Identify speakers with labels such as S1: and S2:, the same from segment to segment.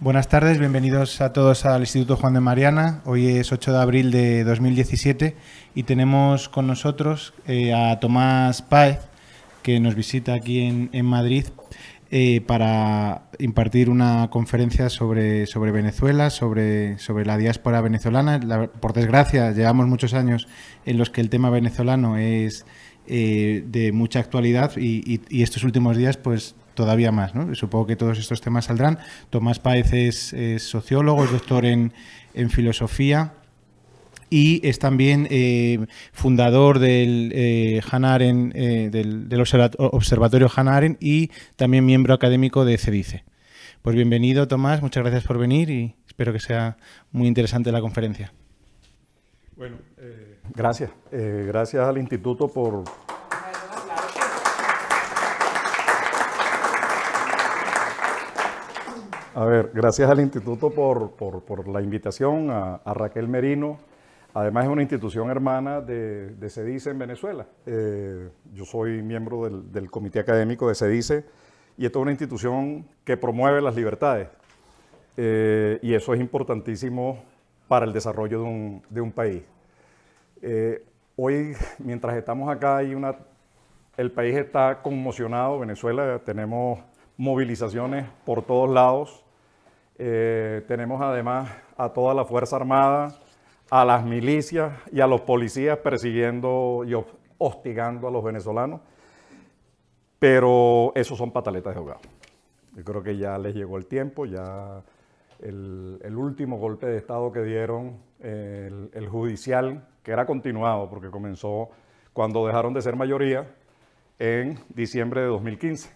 S1: Buenas tardes, bienvenidos a todos al Instituto Juan de Mariana. Hoy es 8 de abril de 2017 y tenemos con nosotros eh, a Tomás Páez, que nos visita aquí en Madrid. Eh, para impartir una conferencia sobre, Venezuela, sobre, la diáspora venezolana. por desgracia, llevamos muchos años en los que el tema venezolano es eh, de mucha actualidad y, estos últimos días, pues todavía más. ¿no? Supongo que todos estos temas saldrán. Tomás Páez es, sociólogo, es doctor en filosofía y es también eh, fundador del, eh, eh, Observatorio Hanaren y también miembro académico de CEDICE. Pues bienvenido, Tomás, muchas gracias por venir y espero que sea muy interesante la conferencia.
S2: Bueno, gracias. gracias al Instituto por, A ver, gracias al instituto por, la invitación, a, Raquel Merino, Además es una institución hermana de, CEDICE en Venezuela. Eh, yo soy miembro del, comité académico de CEDICE y esto es una institución que promueve las libertades. Eh, y eso es importantísimo para el desarrollo de un, país. Eh, hoy, mientras estamos acá, el país está conmocionado, Venezuela, tenemos movilizaciones por todos lados, tenemos además a toda la Fuerza Armada, a las milicias y a los policías persiguiendo y hostigando a los venezolanos. Pero esos son pataletas de ahogado. Yo creo que ya les llegó el tiempo, ya el, último golpe de Estado que dieron, el, judicial, que era continuado porque comenzó cuando dejaron de ser mayoría en diciembre de 2015.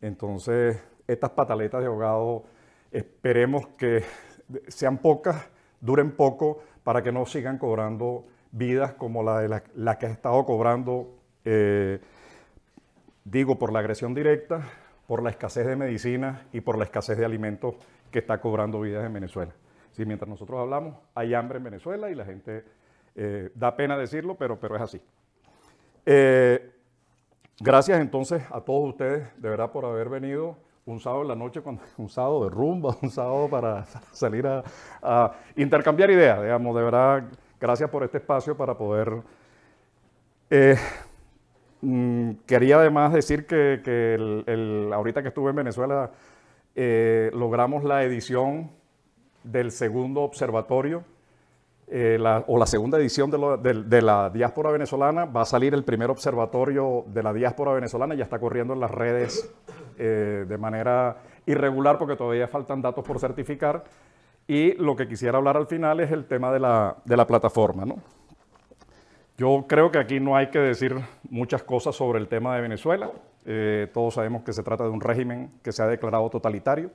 S2: Entonces, estas pataletas de ahogado esperemos que sean pocas, duren poco, para que no sigan cobrando vidas como la, de que ha estado cobrando, eh, digo, por la agresión directa, por la escasez de medicinas y por la escasez de alimentos que está cobrando vidas en Venezuela. Sí, mientras nosotros hablamos, hay hambre en Venezuela y la gente eh, da pena decirlo, pero, pero es así. Eh, gracias entonces a todos ustedes, de verdad, por haber venido un sábado en la noche, cuando, un sábado de rumba, un sábado para salir a, intercambiar ideas, digamos, de verdad, gracias por este espacio para poder... Eh, mm, quería además decir que, ahorita que estuve en Venezuela eh, logramos la edición del segundo observatorio eh, o la segunda edición de, la diáspora venezolana. Va a salir el primer observatorio de la diáspora venezolana, ya está corriendo en las redes eh, de manera irregular porque todavía faltan datos por certificar. Y lo que quisiera hablar al final es el tema de la, plataforma. ¿no? Yo creo que aquí no hay que decir muchas cosas sobre el tema de Venezuela. Eh, todos sabemos que se trata de un régimen que se ha declarado totalitario,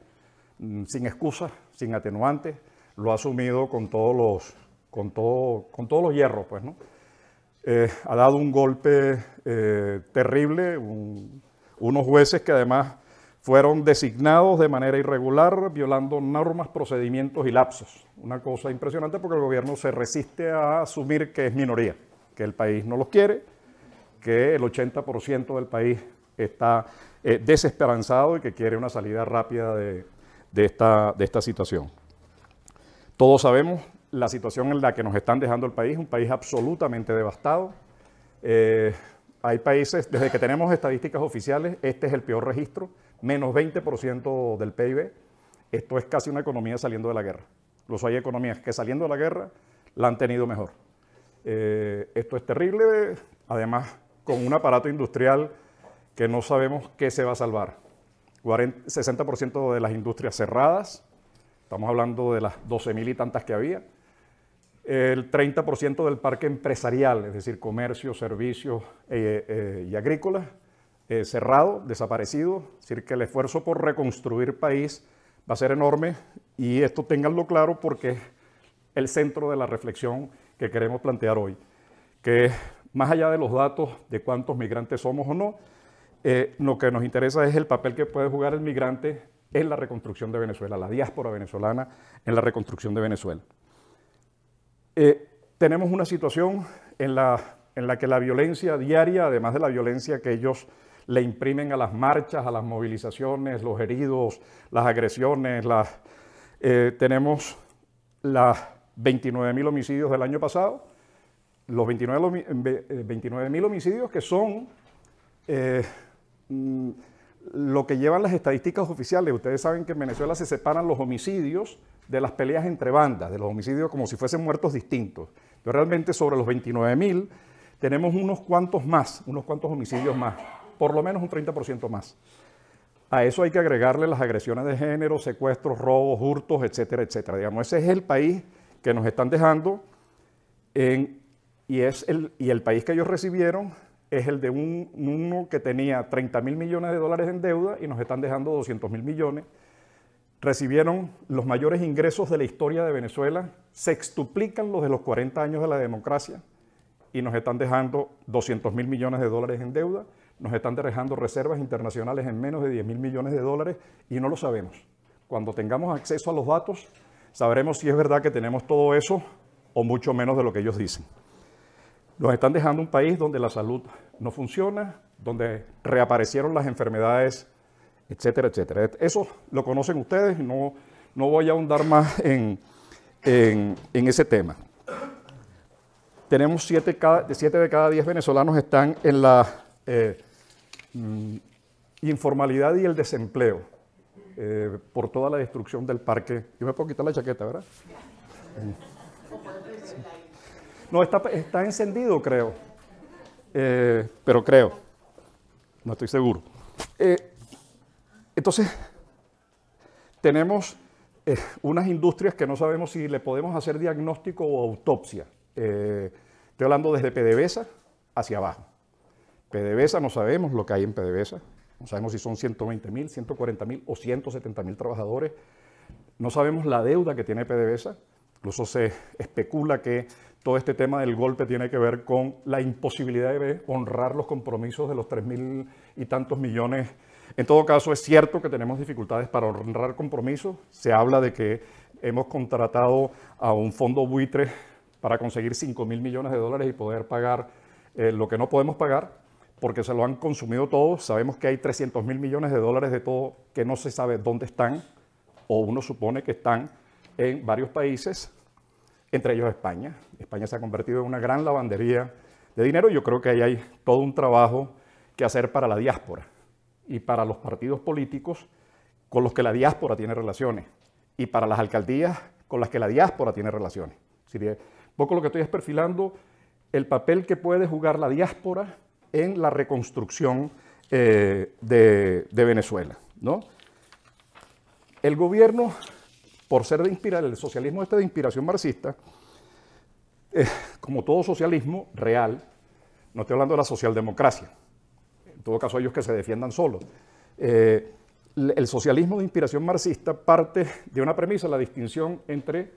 S2: mm, sin excusas, sin atenuantes. Lo ha asumido con todos los con, todo, con todos los hierros, pues, ¿no? Eh, ha dado un golpe eh, terrible, unos jueces que además fueron designados de manera irregular, violando normas, procedimientos y lapsos. Una cosa impresionante porque el gobierno se resiste a asumir que es minoría, que el país no los quiere, que el 80% del país está eh, desesperanzado y que quiere una salida rápida de, esta, de esta situación. Todos sabemos la situación en la que nos están dejando el país, un país absolutamente devastado. Eh, hay países, desde que tenemos estadísticas oficiales, este es el peor registro, menos 20% del PIB. Esto es casi una economía saliendo de la guerra. Los hay economías que saliendo de la guerra la han tenido mejor. Eh, esto es terrible, además con un aparato industrial que no sabemos qué se va a salvar. 60% de las industrias cerradas, estamos hablando de las 12.000 y tantas que había el 30% del parque empresarial, es decir, comercio, servicios eh, eh, y agrícola, eh, cerrado, desaparecido. Es decir, que el esfuerzo por reconstruir país va a ser enorme y esto ténganlo claro porque es el centro de la reflexión que queremos plantear hoy. Que más allá de los datos de cuántos migrantes somos o no, lo que nos interesa es el papel que puede jugar el migrante en la reconstrucción de Venezuela, la diáspora venezolana en la reconstrucción de Venezuela. Eh, tenemos una situación en la, en la que la violencia diaria, además de la violencia que ellos le imprimen a las marchas, a las movilizaciones, los heridos, las agresiones, las, eh, tenemos las 29.000 homicidios del año pasado, los 29.000 eh, homicidios que son mm, lo que llevan las estadísticas oficiales. Ustedes saben que en Venezuela se separan los homicidios de las peleas entre bandas, de los homicidios como si fuesen muertos distintos. Pero realmente sobre los 29.000 tenemos unos cuantos más, unos cuantos homicidios más, por lo menos un 30% más. A eso hay que agregarle las agresiones de género, secuestros, robos, hurtos, etcétera, etcétera. Digamos, ese es el país que nos están dejando y es el, y el país que ellos recibieron es el de un, uno que tenía 30 mil millones de dólares en deuda y nos están dejando 200 mil millones. Recibieron los mayores ingresos de la historia de Venezuela, sextuplican los de los 40 años de la democracia y nos están dejando 200 mil millones de dólares en deuda, nos están dejando reservas internacionales en menos de 10 mil millones de dólares y no lo sabemos. Cuando tengamos acceso a los datos, sabremos si es verdad que tenemos todo eso o mucho menos de lo que ellos dicen. Nos están dejando un país donde la salud no funciona, donde reaparecieron las enfermedades, etcétera, etcétera. Eso lo conocen ustedes, no, no voy a ahondar más en, ese tema. Tenemos siete, siete de cada diez venezolanos están en la eh, mm, informalidad y el desempleo eh, por toda la destrucción del parque. Yo me puedo quitar la chaqueta, ¿verdad? No, está, encendido, creo. Eh, pero creo. No estoy seguro. Eh, entonces, tenemos eh, unas industrias que no sabemos si le podemos hacer diagnóstico o autopsia. estoy hablando desde PDVSA hacia abajo. PDVSA no sabemos lo que hay en PDVSA. No sabemos si son 120 mil, 140 mil o 170 mil trabajadores. No sabemos la deuda que tiene PDVSA. Incluso se especula que todo este tema del golpe tiene que ver con la imposibilidad de honrar los compromisos de los tres mil y tantos millones. En todo caso, es cierto que tenemos dificultades para honrar compromisos. Se habla de que hemos contratado a un fondo buitre para conseguir cinco mil millones de dólares y poder pagar eh, lo que no podemos pagar, porque se lo han consumido todo. Sabemos que hay 300 mil millones de dólares de todo que no se sabe dónde están, o uno supone que están en varios países entre ellos España. España se ha convertido en una gran lavandería de dinero. Yo creo que ahí hay todo un trabajo que hacer para la diáspora y para los partidos políticos con los que la diáspora tiene relaciones y para las alcaldías con las que la diáspora tiene relaciones. Un poco lo que estoy es perfilando el papel que puede jugar la diáspora en la reconstrucción eh, de, de, Venezuela. ¿no? El gobierno por ser de inspiración, el socialismo este de inspiración marxista, eh, como todo socialismo real, no estoy hablando de la socialdemocracia, en todo caso ellos que se defiendan solos, eh, el socialismo de inspiración marxista parte de una premisa, la distinción entre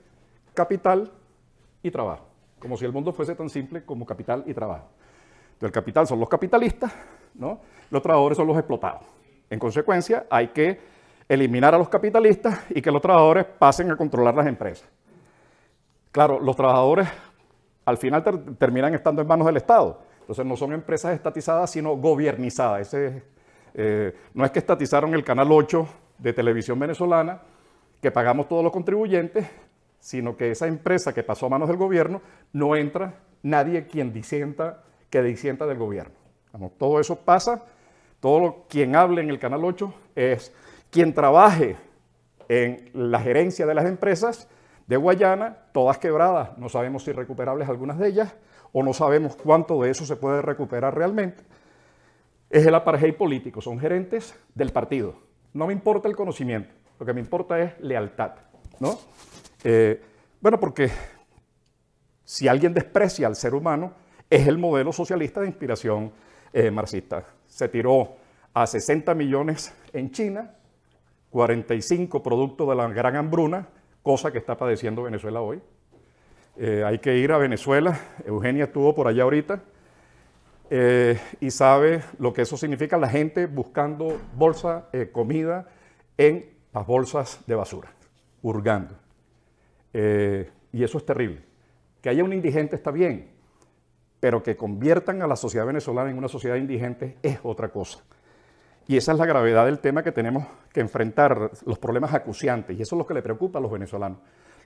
S2: capital y trabajo, como si el mundo fuese tan simple como capital y trabajo. el capital son los capitalistas, ¿no? los trabajadores son los explotados. En consecuencia, hay que eliminar a los capitalistas y que los trabajadores pasen a controlar las empresas. Claro, los trabajadores al final terminan estando en manos del Estado. Entonces no son empresas estatizadas, sino gobiernizadas. Ese, eh, no es que estatizaron el Canal 8 de televisión venezolana, que pagamos todos los contribuyentes, sino que esa empresa que pasó a manos del gobierno no entra nadie quien disienta, que disienta del gobierno. todo eso pasa, todo lo, quien hable en el Canal 8 es quien trabaje en la gerencia de las empresas de Guayana, todas quebradas, no sabemos si recuperables algunas de ellas, o no sabemos cuánto de eso se puede recuperar realmente, es el apartheid político, son gerentes del partido. No me importa el conocimiento, lo que me importa es lealtad. ¿no? Eh, bueno, porque si alguien desprecia al ser humano, es el modelo socialista de inspiración eh, marxista. Se tiró a 60 millones en China, 45 productos de la gran hambruna, cosa que está padeciendo Venezuela hoy. Eh, hay que ir a Venezuela, Eugenia estuvo por allá ahorita eh, y sabe lo que eso significa, la gente buscando bolsa, eh, comida en las bolsas de basura, hurgando. y eso es terrible. Que haya un indigente está bien, pero que conviertan a la sociedad venezolana en una sociedad indigente es otra cosa. Y esa es la gravedad del tema que tenemos que enfrentar, los problemas acuciantes, y eso es lo que le preocupa a los venezolanos.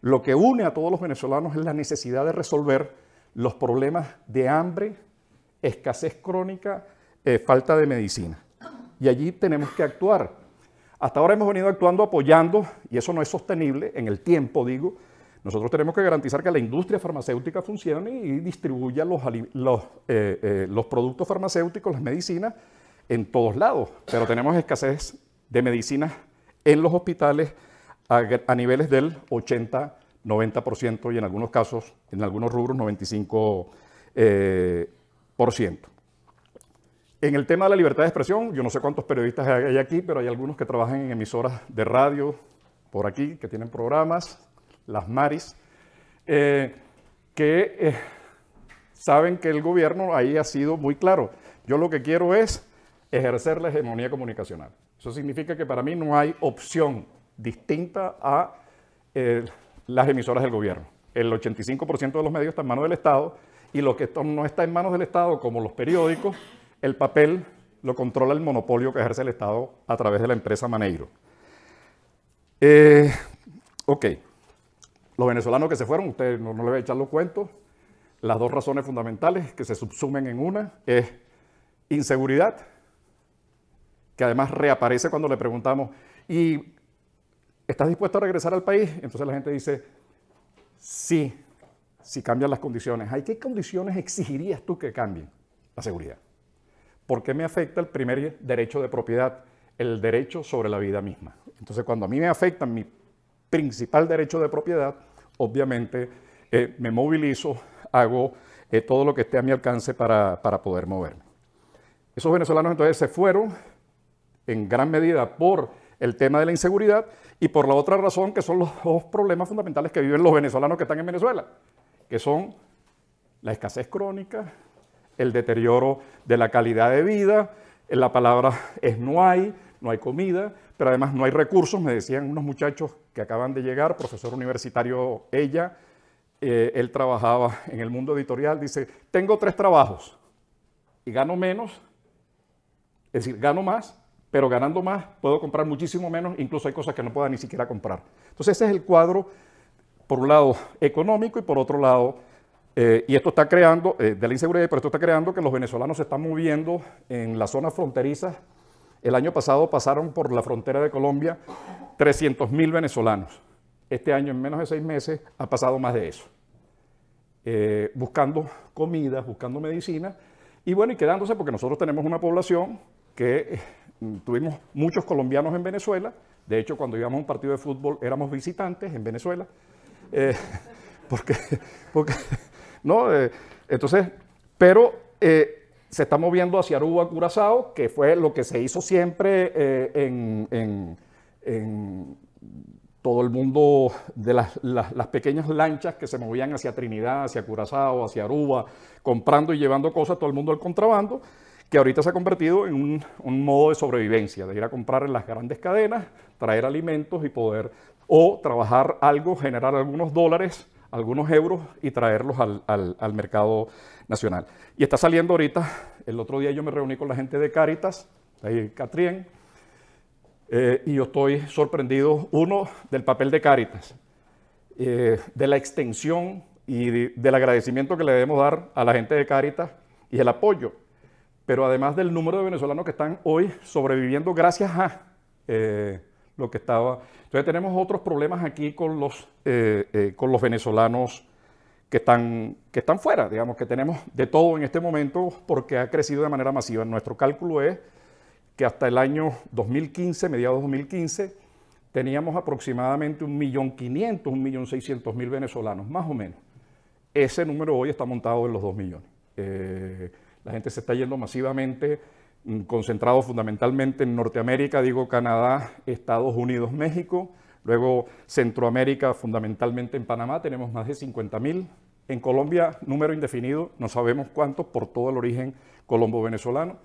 S2: Lo que une a todos los venezolanos es la necesidad de resolver los problemas de hambre, escasez crónica, eh, falta de medicina. Y allí tenemos que actuar. Hasta ahora hemos venido actuando apoyando, y eso no es sostenible en el tiempo, digo. Nosotros tenemos que garantizar que la industria farmacéutica funcione y distribuya los, eh, eh, los productos farmacéuticos, las medicinas, en todos lados, pero tenemos escasez de medicinas en los hospitales a, niveles del 80, 90% y en algunos casos, en algunos rubros, 95%. Eh, en el tema de la libertad de expresión, yo no sé cuántos periodistas hay aquí, pero hay algunos que trabajan en emisoras de radio por aquí, que tienen programas, las Maris, eh, que eh, saben que el gobierno ahí ha sido muy claro. Yo lo que quiero es ejercer la hegemonía comunicacional. Eso significa que para mí no hay opción distinta a eh, las emisoras del gobierno. El 85% de los medios está en manos del Estado y lo que no está en manos del Estado, como los periódicos, el papel lo controla el monopolio que ejerce el Estado a través de la empresa Maneiro. Eh, ok, los venezolanos que se fueron, ustedes no, le va a echar los cuentos, las dos razones fundamentales que se subsumen en una es inseguridad que además reaparece cuando le preguntamos, ¿y estás dispuesto a regresar al país? Entonces la gente dice, sí, si cambian las condiciones. ¿Hay qué condiciones exigirías tú que cambien? La seguridad. ¿Por qué me afecta el primer derecho de propiedad? El derecho sobre la vida misma. Entonces cuando a mí me afecta mi principal derecho de propiedad, obviamente eh, me movilizo, hago eh, todo lo que esté a mi alcance para, para poder moverme. Esos venezolanos entonces se fueron, en gran medida por el tema de la inseguridad y por la otra razón que son los dos problemas fundamentales que viven los venezolanos que están en Venezuela, que son la escasez crónica, el deterioro de la calidad de vida, la palabra es no hay, no hay comida, pero además no hay recursos, me decían unos muchachos que acaban de llegar, profesor universitario ella, eh, él trabajaba en el mundo editorial, dice, tengo tres trabajos y gano menos, es decir, gano más pero ganando más puedo comprar muchísimo menos, incluso hay cosas que no pueda ni siquiera comprar. Entonces ese es el cuadro, por un lado económico y por otro lado, eh, y esto está creando, eh, de la inseguridad, pero esto está creando que los venezolanos se están moviendo en las zonas fronterizas. El año pasado pasaron por la frontera de Colombia 300.000 venezolanos. Este año, en menos de seis meses, ha pasado más de eso. Eh, buscando comida, buscando medicina, y bueno, y quedándose porque nosotros tenemos una población que Mm, tuvimos muchos colombianos en Venezuela, de hecho cuando íbamos a un partido de fútbol éramos visitantes en Venezuela, eh, porque, ¿no? Eh, entonces, pero eh, se está moviendo hacia Aruba, Curazao, que fue lo que se hizo siempre en, todo el mundo de las, las, pequeñas lanchas que se movían hacia Trinidad, hacia Curazao, hacia Aruba, comprando y llevando cosas, todo el mundo al contrabando que ahorita se ha convertido en un, modo de sobrevivencia, de ir a comprar en las grandes cadenas, traer alimentos y poder, o trabajar algo, generar algunos dólares, algunos euros y traerlos al, mercado nacional. Y está saliendo ahorita, el otro día yo me reuní con la gente de Caritas, ahí Catrien, eh, y yo estoy sorprendido, uno, del papel de Caritas, eh, de la extensión y del agradecimiento que le debemos dar a la gente de Caritas y el apoyo pero además del número de venezolanos que están hoy sobreviviendo gracias a eh, lo que estaba. Entonces tenemos otros problemas aquí con los, eh, eh, con los venezolanos que están, que están fuera, digamos, que tenemos de todo en este momento porque ha crecido de manera masiva. Nuestro cálculo es que hasta el año 2015, mediados de 2015, teníamos aproximadamente 1.500.000, 1.600.000 venezolanos, más o menos. Ese número hoy está montado en los 2 millones. La gente se está yendo masivamente, mm, concentrado fundamentalmente en Norteamérica, digo Canadá, Estados Unidos, México. Luego Centroamérica, fundamentalmente en Panamá, tenemos más de 50.000. En Colombia, número indefinido, no sabemos cuántos por todo el origen colombo-venezolano.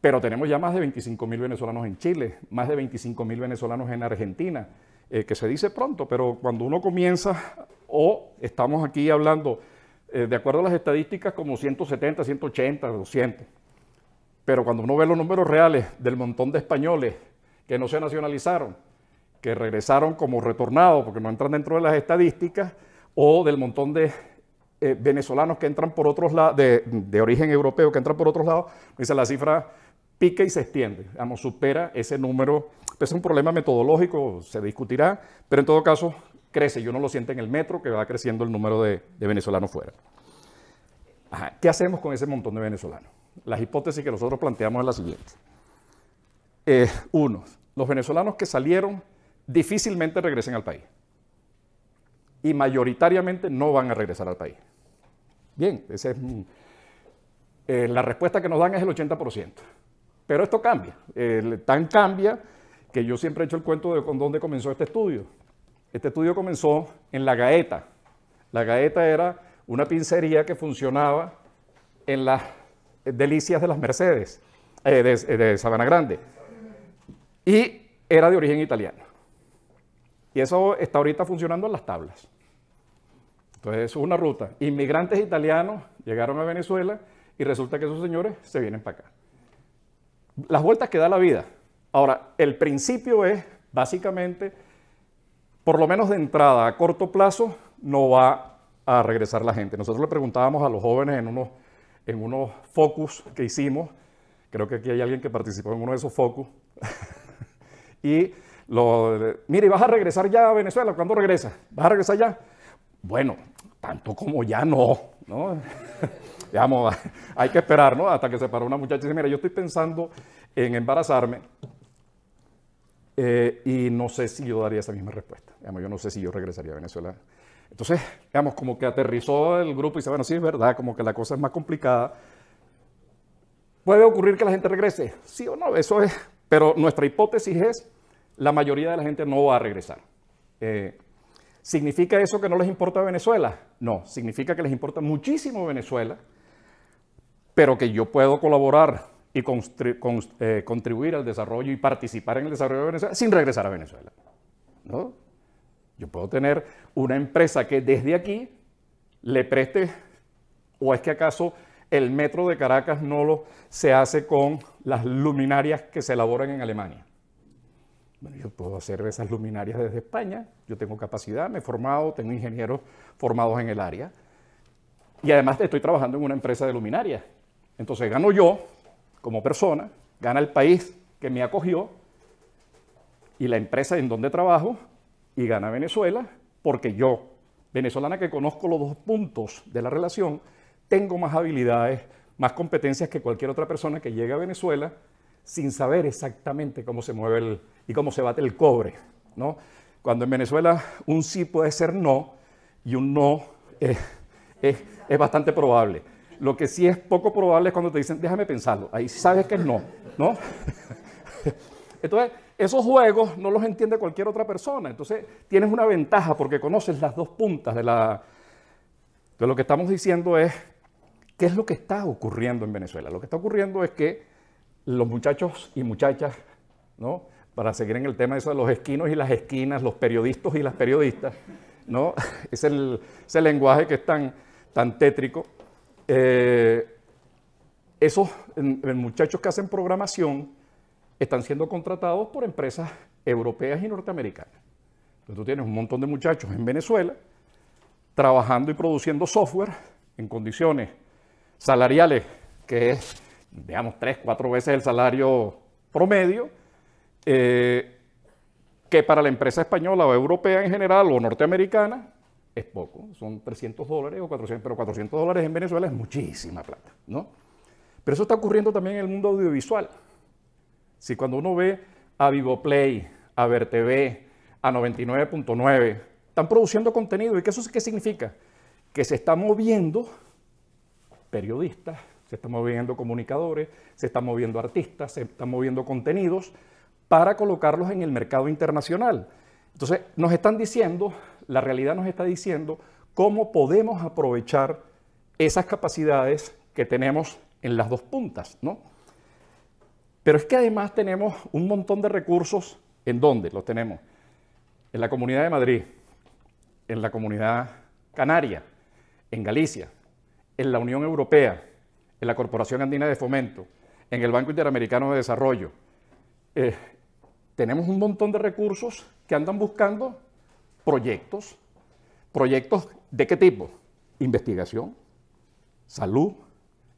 S2: Pero tenemos ya más de mil venezolanos en Chile, más de mil venezolanos en Argentina, eh, que se dice pronto, pero cuando uno comienza o estamos aquí hablando eh, de acuerdo a las estadísticas, como 170, 180, 200. Pero cuando uno ve los números reales del montón de españoles que no se nacionalizaron, que regresaron como retornados porque no entran dentro de las estadísticas, o del montón de eh, venezolanos que entran por otros lados, de, origen europeo que entran por otros lados, dice la cifra pica y se extiende, vamos supera ese número. Pues es un problema metodológico, se discutirá, pero en todo caso crece, yo no lo siento en el metro, que va creciendo el número de, venezolanos fuera. ¿Qué hacemos con ese montón de venezolanos? Las hipótesis que nosotros planteamos es la siguiente. Eh, uno, los venezolanos que salieron difícilmente regresen al país. Y mayoritariamente no van a regresar al país. Bien, esa es, eh, la respuesta que nos dan es el 80%. Pero esto cambia. tan cambia que yo siempre he hecho el cuento de con dónde comenzó este estudio. Este estudio comenzó en La Gaeta. La Gaeta era una pincería que funcionaba en las delicias de las Mercedes, eh, de, eh, de Sabana Grande. Y era de origen italiano. Y eso está ahorita funcionando en las tablas. Entonces es una ruta. Inmigrantes italianos llegaron a Venezuela y resulta que esos señores se vienen para acá. Las vueltas que da la vida. Ahora, el principio es básicamente por lo menos de entrada, a corto plazo, no va a regresar la gente. Nosotros le preguntábamos a los jóvenes en unos, en unos focus que hicimos, creo que aquí hay alguien que participó en uno de esos focus, y lo, mire, ¿vas a regresar ya a Venezuela? ¿Cuándo regresas? ¿Vas a regresar ya? Bueno, tanto como ya no, ¿no? Digamos, hay que esperar, ¿no? Hasta que se paró una muchacha y dice, mira, yo estoy pensando en embarazarme, eh, y no sé si yo daría esa misma respuesta. Digamos, yo no sé si yo regresaría a Venezuela. Entonces, digamos, como que aterrizó el grupo y dice, bueno, sí, es verdad, como que la cosa es más complicada. ¿Puede ocurrir que la gente regrese? Sí o no, eso es. Pero nuestra hipótesis es, la mayoría de la gente no va a regresar. Eh, ¿Significa eso que no les importa Venezuela? No, significa que les importa muchísimo Venezuela, pero que yo puedo colaborar y eh, contribuir al desarrollo y participar en el desarrollo de Venezuela sin regresar a Venezuela. ¿no? Yo puedo tener una empresa que desde aquí le preste, o es que acaso el metro de Caracas no lo se hace con las luminarias que se elaboran en Alemania. Bueno, yo puedo hacer esas luminarias desde España, yo tengo capacidad, me he formado, tengo ingenieros formados en el área. Y además estoy trabajando en una empresa de luminarias. Entonces gano yo como persona, gana el país que me acogió y la empresa en donde trabajo y gana Venezuela, porque yo, venezolana que conozco los dos puntos de la relación, tengo más habilidades, más competencias que cualquier otra persona que llegue a Venezuela sin saber exactamente cómo se mueve el, y cómo se bate el cobre. ¿no? Cuando en Venezuela un sí puede ser no y un no es, es, es bastante probable. Lo que sí es poco probable es cuando te dicen, déjame pensarlo. Ahí sabes que es no, ¿no? Entonces, esos juegos no los entiende cualquier otra persona. Entonces, tienes una ventaja porque conoces las dos puntas de la... lo que estamos diciendo es, ¿qué es lo que está ocurriendo en Venezuela? Lo que está ocurriendo es que los muchachos y muchachas, ¿no? Para seguir en el tema de eso los esquinos y las esquinas, los periodistas y las periodistas, ¿no? Es el, ese lenguaje que es tan, tan tétrico. Eh, esos muchachos que hacen programación, están siendo contratados por empresas europeas y norteamericanas. Entonces tú tienes un montón de muchachos en Venezuela trabajando y produciendo software en condiciones salariales que es, veamos, tres, cuatro veces el salario promedio, eh, que para la empresa española o europea en general o norteamericana es poco, son 300 dólares o 400, pero 400 dólares en Venezuela es muchísima plata, ¿no? Pero eso está ocurriendo también en el mundo audiovisual. Si cuando uno ve a Vivoplay, a VerTV, a 99.9, están produciendo contenido. ¿Y qué eso significa? Que se está moviendo periodistas, se están moviendo comunicadores, se están moviendo artistas, se están moviendo contenidos para colocarlos en el mercado internacional. Entonces, nos están diciendo, la realidad nos está diciendo cómo podemos aprovechar esas capacidades que tenemos en las dos puntas, ¿no? Pero es que además tenemos un montón de recursos. ¿En dónde los tenemos? En la Comunidad de Madrid, en la Comunidad Canaria, en Galicia, en la Unión Europea, en la Corporación Andina de Fomento, en el Banco Interamericano de Desarrollo. Eh, tenemos un montón de recursos que andan buscando proyectos. ¿Proyectos de qué tipo? Investigación, salud,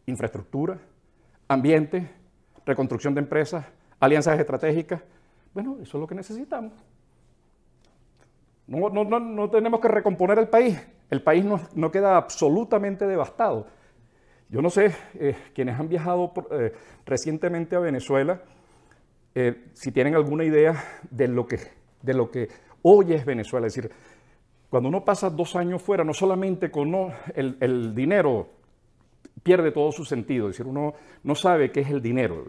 S2: infraestructura, ambiente, reconstrucción de empresas, alianzas estratégicas. Bueno, eso es lo que necesitamos. No, no, no, no tenemos que recomponer el país. El país no, queda absolutamente devastado. Yo no sé, eh, quienes han viajado eh, recientemente a Venezuela, eh, si tienen alguna idea de lo, que, de lo que hoy es Venezuela. Es decir, cuando uno pasa dos años fuera, no solamente con el, el dinero pierde todo su sentido. decir, uno no sabe qué es el dinero.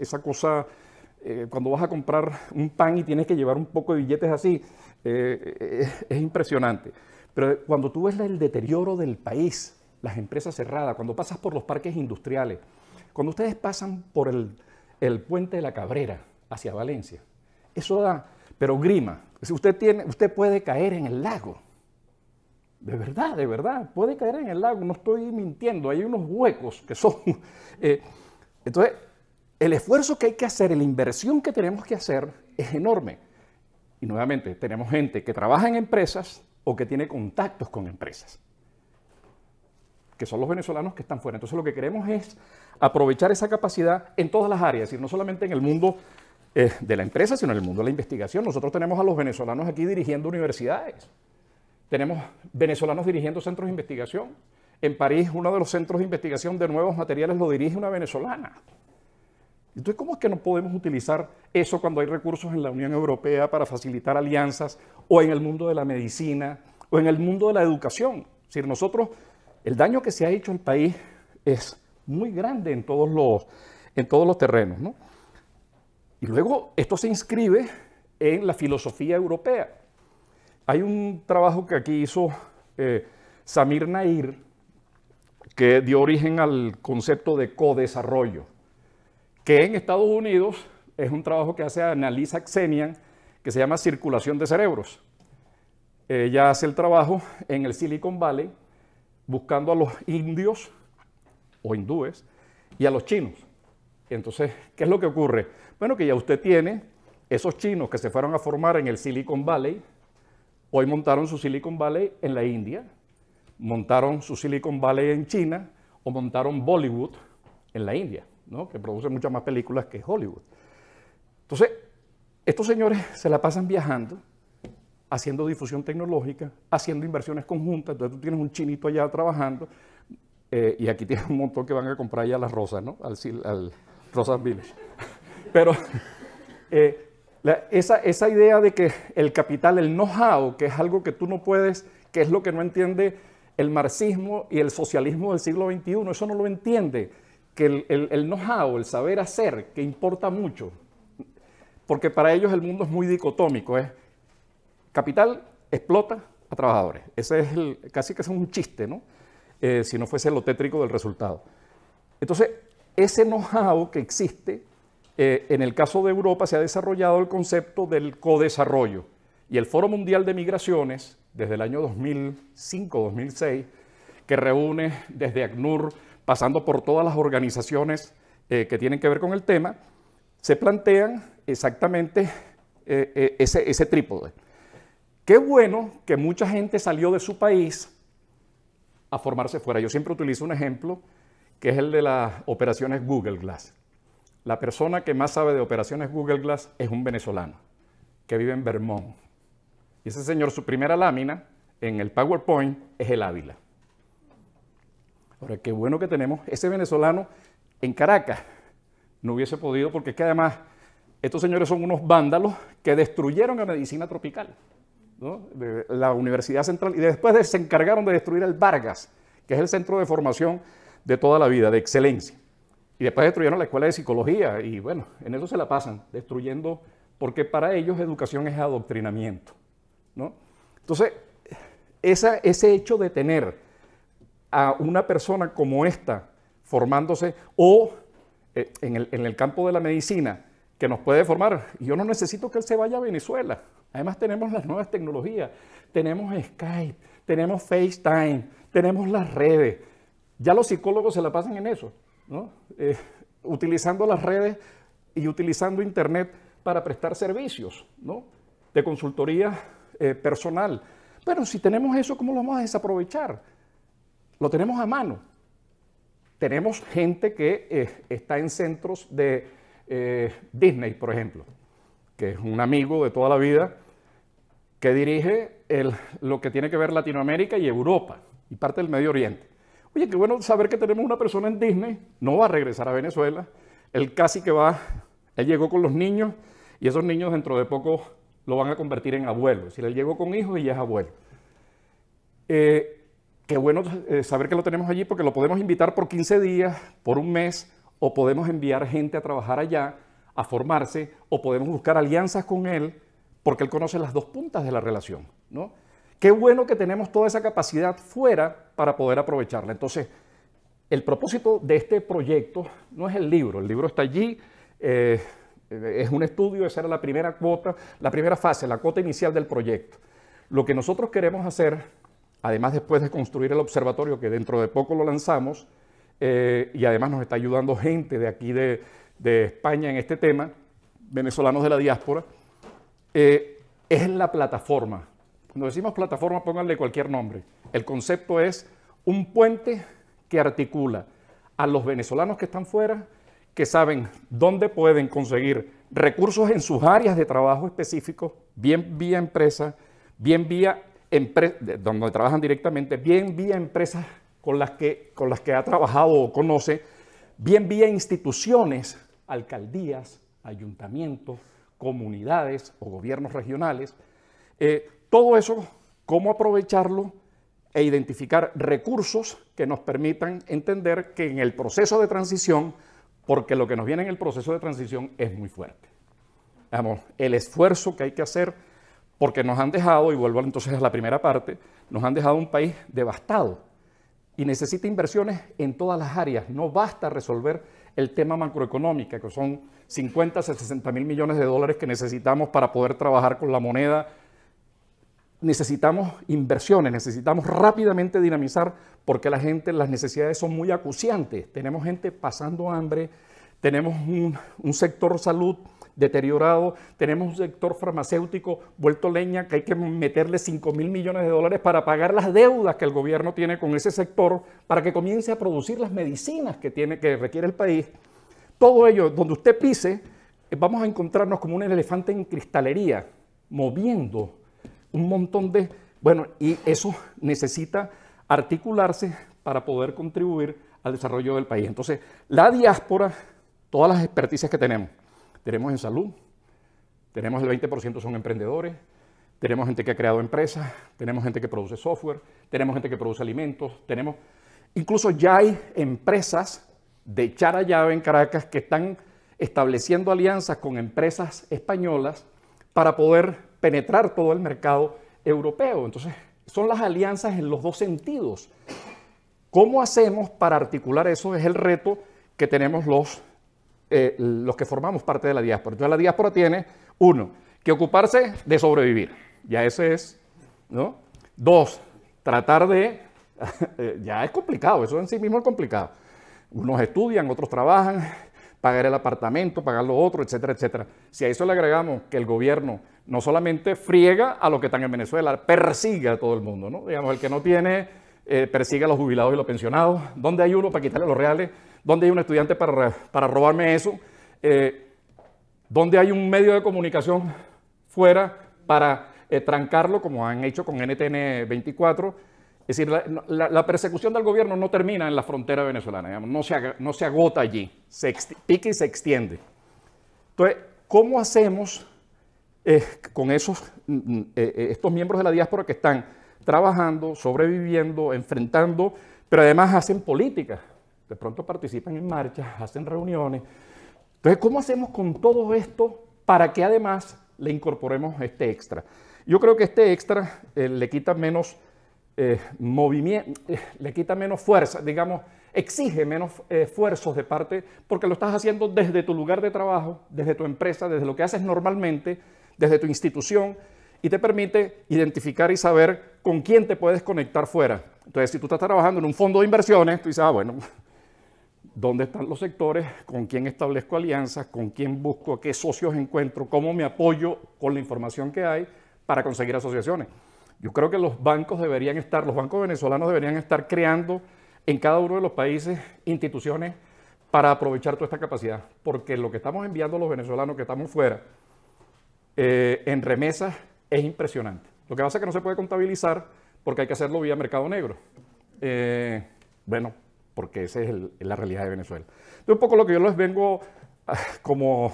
S2: esa cosa, eh, cuando vas a comprar un pan y tienes que llevar un poco de billetes así, eh, eh, es impresionante. Pero cuando tú ves el deterioro del país, las empresas cerradas, cuando pasas por los parques industriales, cuando ustedes pasan por el, puente de la Cabrera hacia Valencia, eso da, pero grima. Usted, tiene, usted puede caer en el lago de verdad, de verdad, puede caer en el lago, no estoy mintiendo, hay unos huecos que son. Eh, entonces, el esfuerzo que hay que hacer, la inversión que tenemos que hacer es enorme. Y nuevamente, tenemos gente que trabaja en empresas o que tiene contactos con empresas, que son los venezolanos que están fuera. Entonces, lo que queremos es aprovechar esa capacidad en todas las áreas, y decir, no solamente en el mundo eh, de la empresa, sino en el mundo de la investigación. Nosotros tenemos a los venezolanos aquí dirigiendo universidades. Tenemos venezolanos dirigiendo centros de investigación. En París, uno de los centros de investigación de nuevos materiales lo dirige una venezolana. Entonces, ¿cómo es que no podemos utilizar eso cuando hay recursos en la Unión Europea para facilitar alianzas o en el mundo de la medicina o en el mundo de la educación? Es decir, nosotros, el daño que se ha hecho al país es muy grande en todos los, en todos los terrenos. Y luego esto se inscribe en la filosofía europea. Hay un trabajo que aquí hizo eh, Samir Nair que dio origen al concepto de co-desarrollo, que en Estados Unidos es un trabajo que hace Annalisa Xenian que se llama Circulación de Cerebros. Ella hace el trabajo en el Silicon Valley buscando a los indios o hindúes y a los chinos. Entonces, ¿qué es lo que ocurre? Bueno, que ya usted tiene esos chinos que se fueron a formar en el Silicon Valley, Hoy montaron su Silicon Valley en la India, montaron su Silicon Valley en China o montaron Bollywood en la India, ¿no? que produce muchas más películas que Hollywood. Entonces, estos señores se la pasan viajando, haciendo difusión tecnológica, haciendo inversiones conjuntas. Entonces tú tienes un chinito allá trabajando eh, y aquí tienes un montón que van a comprar ya las rosas, ¿no? Al, Rosas Village. Pero eh, esa, idea de que el capital, el know-how, que es algo que tú no puedes, que es lo que no entiende el marxismo y el socialismo del siglo XXI, eso no lo entiende, que el, el, know-how, el saber hacer, que importa mucho, porque para ellos el mundo es muy dicotómico, es ¿eh? capital explota a trabajadores, ese es casi que es un chiste, ¿no? Eh, si no fuese lo tétrico del resultado. Entonces, ese know-how que existe eh, en el caso de Europa se ha desarrollado el concepto del codesarrollo y el Foro Mundial de Migraciones, desde el año 2005-2006, que reúne desde ACNUR, pasando por todas las organizaciones eh, que tienen que ver con el tema, se plantean exactamente eh, ese, ese trípode. Qué bueno que mucha gente salió de su país a formarse fuera. Yo siempre utilizo un ejemplo que es el de las operaciones Google Glass. La persona que más sabe de operaciones Google Glass es un venezolano que vive en Vermont. Y ese señor, su primera lámina en el PowerPoint es el Ávila. Ahora, qué bueno que tenemos ese venezolano en Caracas. No hubiese podido porque es que además estos señores son unos vándalos que destruyeron la medicina tropical. la Universidad Central y después se encargaron de destruir el Vargas, que es el centro de formación de toda la vida, de excelencia. Y después destruyeron la escuela de psicología y bueno, en eso se la pasan, destruyendo, porque para ellos educación es adoctrinamiento. ¿no? Entonces, ese hecho de tener a una persona como esta formándose o eh, en, el, en el campo de la medicina que nos puede formar, yo no necesito que él se vaya a Venezuela. Además tenemos las nuevas tecnologías, tenemos Skype, tenemos FaceTime, tenemos las redes. Ya los psicólogos se la pasan en eso. Eh, utilizando las redes y utilizando Internet para prestar servicios de consultoría eh, personal. Pero si tenemos eso, ¿cómo lo vamos a desaprovechar? Lo tenemos a mano. Tenemos gente que eh, está en centros de Disney, por ejemplo, que es un amigo de toda la vida que dirige lo que tiene que ver Latinoamérica y Europa y parte del Medio Oriente. Oye, qué bueno saber que tenemos una persona en Disney, no va a regresar a Venezuela, él casi que va, él llegó con los niños y esos niños dentro de poco lo van a convertir en abuelo, es decir, él llegó con hijos y ya es abuelo. Eh, qué bueno eh, saber que lo tenemos allí porque lo podemos invitar por 15 días, por un mes, o podemos enviar gente a trabajar allá, a formarse, o podemos buscar alianzas con él, porque él conoce las dos puntas de la relación. ¿no? Qué bueno que tenemos toda esa capacidad fuera para poder aprovecharla. Entonces, el propósito de este proyecto no es el libro, el libro está allí, eh, es un estudio, esa era la primera cuota, la primera fase, la cuota inicial del proyecto. Lo que nosotros queremos hacer, además después de construir el observatorio, que dentro de poco lo lanzamos, eh, y además nos está ayudando gente de aquí de, España en este tema, venezolanos de la diáspora, eh, es la plataforma cuando decimos plataforma, pónganle cualquier nombre. El concepto es un puente que articula a los venezolanos que están fuera, que saben dónde pueden conseguir recursos en sus áreas de trabajo específicos, bien vía empresa, bien vía donde trabajan directamente, bien vía empresas con las que, ha trabajado o conoce, bien vía instituciones, alcaldías, ayuntamientos, comunidades o gobiernos regionales, eh, todo eso, cómo aprovecharlo e identificar recursos que nos permitan entender que en el proceso de transición, porque lo que nos viene en el proceso de transición es muy fuerte. el esfuerzo que hay que hacer, porque nos han dejado, y vuelvo entonces a la primera parte, nos han dejado un país devastado y necesita inversiones en todas las áreas. No basta resolver el tema macroeconómico, que son 50 a 60 mil millones de dólares que necesitamos para poder trabajar con la moneda necesitamos inversiones, necesitamos rápidamente dinamizar porque la gente, las necesidades son muy acuciantes. Tenemos gente pasando hambre, tenemos un, sector salud deteriorado, tenemos un sector farmacéutico vuelto leña que hay que meterle 5 mil millones de dólares para pagar las deudas que el gobierno tiene con ese sector para que comience a producir las medicinas que, tiene, que requiere el país. Todo ello, donde usted pise, eh, vamos a encontrarnos como un elefante en cristalería, moviendo un montón de... Bueno, y eso necesita articularse para poder contribuir al desarrollo del país. Entonces, la diáspora, todas las experticias que tenemos, tenemos en salud, tenemos el 20% son emprendedores, tenemos gente que ha creado empresas, tenemos gente que produce software, tenemos gente que produce alimentos, tenemos... Incluso ya hay empresas de Chara en Caracas que están estableciendo alianzas con empresas españolas para poder penetrar todo el mercado europeo. Entonces, son las alianzas en los dos sentidos. ¿Cómo hacemos para articular eso? Es el reto que tenemos los, eh, los que formamos parte de la diáspora. Entonces, la diáspora tiene, uno, que ocuparse de sobrevivir. Ya ese es, ¿no? Dos, tratar de, eh, ya es complicado, eso en sí mismo es complicado. Unos estudian, otros trabajan, pagar el apartamento, pagar lo otro, etcétera, etcétera. Si a eso le agregamos que el gobierno no solamente friega a los que están en Venezuela, persigue a todo el mundo, ¿no? Digamos, el que no tiene, eh, persigue a los jubilados y los pensionados. ¿Dónde hay uno para quitarle los reales? ¿Dónde hay un estudiante para, robarme eso? Eh, ¿Dónde hay un medio de comunicación fuera para eh, trancarlo, como han hecho con NTN 24? Es decir, la, persecución del gobierno no termina en la frontera venezolana, no, se, no se agota allí, se y se extiende. Entonces, ¿cómo hacemos con esos, mm, mm, eh, eh, estos miembros de la diáspora que están trabajando, sobreviviendo, enfrentando, pero además hacen política. De pronto participan en marchas, hacen reuniones. Entonces, ¿cómo hacemos con todo esto para que además le incorporemos este extra? Yo creo que este extra eh, le quita menos movimiento, le quita menos fuerza, digamos, exige menos esfuerzos de parte, porque lo estás haciendo desde tu lugar de trabajo, desde tu empresa, desde lo que haces normalmente, desde tu institución y te permite identificar y saber con quién te puedes conectar fuera. Entonces, si tú estás trabajando en un fondo de inversiones, tú dices, ah, bueno, ¿dónde están los sectores? ¿Con quién establezco alianzas? ¿Con quién busco? ¿Qué socios encuentro? ¿Cómo me apoyo con la información que hay para conseguir asociaciones? Yo creo que los bancos deberían estar, los bancos venezolanos deberían estar creando en cada uno de los países instituciones para aprovechar toda esta capacidad, porque lo que estamos enviando a los venezolanos que estamos fuera, eh, en remesas es impresionante. Lo que pasa es que no se puede contabilizar porque hay que hacerlo vía mercado negro. Eh, bueno, porque esa es la realidad de Venezuela. Entonces, un poco lo que yo les vengo ah, como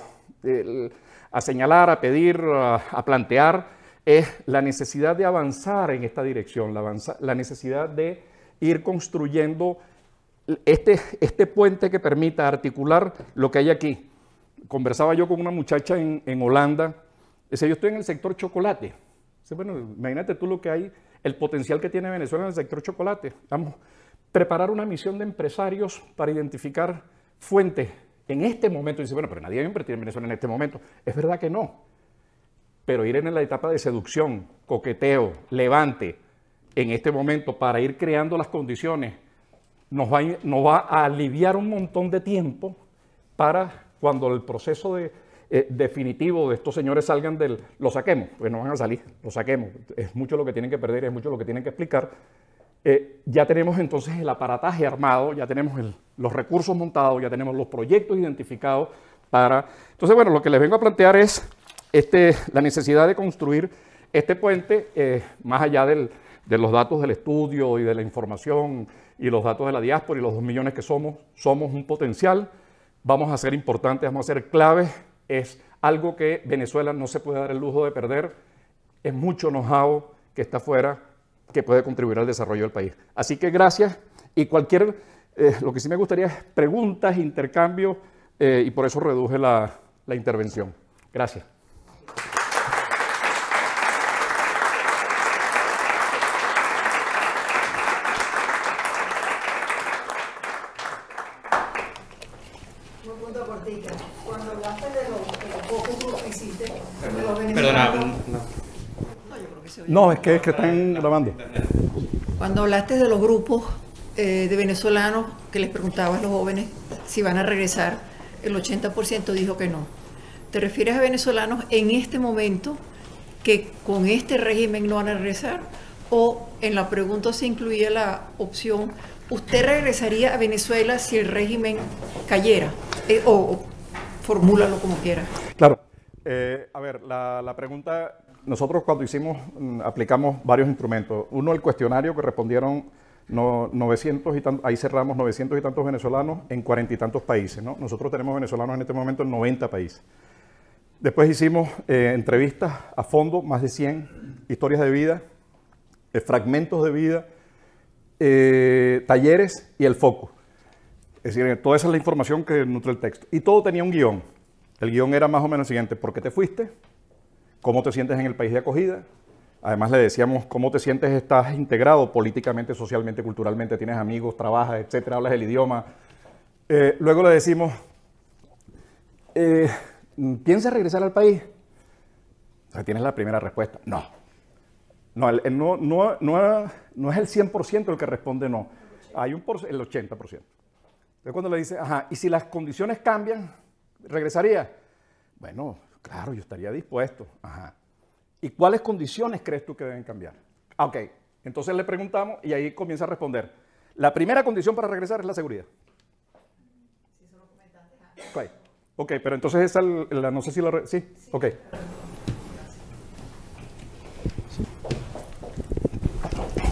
S2: a señalar, a pedir, a, plantear, es la necesidad de avanzar en esta dirección, la, la necesidad de ir construyendo este, este, puente que permita articular lo que hay aquí. Conversaba yo con una muchacha en Holanda Dice, yo estoy en el sector chocolate. Dice, bueno, imagínate tú lo que hay, el potencial que tiene Venezuela en el sector chocolate. Vamos preparar una misión de empresarios para identificar fuentes en este momento. Dice, bueno, pero nadie va a invertir en Venezuela en este momento. Es verdad que no. Pero ir en la etapa de seducción, coqueteo, levante, en este momento para ir creando las condiciones, nos va, nos va a aliviar un montón de tiempo para cuando el proceso de eh, definitivo de estos señores salgan del, lo saquemos, porque no van a salir, lo saquemos, es mucho lo que tienen que perder, es mucho lo que tienen que explicar. Eh, ya tenemos entonces el aparataje armado, ya tenemos los recursos montados, ya tenemos los proyectos identificados para... Entonces, bueno, lo que les vengo a plantear es este, la necesidad de construir este puente eh, más allá de los datos del estudio y de la información y los datos de la diáspora y los dos millones que somos, somos un potencial, vamos a ser importantes, vamos a ser claves es algo que Venezuela no se puede dar el lujo de perder. Es mucho know-how que está fuera que puede contribuir al desarrollo del país. Así que gracias y cualquier, eh, lo que sí me gustaría es preguntas, intercambios eh, y por eso reduje la intervención. Gracias. No, es que, están grabando.
S3: Cuando hablaste de los grupos eh, de venezolanos que les preguntabas a los jóvenes si van a regresar, el 80% dijo que no. ¿Te refieres a venezolanos en este momento que con este régimen no van a regresar? ¿O en la pregunta se incluía la opción, ¿usted regresaría a Venezuela si el régimen cayera? Eh, o, formúlalo como quiera.
S2: Claro. Eh, a ver, la pregunta nosotros cuando hicimos, mm, aplicamos varios instrumentos. Uno, el cuestionario que respondieron 900 y tantos, ahí cerramos 900 y tantos venezolanos en cuarenta y tantos países. Nosotros tenemos venezolanos en este momento en 90 países. Después hicimos eh, entrevistas a fondo, más de 100 historias de vida, eh, fragmentos de vida, eh, talleres y el foco. Es decir, toda esa es la información que nutre el texto. Y todo tenía un guión. El guión era más o menos el siguiente, ¿por qué te fuiste? cómo te sientes en el país de acogida. Además le decíamos cómo te sientes, estás integrado políticamente, socialmente, culturalmente, tienes amigos, trabajas, etcétera, hablas el idioma. Eh, luego le decimos, eh, ¿piensas regresar al país? O tienes la primera respuesta, no. No, no, es el 100% el que responde no, hay un por, el 80%. Entonces cuando le dice, ajá, ¿y si las condiciones cambian, regresaría? Bueno, Claro, yo estaría dispuesto. Ajá. ¿Y cuáles condiciones crees tú que deben cambiar? Ok, entonces le preguntamos y ahí comienza a responder. La primera condición para regresar es la seguridad. Okay. ok, pero entonces esa, la, no sé si la... Sí, ok.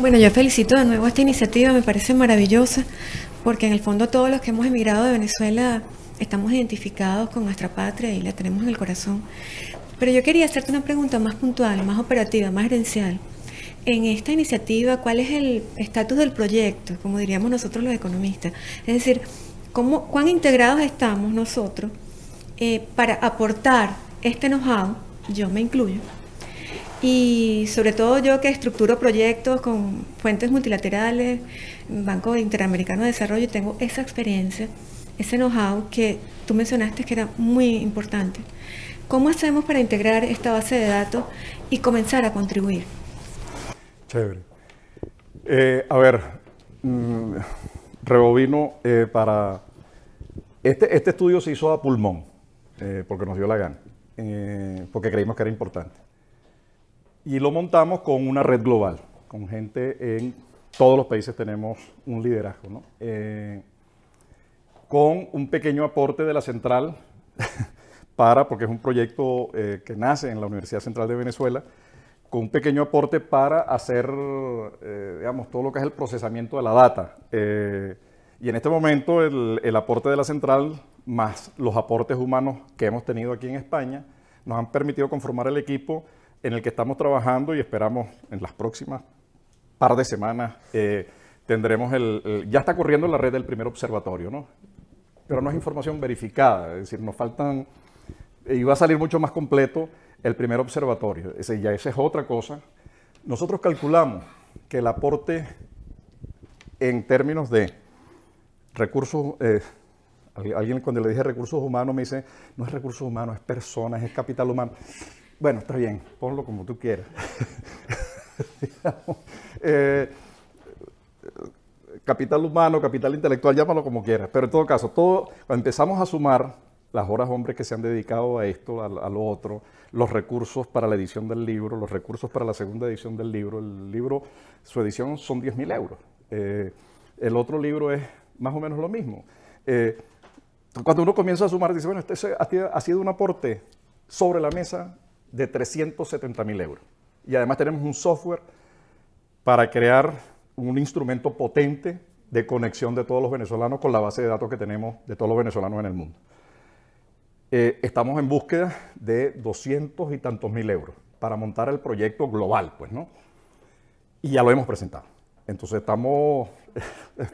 S3: Bueno, yo felicito de nuevo esta iniciativa, me parece maravillosa, porque en el fondo todos los que hemos emigrado de Venezuela estamos identificados con nuestra patria y la tenemos en el corazón. Pero yo quería hacerte una pregunta más puntual, más operativa, más gerencial. En esta iniciativa, ¿cuál es el estatus del proyecto, como diríamos nosotros los economistas? Es decir, ¿cómo, ¿cuán integrados estamos nosotros eh, para aportar este know-how? Yo me incluyo. Y sobre todo yo que estructuro proyectos con fuentes multilaterales, Banco Interamericano de Desarrollo, tengo esa experiencia ese know-how que tú mencionaste que era muy importante. ¿Cómo hacemos para integrar esta base de datos y comenzar a contribuir?
S2: Chévere. Eh, a ver, mmm, rebobino eh, para... Este, este estudio se hizo a pulmón, eh, porque nos dio la gana, porque creímos que era importante. Y lo montamos con una red global, con gente en... Todos los países tenemos un liderazgo, ¿no? con un pequeño aporte de la central para, porque es un proyecto eh, que nace en la Universidad Central de Venezuela, con un pequeño aporte para hacer, eh, digamos, todo lo que es el procesamiento de la data. Eh, y en este momento el, el, aporte de la central más los aportes humanos que hemos tenido aquí en España nos han permitido conformar el equipo en el que estamos trabajando y esperamos en las próximas par de semanas tendremos el, el, ya está corriendo la red del primer observatorio, ¿no? pero no es información verificada. Es decir, nos faltan, y va a salir mucho más completo el primer observatorio. Ese, ya esa es otra cosa. Nosotros calculamos que el aporte en términos de recursos, eh, alguien cuando le dije recursos humanos me dice, no es recursos humanos, es personas, es capital humano. Bueno, está bien, ponlo como tú quieras. Eh, capital humano, capital intelectual, llámalo como quieras. Pero en todo caso, todo, empezamos a sumar las horas hombres que se han dedicado a esto, a, lo otro, los recursos para la edición del libro, los recursos para la segunda edición del libro. El libro, su edición son 10.000 euros. Eh, el otro libro es más o menos lo mismo. Eh, cuando uno comienza a sumar, dice, bueno, este ha sido un aporte sobre la mesa de 370.000 mil euros. Y además tenemos un software para crear un instrumento potente de conexión de todos los venezolanos con la base de datos que tenemos de todos los venezolanos en el mundo. Eh, estamos en búsqueda de 200 y tantos mil euros para montar el proyecto global, pues, ¿no? Y ya lo hemos presentado. Entonces estamos,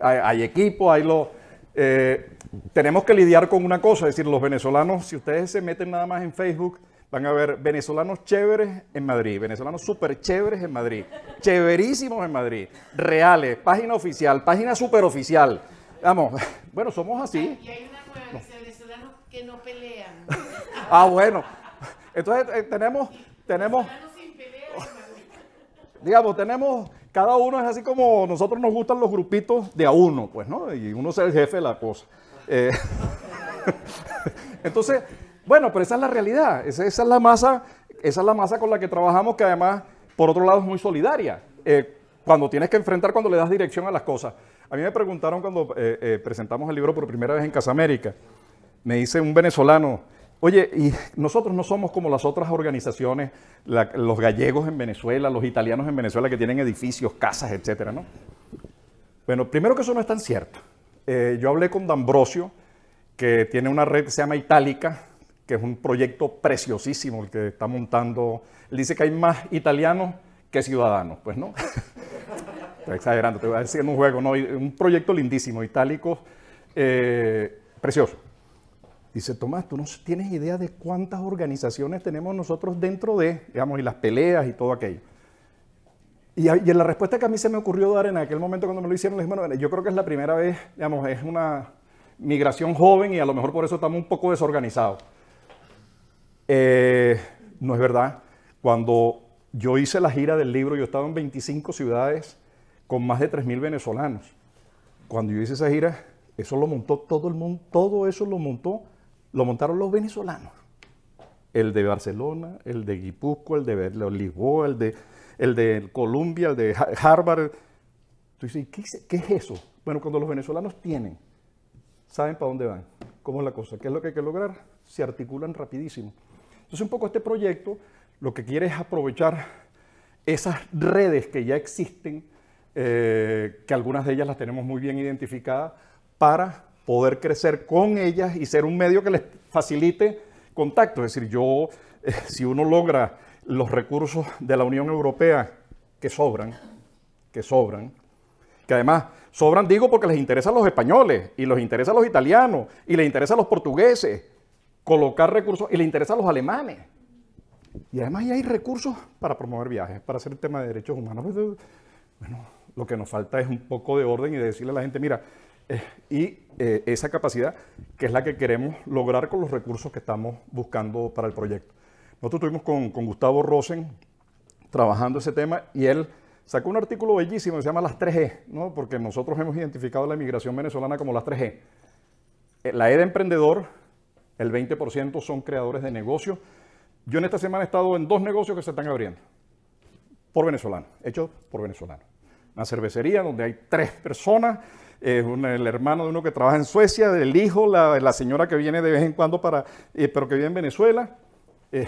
S2: hay, hay, equipo, hay lo... Eh, tenemos que lidiar con una cosa, es decir, los venezolanos, si ustedes se meten nada más en Facebook, Van a ver venezolanos chéveres en Madrid, venezolanos súper chéveres en Madrid, chéverísimos en Madrid, reales, página oficial, página súper oficial. Vamos, bueno, somos así. Y
S4: hay una venezolanos que no pelean.
S2: ah, bueno. Entonces eh, tenemos, Venezolanos sin pelea digamos, tenemos cada uno es así como nosotros nos gustan los grupitos de a uno, pues, ¿no? Y uno es el jefe de la cosa. Eh, entonces, bueno, pero esa es la realidad, esa, es la masa, esa es la masa con la que trabajamos que además, por otro lado, es muy solidaria. Eh, cuando tienes que enfrentar, cuando le das dirección a las cosas. A mí me preguntaron cuando eh, eh, presentamos el libro por primera vez en Casa América, me dice un venezolano, oye, y nosotros no somos como las otras organizaciones, los gallegos en Venezuela, los italianos en Venezuela que tienen edificios, casas, etcétera, Bueno, primero que eso no es tan cierto. yo hablé con D'Ambrosio, que tiene una red que se llama Itálica, que es un proyecto preciosísimo el que está montando. Él dice que hay más italianos que ciudadanos, pues no. Estoy exagerando, te voy a decir un juego, ¿no? Un proyecto lindísimo, itálico, eh, precioso. Dice, Tomás, tú no tienes idea de cuántas organizaciones tenemos nosotros dentro de, digamos, y las peleas y todo aquello. Y, la respuesta que a mí se me ocurrió dar en aquel momento cuando me lo hicieron, le dije, bueno, yo creo que es la primera vez, digamos, es una migración joven y a lo mejor por eso estamos un poco desorganizados. Eh, no es verdad. Cuando yo hice la gira del libro, yo estaba en 25 ciudades con más de 3.000 venezolanos. Cuando yo hice esa gira, eso lo montó todo el mundo, todo eso lo montó, lo montaron los
S4: venezolanos.
S2: El de Barcelona, el de Guipúzcoa, el de Lisboa, el de, el de Colombia, el de Harvard. Entonces, ¿qué es eso? Bueno, cuando los venezolanos tienen, saben para dónde van, cómo es la cosa, qué es lo que hay que lograr, se articulan rapidísimo. Entonces un poco este proyecto lo que quiere es aprovechar esas redes que ya existen, eh, que algunas de ellas las tenemos muy bien identificadas, para poder crecer con ellas y ser un medio que les facilite contacto. Es decir, yo, eh, si uno logra los recursos de la Unión Europea que sobran, que sobran, que además sobran, digo, porque les interesan los españoles y los interesa los italianos y les interesa los portugueses colocar recursos y le interesa a los alemanes. Y además ya hay recursos para promover viajes, para hacer el tema de derechos humanos. Pues, bueno, lo que nos falta es un poco de orden y de decirle a la gente, mira, eh, y eh, esa capacidad que es la que queremos lograr con los recursos que estamos buscando para el proyecto. Nosotros estuvimos con, con Gustavo Rosen trabajando ese tema y él sacó un artículo bellísimo que se llama las 3G, e, ¿no? porque nosotros hemos identificado la inmigración venezolana como las 3G. E. Eh, la era emprendedor, el 20% son creadores de negocios. Yo en esta semana he estado en dos negocios que se están abriendo, por venezolanos, hechos por venezolanos. Una cervecería donde hay tres personas, eh, el hermano de uno que trabaja en Suecia, el hijo, la, la señora que viene de vez en cuando para, eh, pero que vive en Venezuela. Eh,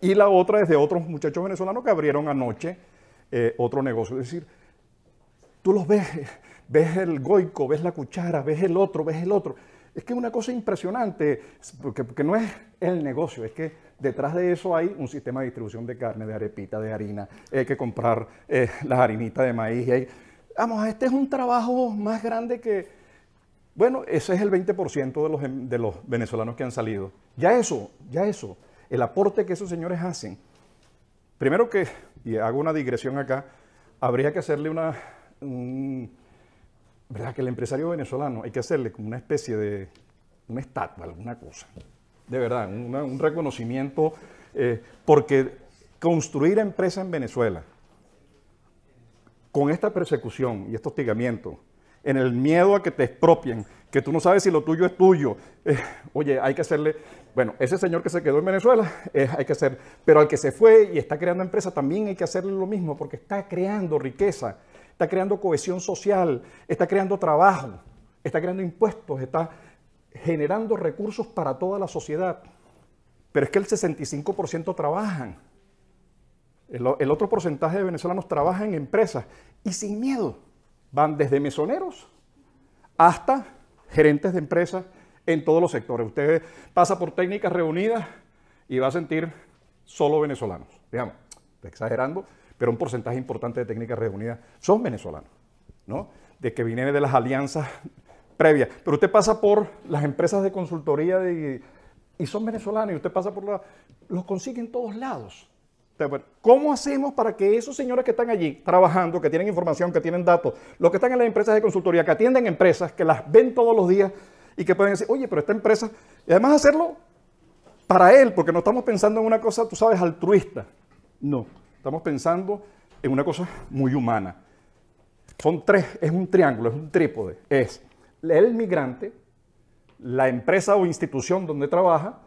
S2: y la otra es de otros muchachos venezolanos que abrieron anoche otro negocio. Es decir, tú los ves, ves el goico, ves la cuchara, ves el otro, ves el otro. Es que es una cosa impresionante, porque, no es el negocio, es que detrás de eso hay un sistema de distribución de carne, de arepita, de harina, hay que comprar la eh, las harinitas de maíz. Y vamos, este es un trabajo más grande que, bueno, ese es el 20% em, de los, venezolanos que han salido. Ya eso, ya eso, el aporte que esos señores hacen. Primero que, y hago una digresión acá, habría que hacerle una, ¿verdad? Que el empresario venezolano hay que hacerle como una especie de, una estatua, alguna cosa. De verdad, un reconocimiento, eh, porque construir empresa en Venezuela con esta persecución y este hostigamiento, en el miedo a que te expropien, que tú no sabes si lo tuyo es tuyo. Eh, oye, hay que hacerle, bueno, ese señor que se quedó en Venezuela, eh, hay que hacer, pero al que se fue y está creando empresa, también hay que hacerle lo mismo, porque está creando riqueza está creando cohesión social, está creando trabajo, está creando impuestos, está generando recursos para toda la sociedad. Pero es que el 65% trabajan. El, otro porcentaje de venezolanos trabaja en empresas y sin miedo. Van desde mesoneros hasta gerentes de empresas en todos los sectores. Usted pasa por técnicas reunidas y va a sentir solo venezolanos. Digamos, exagerando, pero un porcentaje importante de técnicas reunidas son venezolanos, ¿no? De que viene de las alianzas previas. Pero usted pasa por las empresas de consultoría y son venezolanos y usted pasa por la... Los consigue en todos lados. ¿Cómo hacemos para que esos señores que están allí trabajando, que tienen información, que tienen datos, los que están en las empresas de consultoría, que atienden empresas, que las ven todos los días y que pueden decir, oye, pero esta empresa, y además hacerlo para él, porque no estamos pensando en una cosa, tú sabes, altruista. No, Estamos pensando en una cosa muy humana. Son tres, es un triángulo, es un trípode. Es el migrante, la empresa o institución donde trabaja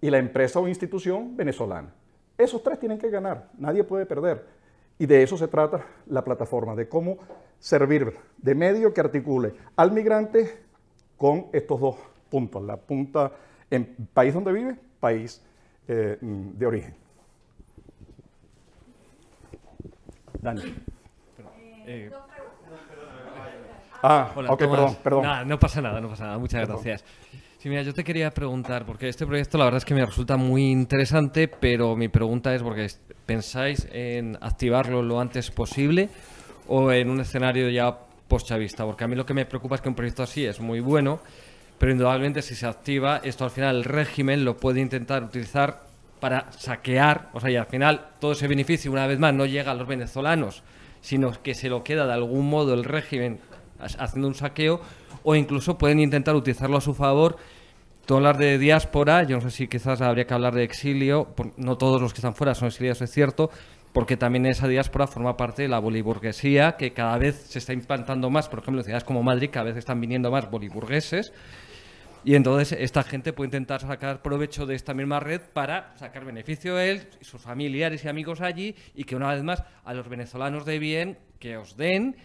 S2: y la empresa o institución venezolana. Esos tres tienen que ganar, nadie puede perder. Y de eso se trata la plataforma, de cómo servir de medio que articule al migrante con estos dos puntos, la punta en país donde vive, país eh, de origen. Dani. Eh, eh, ah,
S5: ah perdón, no pasa nada, no pasa nada. Muchas gracias. Sí, mira, yo te quería preguntar, porque este proyecto la verdad es que me resulta muy interesante, pero mi pregunta es porque pensáis en activarlo lo antes posible o en un escenario ya post-chavista, porque a mí lo que me preocupa es que un proyecto así es muy bueno, pero indudablemente si se activa, esto al final el régimen lo puede intentar utilizar para saquear, o sea, y al final todo ese beneficio una vez más no llega a los venezolanos, sino que se lo queda de algún modo el régimen haciendo un saqueo, o incluso pueden intentar utilizarlo a su favor. Tú hablar de diáspora, yo no sé si quizás habría que hablar de exilio, no todos los que están fuera son exiliados, es cierto, porque también esa diáspora forma parte de la boliburguesía, que cada vez se está implantando más, por ejemplo, en ciudades como Madrid cada vez están viniendo más boliburgueses, y entonces esta gente puede intentar sacar provecho de esta misma red para sacar beneficio a él, sus familiares y amigos allí, y que una vez más a los venezolanos de bien que os den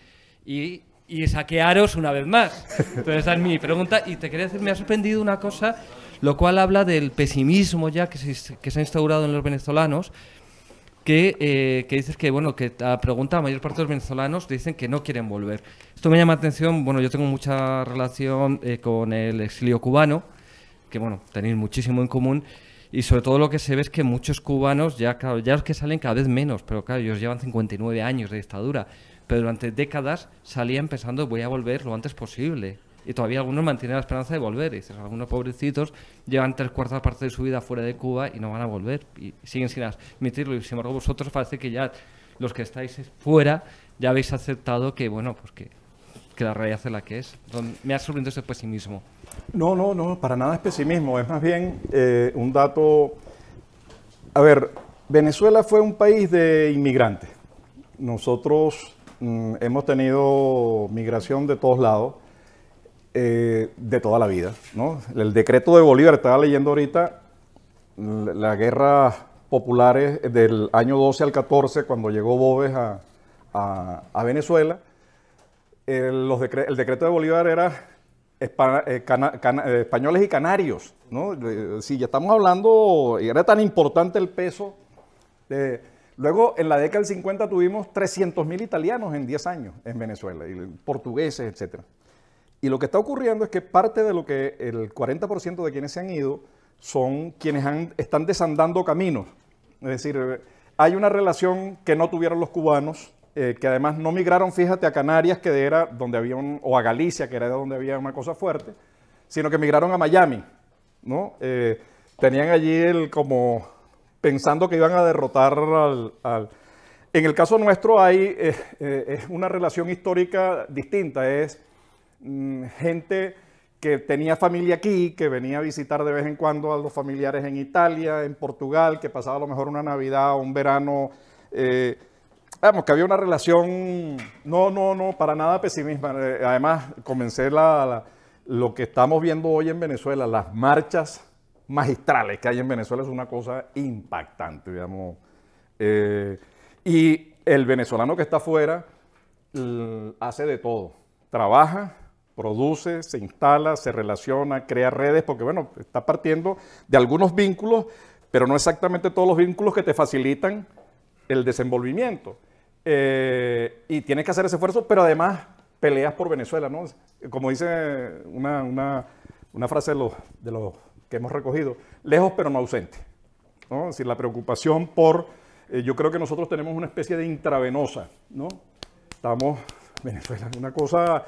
S5: y, saquearos una vez más. Entonces esa es mi pregunta. Y te quería decir, me ha sorprendido una cosa, lo cual habla del pesimismo ya que se ha instaurado en los venezolanos que, eh, que, dices que, bueno, que a pregunta, la mayor parte de los venezolanos dicen que no quieren volver. Esto me llama la atención, bueno, yo tengo mucha relación eh, con el exilio cubano, que, bueno, tenéis muchísimo en común, y sobre todo lo que se ve es que muchos cubanos, ya, ya los que salen cada vez menos, pero claro, ellos llevan 59 años de dictadura, pero durante décadas salían pensando voy a volver lo antes posible y todavía algunos mantienen la esperanza de volver. Y algunos pobrecitos llevan tres cuartas partes de su vida fuera de Cuba y no van a volver y siguen sin admitirlo. Y sin embargo, vosotros parece que ya los que estáis fuera ya habéis aceptado que, bueno, pues la realidad es la que es. Me ha sorprendido ese pesimismo.
S2: No, no, no, para nada es pesimismo. Es más bien eh, un dato. A ver, Venezuela fue un país de inmigrantes. Nosotros mm, hemos tenido migración de todos lados eh, de toda la vida. El decreto de Bolívar, estaba leyendo ahorita, la guerra populares del año 12 al 14, cuando llegó Boves a, Venezuela, el, decreto de Bolívar era eh, eh, españoles y canarios, Si ya estamos hablando, era tan importante el peso. luego, en la década del 50 tuvimos 300.000 italianos en 10 años en Venezuela, y portugueses, etcétera. Y lo que está ocurriendo es que parte de lo que el 40% de quienes se han ido son quienes han, están desandando caminos. Es decir, hay una relación que no tuvieron los cubanos, eh, que además no migraron, fíjate, a Canarias, que era donde había un, o a Galicia, que era donde había una cosa fuerte, sino que migraron a Miami, ¿no? Eh, tenían allí el como pensando que iban a derrotar al... en el caso nuestro hay eh, una relación histórica distinta, es Mm, gente que tenía familia aquí, que venía a visitar de vez en cuando a los familiares en Italia, en Portugal, que pasaba a lo mejor una Navidad o un verano. Eh, vamos, que había una relación, no, no, no, para nada pesimista. Eh, además, comencé la, lo que estamos viendo hoy en Venezuela, las marchas magistrales que hay en Venezuela es una cosa impactante, digamos. Eh, y el venezolano que está afuera hace de todo, trabaja, produce, se instala, se relaciona, crea redes, porque bueno, está partiendo de algunos vínculos, pero no exactamente todos los vínculos que te facilitan el desenvolvimiento. Eh, y tienes que hacer ese esfuerzo, pero además peleas por Venezuela, ¿no? Como dice una, frase de los, que hemos recogido, lejos pero no ausente. ¿no? Es decir, la preocupación por, eh, yo creo que nosotros tenemos una especie de intravenosa, ¿no? Estamos, Venezuela, una cosa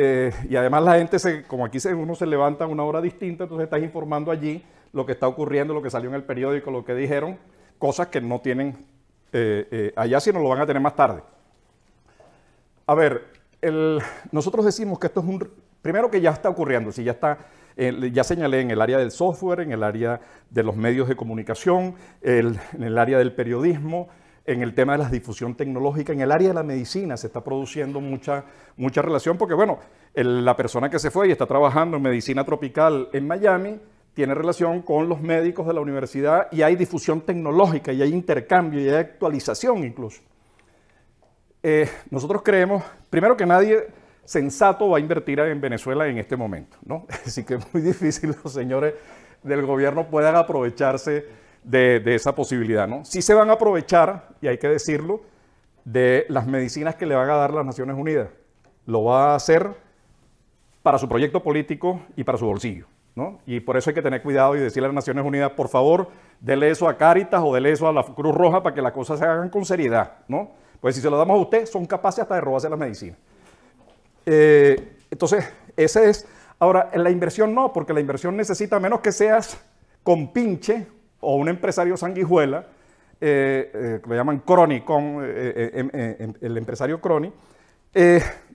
S2: eh, y además la gente, se, como aquí se, uno se levanta a una hora distinta, entonces estás informando allí lo que está ocurriendo, lo que salió en el periódico, lo que dijeron, cosas que no tienen eh, eh, allá, sino lo van a tener más tarde. A ver, nosotros decimos que esto es un... Primero que ya está ocurriendo, si ya está ya señalé en el área del software, en el área de los medios de comunicación, en el área del periodismo, en el tema de la difusión tecnológica, en el área de la medicina se está produciendo mucha, mucha relación, porque bueno, la persona que se fue y está trabajando en medicina tropical en Miami tiene relación con los médicos de la universidad y hay difusión tecnológica y hay intercambio y hay actualización incluso. Eh, nosotros creemos, primero que nadie sensato va a invertir en Venezuela en este momento, ¿no? Así que es muy difícil los señores del gobierno puedan aprovecharse de, esa posibilidad. ¿no? Si se van a aprovechar, y hay que decirlo, de las medicinas que le van a dar las Naciones Unidas. Lo va a hacer para su proyecto político y para su bolsillo. ¿no? Y por eso hay que tener cuidado y decirle a las Naciones Unidas, por favor, dele eso a Cáritas o dele eso a la Cruz Roja para que las cosas se hagan con seriedad. ¿no? Pues si se lo damos a usted, son capaces hasta de robarse las medicinas. Eh, entonces, ese es. Ahora, la inversión no, porque la inversión necesita, menos que seas con pinche o un empresario sanguijuela, eh, eh, que lo llaman Crony, eh, em, em, el empresario Crony,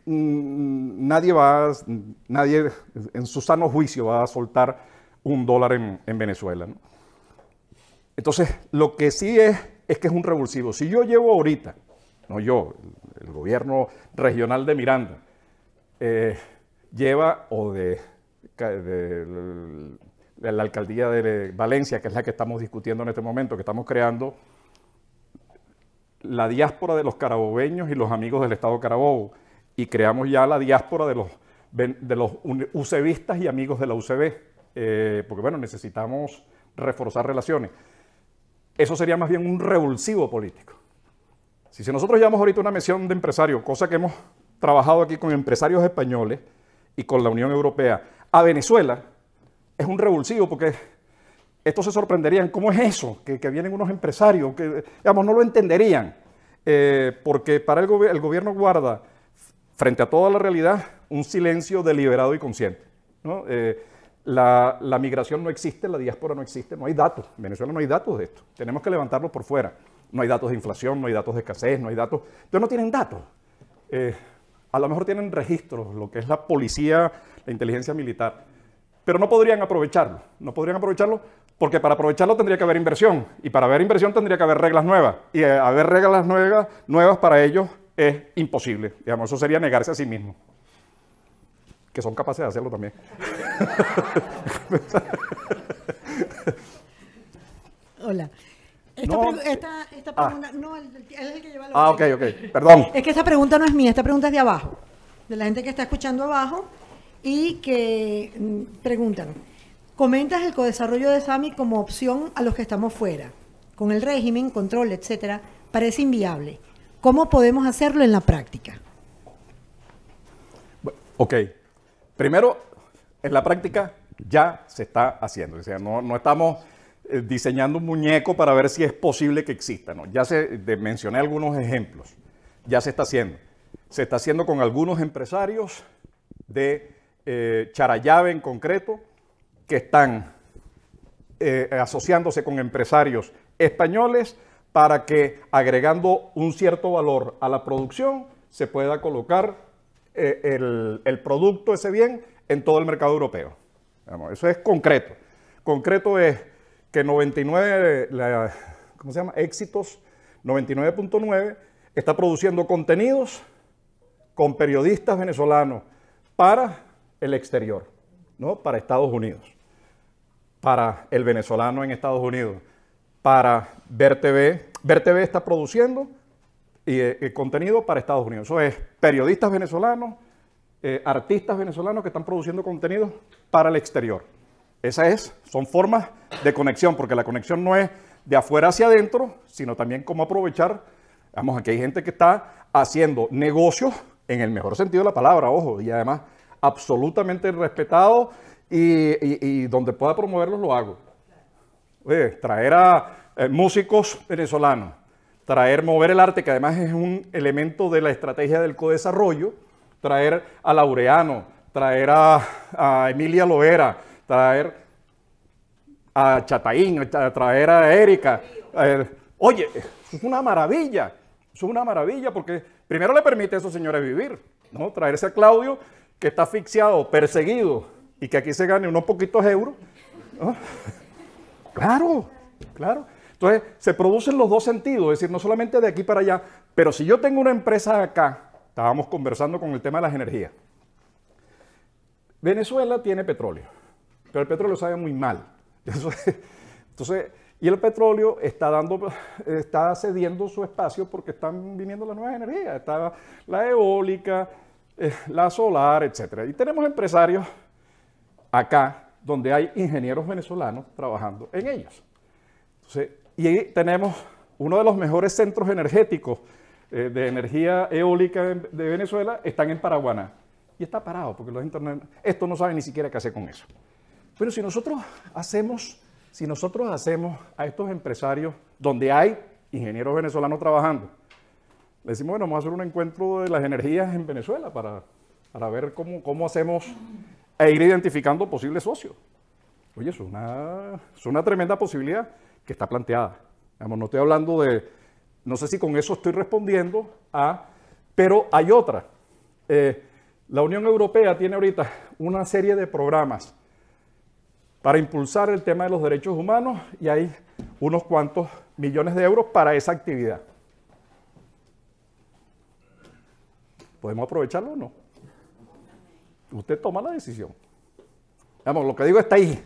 S2: mm, nadie va, nadie en su sano juicio va a soltar un dólar en, Venezuela. Entonces, lo que sí es, es que es un revulsivo. Si yo llevo ahorita, no yo, el, gobierno regional de Miranda, lleva o de la alcaldía de Valencia, que es la que estamos discutiendo en este momento, que estamos creando, la diáspora de los carabobeños y los amigos del Estado Carabobo, y creamos ya la diáspora de los, de los UCBistas y amigos de la UCB, eh, porque bueno, necesitamos reforzar relaciones. Eso sería más bien un revulsivo político. Si, si nosotros llevamos ahorita una misión de empresario, cosa que hemos trabajado aquí con empresarios españoles y con la Unión Europea, a Venezuela, es un revulsivo porque estos se sorprenderían. ¿Cómo es eso? Que, vienen unos empresarios que, digamos, no lo entenderían. Eh, porque para el, gobierno guarda, frente a toda la realidad, un silencio deliberado y consciente. Eh, la, migración no existe, la diáspora no existe, no hay datos. En Venezuela no hay datos de esto. Tenemos que levantarlo por fuera. No hay datos de inflación, no hay datos de escasez, no hay datos. Entonces no tienen datos. Eh, a lo mejor tienen registros, lo que es la policía, la inteligencia militar pero no podrían aprovecharlo. No podrían aprovecharlo porque para aprovecharlo tendría que haber inversión y para haber inversión tendría que haber reglas nuevas y eh, haber reglas nuevas, nuevas para ellos es imposible. Digamos, eso sería negarse a sí mismo. Que son capaces de hacerlo también. Hola. es el que lleva la Ah, ok, ok, perdón.
S3: Es que esta pregunta no es mía, esta pregunta es de abajo, de la gente que está escuchando abajo y que mm, preguntan, comentas el co-desarrollo de SAMI como opción a los que estamos fuera, con el régimen, control, etcétera, parece inviable. ¿Cómo podemos hacerlo en la práctica?
S2: Ok, primero, en la práctica ya se está haciendo, o sea, no, no estamos eh, diseñando un muñeco para ver si es posible que exista, ¿no? Ya se, mencioné algunos ejemplos, ya se está haciendo. Se está haciendo con algunos empresarios de eh, en concreto, que están eh, asociándose con empresarios españoles para que agregando un cierto valor a la producción se pueda colocar eh, el, producto, ese bien, en todo el mercado europeo. eso es concreto. Concreto es que 99, ¿cómo se llama? Éxitos 99.9 está produciendo contenidos con periodistas venezolanos para el exterior, ¿no? Para Estados Unidos, para el venezolano en Estados Unidos, para Ver TV. está produciendo y, eh, contenido para Estados Unidos. Eso es periodistas venezolanos, eh, artistas venezolanos que están produciendo contenido para el exterior. Esa es, son formas de conexión, porque la conexión no es de afuera hacia adentro, sino también cómo aprovechar. Vamos, aquí hay gente que está haciendo negocios en el mejor sentido de la palabra, ojo, y además absolutamente respetado y, donde pueda promoverlos lo hago. Oye, traer a eh, músicos venezolanos, traer, mover el arte, que además es un elemento de la estrategia del co-desarrollo, traer a Laureano, traer a, Emilia Loera, traer a Chataín, traer a Erika. oye, es una maravilla, es una maravilla porque primero le permite a esos señores vivir, ¿no? Traerse a Claudio que está asfixiado, perseguido, y que aquí se gane unos poquitos euros. Claro, claro. Entonces, se producen los dos sentidos, es decir, no solamente de aquí para allá, pero si yo tengo una empresa acá, estábamos conversando con el tema de las energías. Venezuela tiene petróleo, pero el petróleo sabe muy mal. Entonces, y el petróleo está dando, está cediendo su espacio porque están viniendo las nuevas energías, está la eólica, eh, la solar, etcétera. Y tenemos empresarios acá donde hay ingenieros venezolanos trabajando en ellos. y tenemos uno de los mejores centros energéticos eh, de energía eólica de, Venezuela, están en Paraguaná. Y está parado, porque los internet, esto no saben ni siquiera qué hacer con eso. Pero si nosotros hacemos, si nosotros hacemos a estos empresarios donde hay ingenieros venezolanos trabajando, decimos, bueno, vamos a hacer un encuentro de las energías en Venezuela para, para ver cómo, hacemos e ir identificando posibles socios. Oye, es una, es una tremenda posibilidad que está planteada. no estoy hablando de, no sé si con eso estoy respondiendo a, pero hay otra. Eh, la Unión Europea tiene ahorita una serie de programas para impulsar el tema de los derechos humanos y hay unos cuantos millones de euros para esa actividad. ¿Podemos aprovecharlo o no? Usted toma la decisión. Vamos, lo que digo está ahí.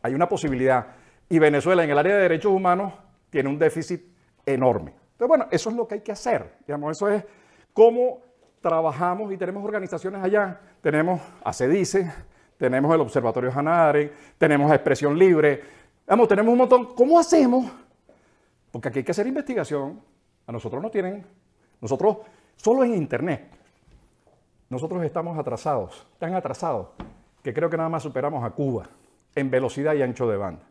S2: Hay una posibilidad. Y Venezuela en el área de derechos humanos tiene un déficit enorme. Entonces, bueno, eso es lo que hay que hacer. Digamos, eso es cómo trabajamos y tenemos organizaciones allá. Tenemos a tenemos el Observatorio Hanare, tenemos Expresión Libre. Vamos, tenemos un montón. ¿Cómo hacemos? Porque aquí hay que hacer investigación. A nosotros no tienen. Nosotros solo en Internet nosotros estamos atrasados, tan atrasados, que creo que nada más superamos a Cuba en velocidad y ancho de banda.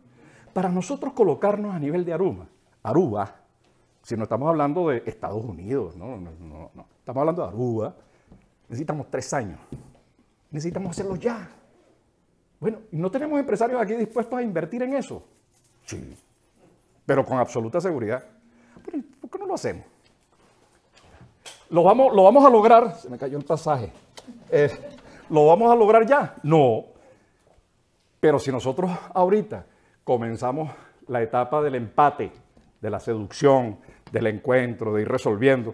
S2: Para nosotros colocarnos a nivel de Aruba, Aruba, si no estamos hablando de Estados Unidos, no, no, no, no. estamos hablando de Aruba, necesitamos tres años. Necesitamos hacerlo ya. Bueno, ¿no tenemos empresarios aquí dispuestos a invertir en eso? Sí, pero con absoluta seguridad. ¿Por qué no lo hacemos? ¿Lo vamos, lo vamos a lograr? Se me cayó un pasaje. Eh, ¿Lo vamos a lograr ya? No. Pero si nosotros ahorita comenzamos la etapa del empate, de la seducción, del encuentro, de ir resolviendo,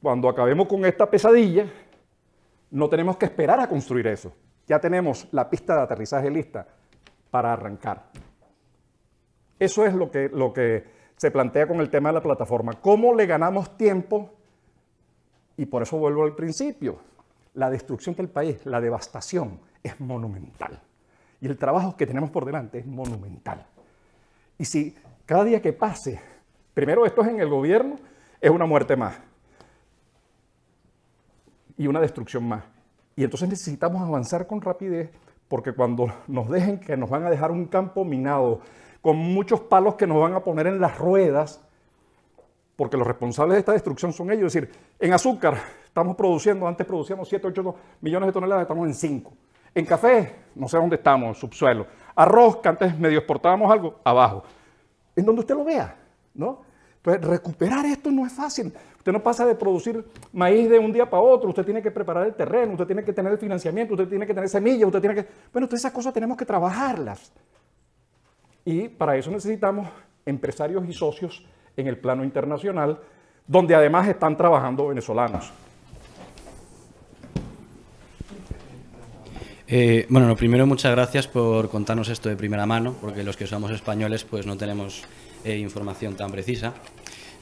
S2: cuando acabemos con esta pesadilla, no tenemos que esperar a construir eso. Ya tenemos la pista de aterrizaje lista para arrancar. Eso es lo que, lo que se plantea con el tema de la plataforma. ¿Cómo le ganamos tiempo y por eso vuelvo al principio. La destrucción del país, la devastación, es monumental. Y el trabajo que tenemos por delante es monumental. Y si cada día que pase, primero esto es en el gobierno, es una muerte más. Y una destrucción más. Y entonces necesitamos avanzar con rapidez porque cuando nos dejen que nos van a dejar un campo minado, con muchos palos que nos van a poner en las ruedas, porque los responsables de esta destrucción son ellos. Es decir, en azúcar estamos produciendo, antes producíamos 7, 8 millones de toneladas, estamos en 5. En café, no sé dónde estamos, subsuelo. Arroz, que antes medio exportábamos algo, abajo. En donde usted lo vea, ¿no? Entonces, recuperar esto no es fácil. Usted no pasa de producir maíz de un día para otro. Usted tiene que preparar el terreno, usted tiene que tener el financiamiento, usted tiene que tener semillas, usted tiene que... Bueno, todas esas cosas tenemos que trabajarlas. Y para eso necesitamos empresarios y socios en el plano internacional, donde además están trabajando venezolanos.
S6: Eh, bueno, lo primero, muchas gracias por contarnos esto de primera mano, porque los que somos españoles pues no tenemos eh, información tan precisa.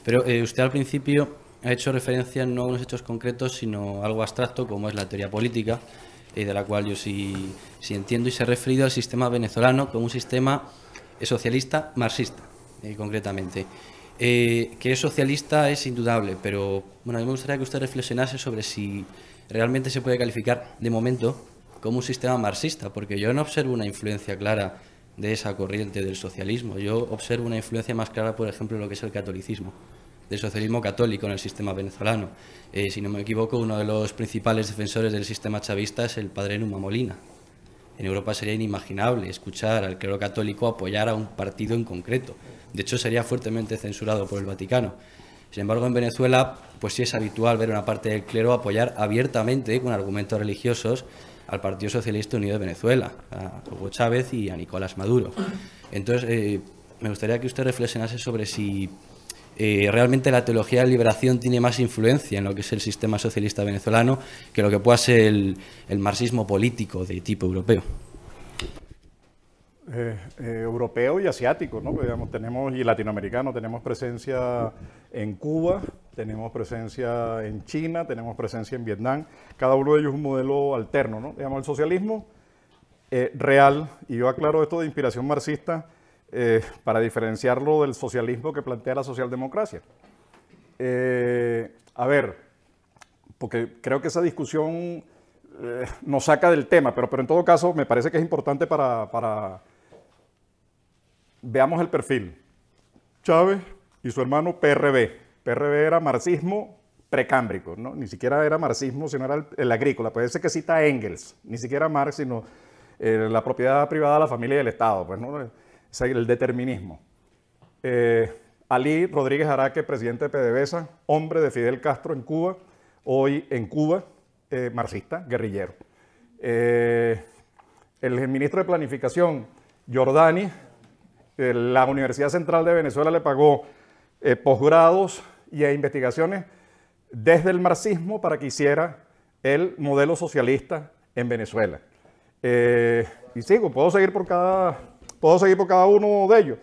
S6: Pero eh, usted al principio ha hecho referencia no a unos hechos concretos, sino a algo abstracto como es la teoría política, de la cual yo sí, sí, entiendo y se ha referido al sistema venezolano como un sistema socialista marxista, concretamente. Eh, que es socialista es indudable, pero bueno, me gustaría que usted reflexionase sobre si realmente se puede calificar de momento como un sistema marxista, porque yo no observo una influencia clara de esa corriente del socialismo. Yo observo una influencia más clara, por ejemplo, lo que es el catolicismo, del socialismo católico en el sistema venezolano. Eh, si no me equivoco, uno de los principales defensores del sistema chavista es el padre Numa Molina, en Europa sería inimaginable escuchar al clero católico apoyar a un partido en concreto. De hecho, sería fuertemente censurado por el Vaticano. Sin embargo, en Venezuela, pues sí es habitual ver una parte del clero apoyar abiertamente, con argumentos religiosos, al Partido Socialista Unido de Venezuela, a Hugo Chávez y a Nicolás Maduro. Entonces, eh, me gustaría que usted reflexionase sobre si eh, realmente la teología de la liberación tiene más influencia en lo que es el sistema socialista venezolano que lo que pueda ser el, marxismo político de tipo europeo.
S2: Eh, eh, europeo y asiático, ¿no? Digamos, tenemos, y latinoamericano, tenemos presencia en Cuba, tenemos presencia en China, tenemos presencia en Vietnam, cada uno de ellos un modelo alterno, ¿no? Digamos, el socialismo real, y yo aclaro esto de inspiración marxista, eh, para diferenciarlo del socialismo que plantea la socialdemocracia. Eh, a ver, porque creo que esa discusión eh, nos saca del tema, pero, pero en todo caso me parece que es importante para, Veamos el perfil. Chávez y su hermano PRB. PRB era marxismo precámbrico, ¿no? ni siquiera era marxismo, sino era el, agrícola. Puede ser que cita Engels, ni siquiera Marx, sino la propiedad privada de la familia y del Estado. Pues, ¿no? el determinismo. Eh, Ali Rodríguez Araque, presidente de PDVSA, hombre de Fidel Castro en Cuba, hoy en Cuba, eh, marxista, guerrillero. Eh, el ministro de Planificación, Jordani, la Universidad Central de Venezuela le pagó posgrados y e investigaciones desde el marxismo para que hiciera el modelo socialista en Venezuela. y sigo, puedo seguir por cada todos seguir cada uno de ellos.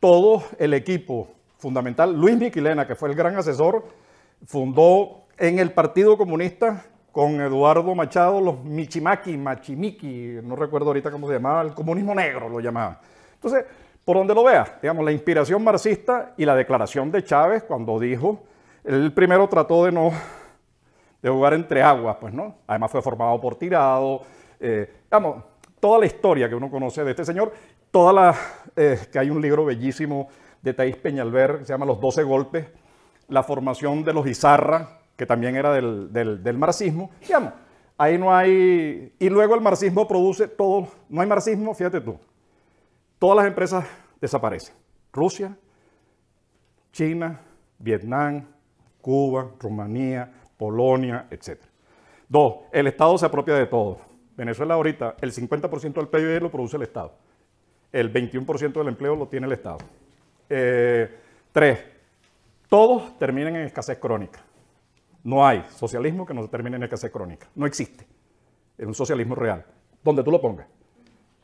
S2: Todo el equipo fundamental, Luis Miquilena, que fue el gran asesor, fundó en el Partido Comunista con Eduardo Machado los Michimaki, Machimiki, no recuerdo ahorita cómo se llamaba, el comunismo negro lo llamaba. Entonces, por donde lo veas, digamos, la inspiración marxista y la declaración de Chávez cuando dijo, él primero trató de no, de jugar entre aguas, pues, ¿no? Además fue formado por Tirado, eh, digamos, toda la historia que uno conoce de este señor, toda la, eh, que hay un libro bellísimo de Taís Peñalver, que se llama Los 12 Golpes, la formación de los Izarra, que también era del, marxismo, ahí no hay, y luego el marxismo produce todo, no hay marxismo, fíjate tú, todas las empresas desaparecen, Rusia, China, Vietnam, Cuba, Rumanía, Polonia, etc. Dos, el Estado se apropia de todo. Venezuela ahorita, el 50% del PIB lo produce el Estado el 21% del empleo lo tiene el Estado. Eh, tres, todos terminan en escasez crónica. No hay socialismo que no termine en escasez crónica. No existe. Es un socialismo real. Donde tú lo pongas.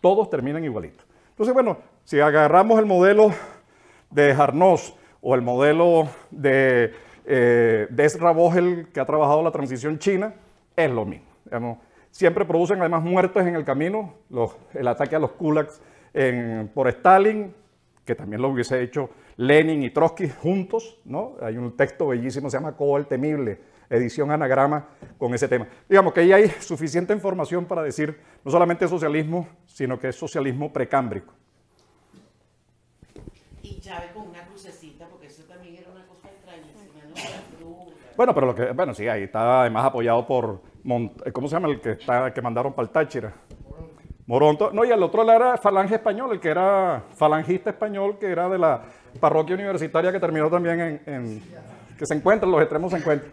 S2: Todos terminan igualitos. Entonces, bueno, si agarramos el modelo de Jarnos o el modelo de, eh, de que ha trabajado la transición china, es lo mismo. siempre producen además muertes en el camino, el ataque a los kulaks por Stalin, que también lo hubiese hecho Lenin y Trotsky juntos, ¿no? Hay un texto bellísimo, se llama Cobal Temible, edición anagrama con ese tema. Digamos que ahí hay suficiente información para decir no solamente socialismo, sino que es socialismo precámbrico.
S4: Y Chávez con una crucecita, porque eso también era una cosa
S2: extrañísima, Bueno, pero que, bueno, sí, ahí está además apoyado por, ¿cómo se llama el que, que mandaron para el Táchira? Moronto, no, y al otro era Falange Español, el que era falangista español, que era de la parroquia universitaria que terminó también en, que se encuentran, los extremos se encuentran.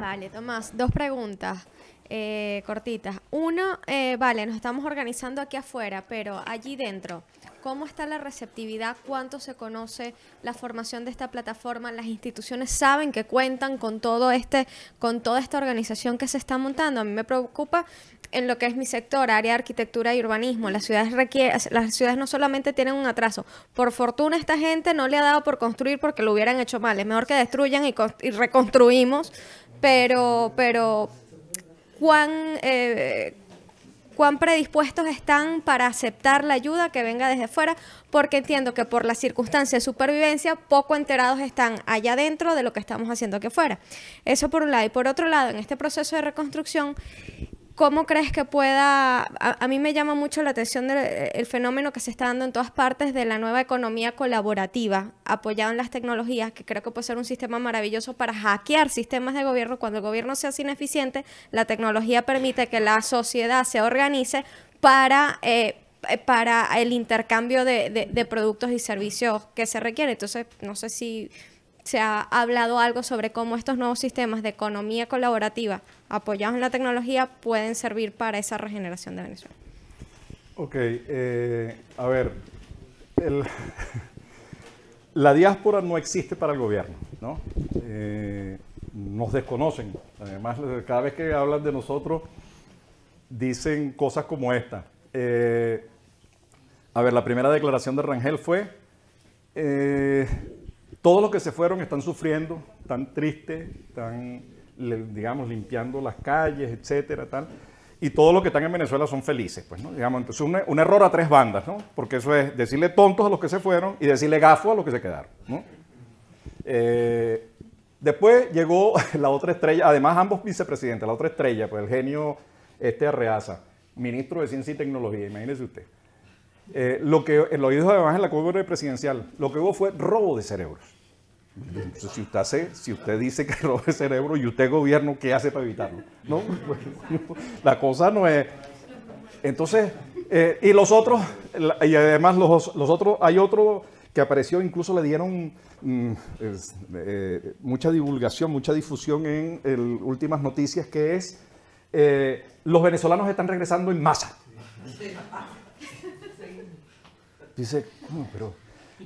S7: Vale, Tomás, dos preguntas eh, cortitas. Uno, eh, vale, nos estamos organizando aquí afuera, pero allí dentro, ¿Cómo está la receptividad? ¿Cuánto se conoce la formación de esta plataforma? ¿Las instituciones saben que cuentan con todo este, con toda esta organización que se está montando? A mí me preocupa en lo que es mi sector, área de arquitectura y urbanismo. Las ciudades, las ciudades no solamente tienen un atraso. Por fortuna esta gente no le ha dado por construir porque lo hubieran hecho mal. Es mejor que destruyan y, reconstruimos. Pero, pero, ¿cuán... Eh, cuán predispuestos están para aceptar la ayuda que venga desde fuera, porque entiendo que por las circunstancias de supervivencia, poco enterados están allá adentro de lo que estamos haciendo aquí fuera. Eso por un lado. Y por otro lado, en este proceso de reconstrucción, ¿Cómo crees que pueda, a, mí me llama mucho la atención del, eh, el fenómeno que se está dando en todas partes de la nueva economía colaborativa, apoyada en las tecnologías, que creo que puede ser un sistema maravilloso para hackear sistemas de gobierno. Cuando el gobierno se hace ineficiente, la tecnología permite que la sociedad se organice para... Eh, eh, para el intercambio de, productos y servicios que se requiere Entonces, no sé si se ha hablado algo sobre cómo estos nuevos sistemas de economía colaborativa apoyados en la tecnología pueden servir para esa regeneración de
S2: Venezuela. Ok, eh, a ver, la diáspora no existe para el gobierno, ¿no? Eh, nos desconocen, además cada vez que hablan de nosotros dicen cosas como esta. Eh, a ver, la primera declaración de Rangel fue... Todos los que se fueron están sufriendo, están tristes, están, digamos, limpiando las calles, etcétera, tal. Y todos los que están en Venezuela son felices, pues, ¿no? Digamos, entonces un, error a tres bandas, ¿no? Porque eso es decirle tontos a los que se fueron y decirle gafo a los que se quedaron, ¿no? Eh, después llegó la otra estrella, además ambos vicepresidentes, la otra estrella, pues el genio este Arreaza, ministro de Ciencia y Tecnología, imagínese usted. Eh, lo que lo hizo además en la cumbre presidencial, lo que hubo fue robo de cerebros si usted, hace, si usted dice que roba el cerebro y usted gobierno, ¿qué hace para evitarlo? ¿No? la cosa no es... Entonces, eh, y los otros, y además los, otros, hay otro que apareció, incluso le dieron mm, eh, mucha divulgación, mucha difusión en últimas noticias, que es eh, los venezolanos están regresando en masa. Dice, ¿cómo? pero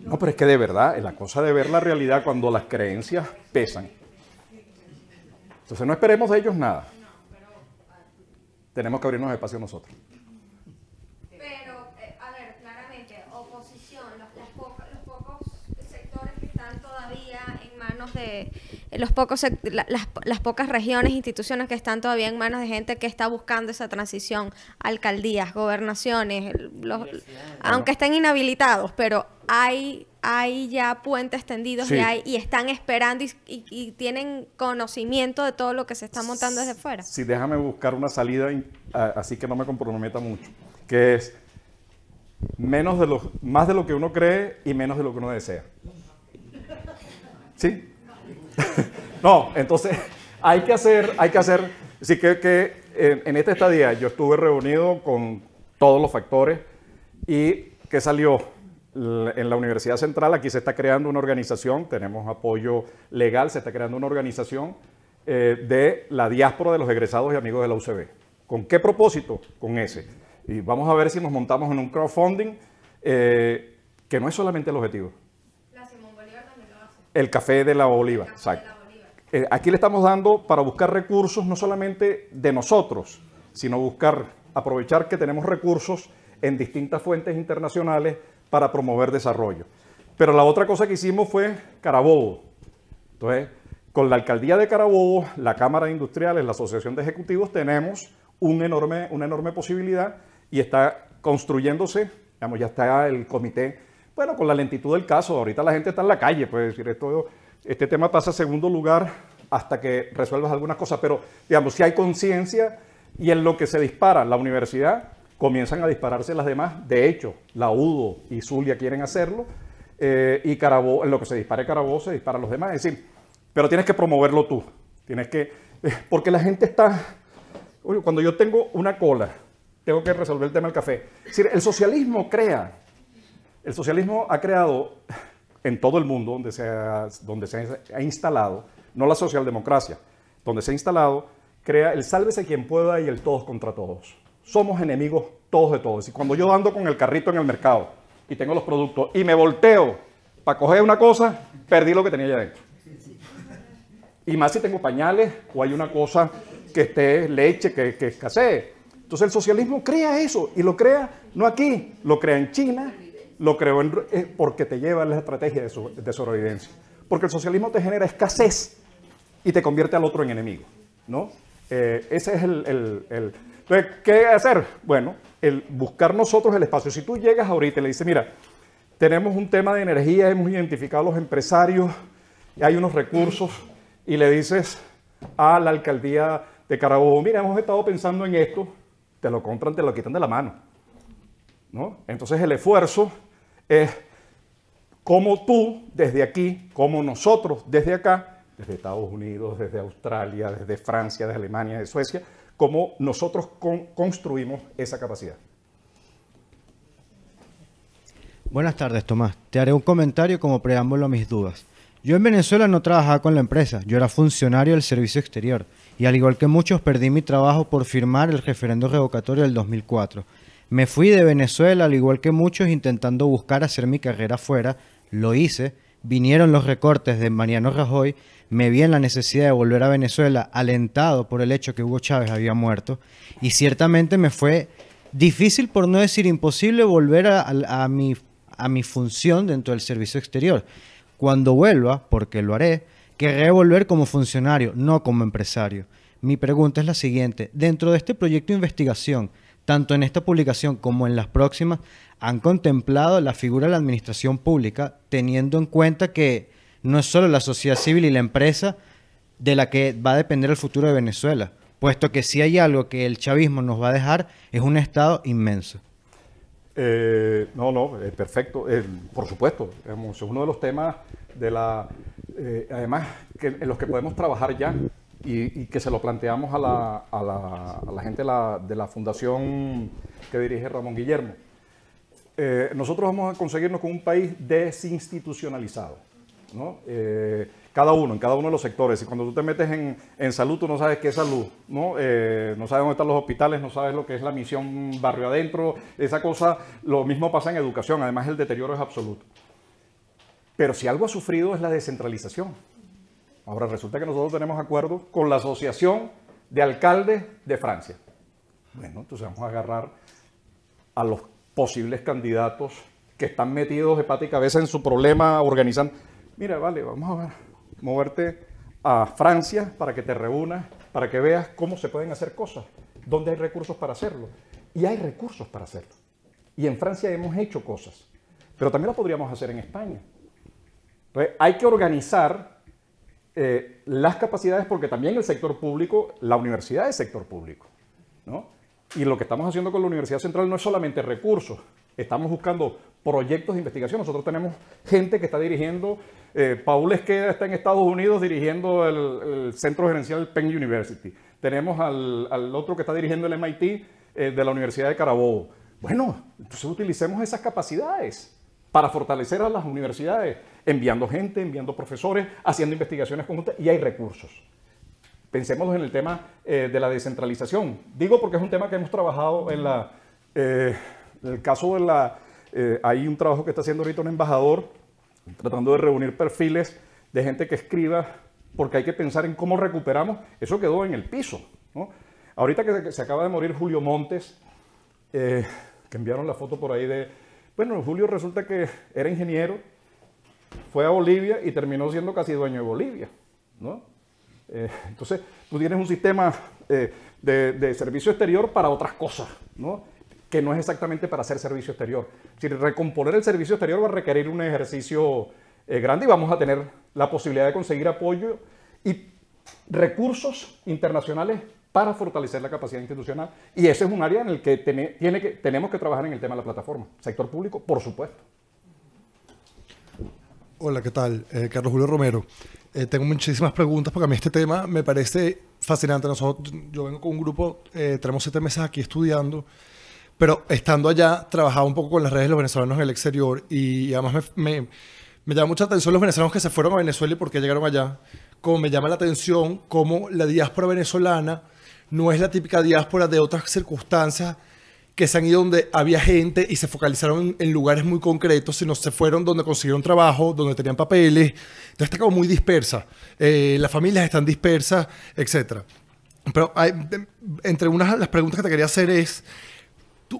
S2: no, pero es que de verdad, es la cosa de ver la realidad cuando las creencias pesan. Entonces no esperemos de ellos nada. Tenemos que abrirnos espacio nosotros.
S7: Pero, eh, a ver, claramente, oposición, los pocos sectores que están todavía en manos de los pocos, las, las, pocas regiones, instituciones que están todavía en manos de gente que está buscando esa transición, alcaldías, gobernaciones, los, aunque estén inhabilitados, pero hay, hay ya puentes tendidos y, hay, y, están esperando y, tienen conocimiento de todo lo que se está montando desde fuera.
S2: Sí, déjame buscar una salida, así que no me comprometa mucho, que es menos de los, más de lo que uno cree y menos de lo que uno desea. ¿Sí? no, entonces hay que hacer, hay que hacer, sí que, que eh, en, esta estadía yo estuve reunido con todos los factores y que salió en la Universidad Central, aquí se está creando una organización, tenemos apoyo legal, se está creando una organización eh, de la diáspora de los egresados y amigos de la UCB. ¿Con qué propósito? Con ese. Y vamos a ver si nos montamos en un crowdfunding, eh, que no es solamente el objetivo. El café de la oliva, eh, aquí le estamos dando para buscar recursos no solamente de nosotros, sino buscar, aprovechar que tenemos recursos en distintas fuentes internacionales para promover desarrollo. Pero la otra cosa que hicimos fue Carabobo. Entonces, con la alcaldía de Carabobo, la Cámara de Industriales, la Asociación de Ejecutivos, tenemos una enorme posibilidad y está construyéndose, ya está el comité bueno, con la lentitud del caso, ahorita la gente está en la calle, puede decir, esto, este tema pasa a segundo lugar hasta que resuelvas algunas cosas, pero digamos, si hay conciencia y en lo que se dispara la universidad, comienzan a dispararse las demás. De hecho, la UDO y Zulia quieren hacerlo, eh, y Carabobo, en lo que se dispare Carabó se disparan los demás. Es decir, pero tienes que promoverlo tú. Tienes que, eh, porque la gente está, cuando yo tengo una cola, tengo que resolver el tema del café. Es decir, el socialismo crea el socialismo ha creado en todo el mundo donde se ha, donde se ha instalado, no la socialdemocracia, donde se ha instalado, crea el sálvese quien pueda y el todos contra todos. Somos enemigos todos de todos. Y cuando yo ando con el carrito en el mercado y tengo los productos y me volteo para coger una cosa, perdí lo que tenía ya dentro. Y más si tengo pañales o hay una cosa que esté leche, que, que escasee. Entonces el socialismo crea eso y lo crea no aquí, lo crea en China, lo creó eh, porque te lleva a la estrategia de, sobrevivencia. Porque el socialismo te genera escasez y te convierte al otro en enemigo, ¿no? Eh, ese es el, el, entonces, ¿qué hacer? Bueno, el buscar nosotros el espacio. Si tú llegas ahorita y le dices, mira, tenemos un tema de energía, hemos identificado los empresarios, hay unos recursos, y le dices a la alcaldía de Carabobo, mira, hemos estado pensando en esto, te lo compran, te lo quitan de la mano. ¿no? Entonces el esfuerzo es cómo tú desde aquí, como nosotros desde acá, desde Estados Unidos, desde Australia, desde Francia, desde Alemania, de Suecia, cómo nosotros construimos esa capacidad.
S8: Buenas tardes, Tomás. Te haré un comentario como preámbulo a mis dudas. Yo en Venezuela no trabajaba con la empresa, yo era funcionario del Servicio Exterior y al igual que muchos perdí mi trabajo por firmar el referendo revocatorio del 2004. Me fui de Venezuela, al igual que muchos, intentando buscar hacer mi carrera afuera. Lo hice. Vinieron los recortes de Mariano Rajoy. Me vi en la necesidad de volver a Venezuela, alentado por el hecho que Hugo Chávez había muerto. Y ciertamente me fue difícil, por no decir imposible, volver a, a mi función dentro del servicio exterior. Cuando vuelva, porque lo haré, querré volver como funcionario, no como empresario. Mi pregunta es la siguiente. Dentro de este proyecto de investigación, tanto en esta publicación como en las próximas, han contemplado la figura de la administración pública, teniendo en cuenta que no es solo la sociedad civil y la empresa de la que va a depender el futuro de Venezuela, puesto que si hay algo que el chavismo nos va a dejar es un Estado inmenso.
S2: Eh, no, no, eh, perfecto, eh, por supuesto, es uno de los temas de la, además, en los que podemos trabajar ya, y, que se lo planteamos a la, gente de la, fundación que dirige Ramón Guillermo. Eh, nosotros vamos a conseguirnos con un país desinstitucionalizado, eh, cada uno, en cada uno de los sectores. Y cuando tú te metes en, salud, tú no sabes qué es salud, ¿no? Eh, no sabes dónde están los hospitales, no sabes lo que es la misión barrio adentro, esa cosa. Lo mismo pasa en educación, además el deterioro es absoluto. Pero si algo ha sufrido es la descentralización. Ahora resulta que nosotros tenemos acuerdos con la Asociación de Alcaldes de Francia. Bueno, entonces vamos a agarrar a los posibles candidatos que están metidos de pata en su problema organizando. Mira, vale, vamos a moverte a Francia para que te reúnas, para que veas cómo se pueden hacer cosas, dónde hay recursos para hacerlo. Y hay recursos para hacerlo. Y en Francia hemos hecho cosas, pero también lo podríamos hacer en España. hay que organizar eh, las capacidades porque también el sector público, la universidad es sector público. Y lo que estamos haciendo con la Universidad Central no es solamente recursos, estamos buscando proyectos de investigación. Nosotros tenemos gente que está dirigiendo, eh, Paul Esqueda está en Estados Unidos dirigiendo el, centro gerencial Penn University. Tenemos al, otro que está dirigiendo el MIT eh, de la Universidad de Carabobo. Bueno, entonces utilicemos esas capacidades para fortalecer a las universidades, enviando gente, enviando profesores, haciendo investigaciones conjuntas y hay recursos. Pensemos en el tema eh, de la descentralización. Digo porque es un tema que hemos trabajado en la... Eh, el caso de la... Eh, hay un trabajo que está haciendo ahorita un embajador tratando de reunir perfiles de gente que escriba porque hay que pensar en cómo recuperamos. Eso quedó en el piso. Ahorita que se acaba de morir Julio Montes, que enviaron la foto por ahí de, bueno, Julio resulta que era ingeniero, fue a Bolivia y terminó siendo casi dueño de Bolivia, ¿no? Eh, entonces, tú tienes un sistema eh, de, servicio exterior para otras cosas, ¿no? Que no es exactamente para hacer servicio exterior. Si recomponer el servicio exterior va a requerir un ejercicio eh, grande y vamos a tener la posibilidad de conseguir apoyo y recursos internacionales para fortalecer la capacidad institucional. Y ese es un área en el que, tiene, que tenemos que trabajar en el tema de la plataforma. Sector público, por supuesto.
S9: Hola, ¿qué tal? Eh, Carlos Julio Romero. Eh, tengo muchísimas preguntas porque a mí este tema me parece fascinante. Nosotros, yo vengo con un grupo, eh, tenemos siete meses aquí estudiando, pero estando allá, trabajaba un poco con las redes de los venezolanos en el exterior y, además me, me, me llama mucha atención los venezolanos que se fueron a Venezuela y por qué llegaron allá. Como me llama la atención cómo la diáspora venezolana no es la típica diáspora de otras circunstancias que se han ido donde había gente y se focalizaron en, lugares muy concretos, sino se fueron donde consiguieron trabajo, donde tenían papeles. Entonces está como muy dispersa. Eh, las familias están dispersas, etc. Pero em, entre unas las preguntas que te quería hacer es,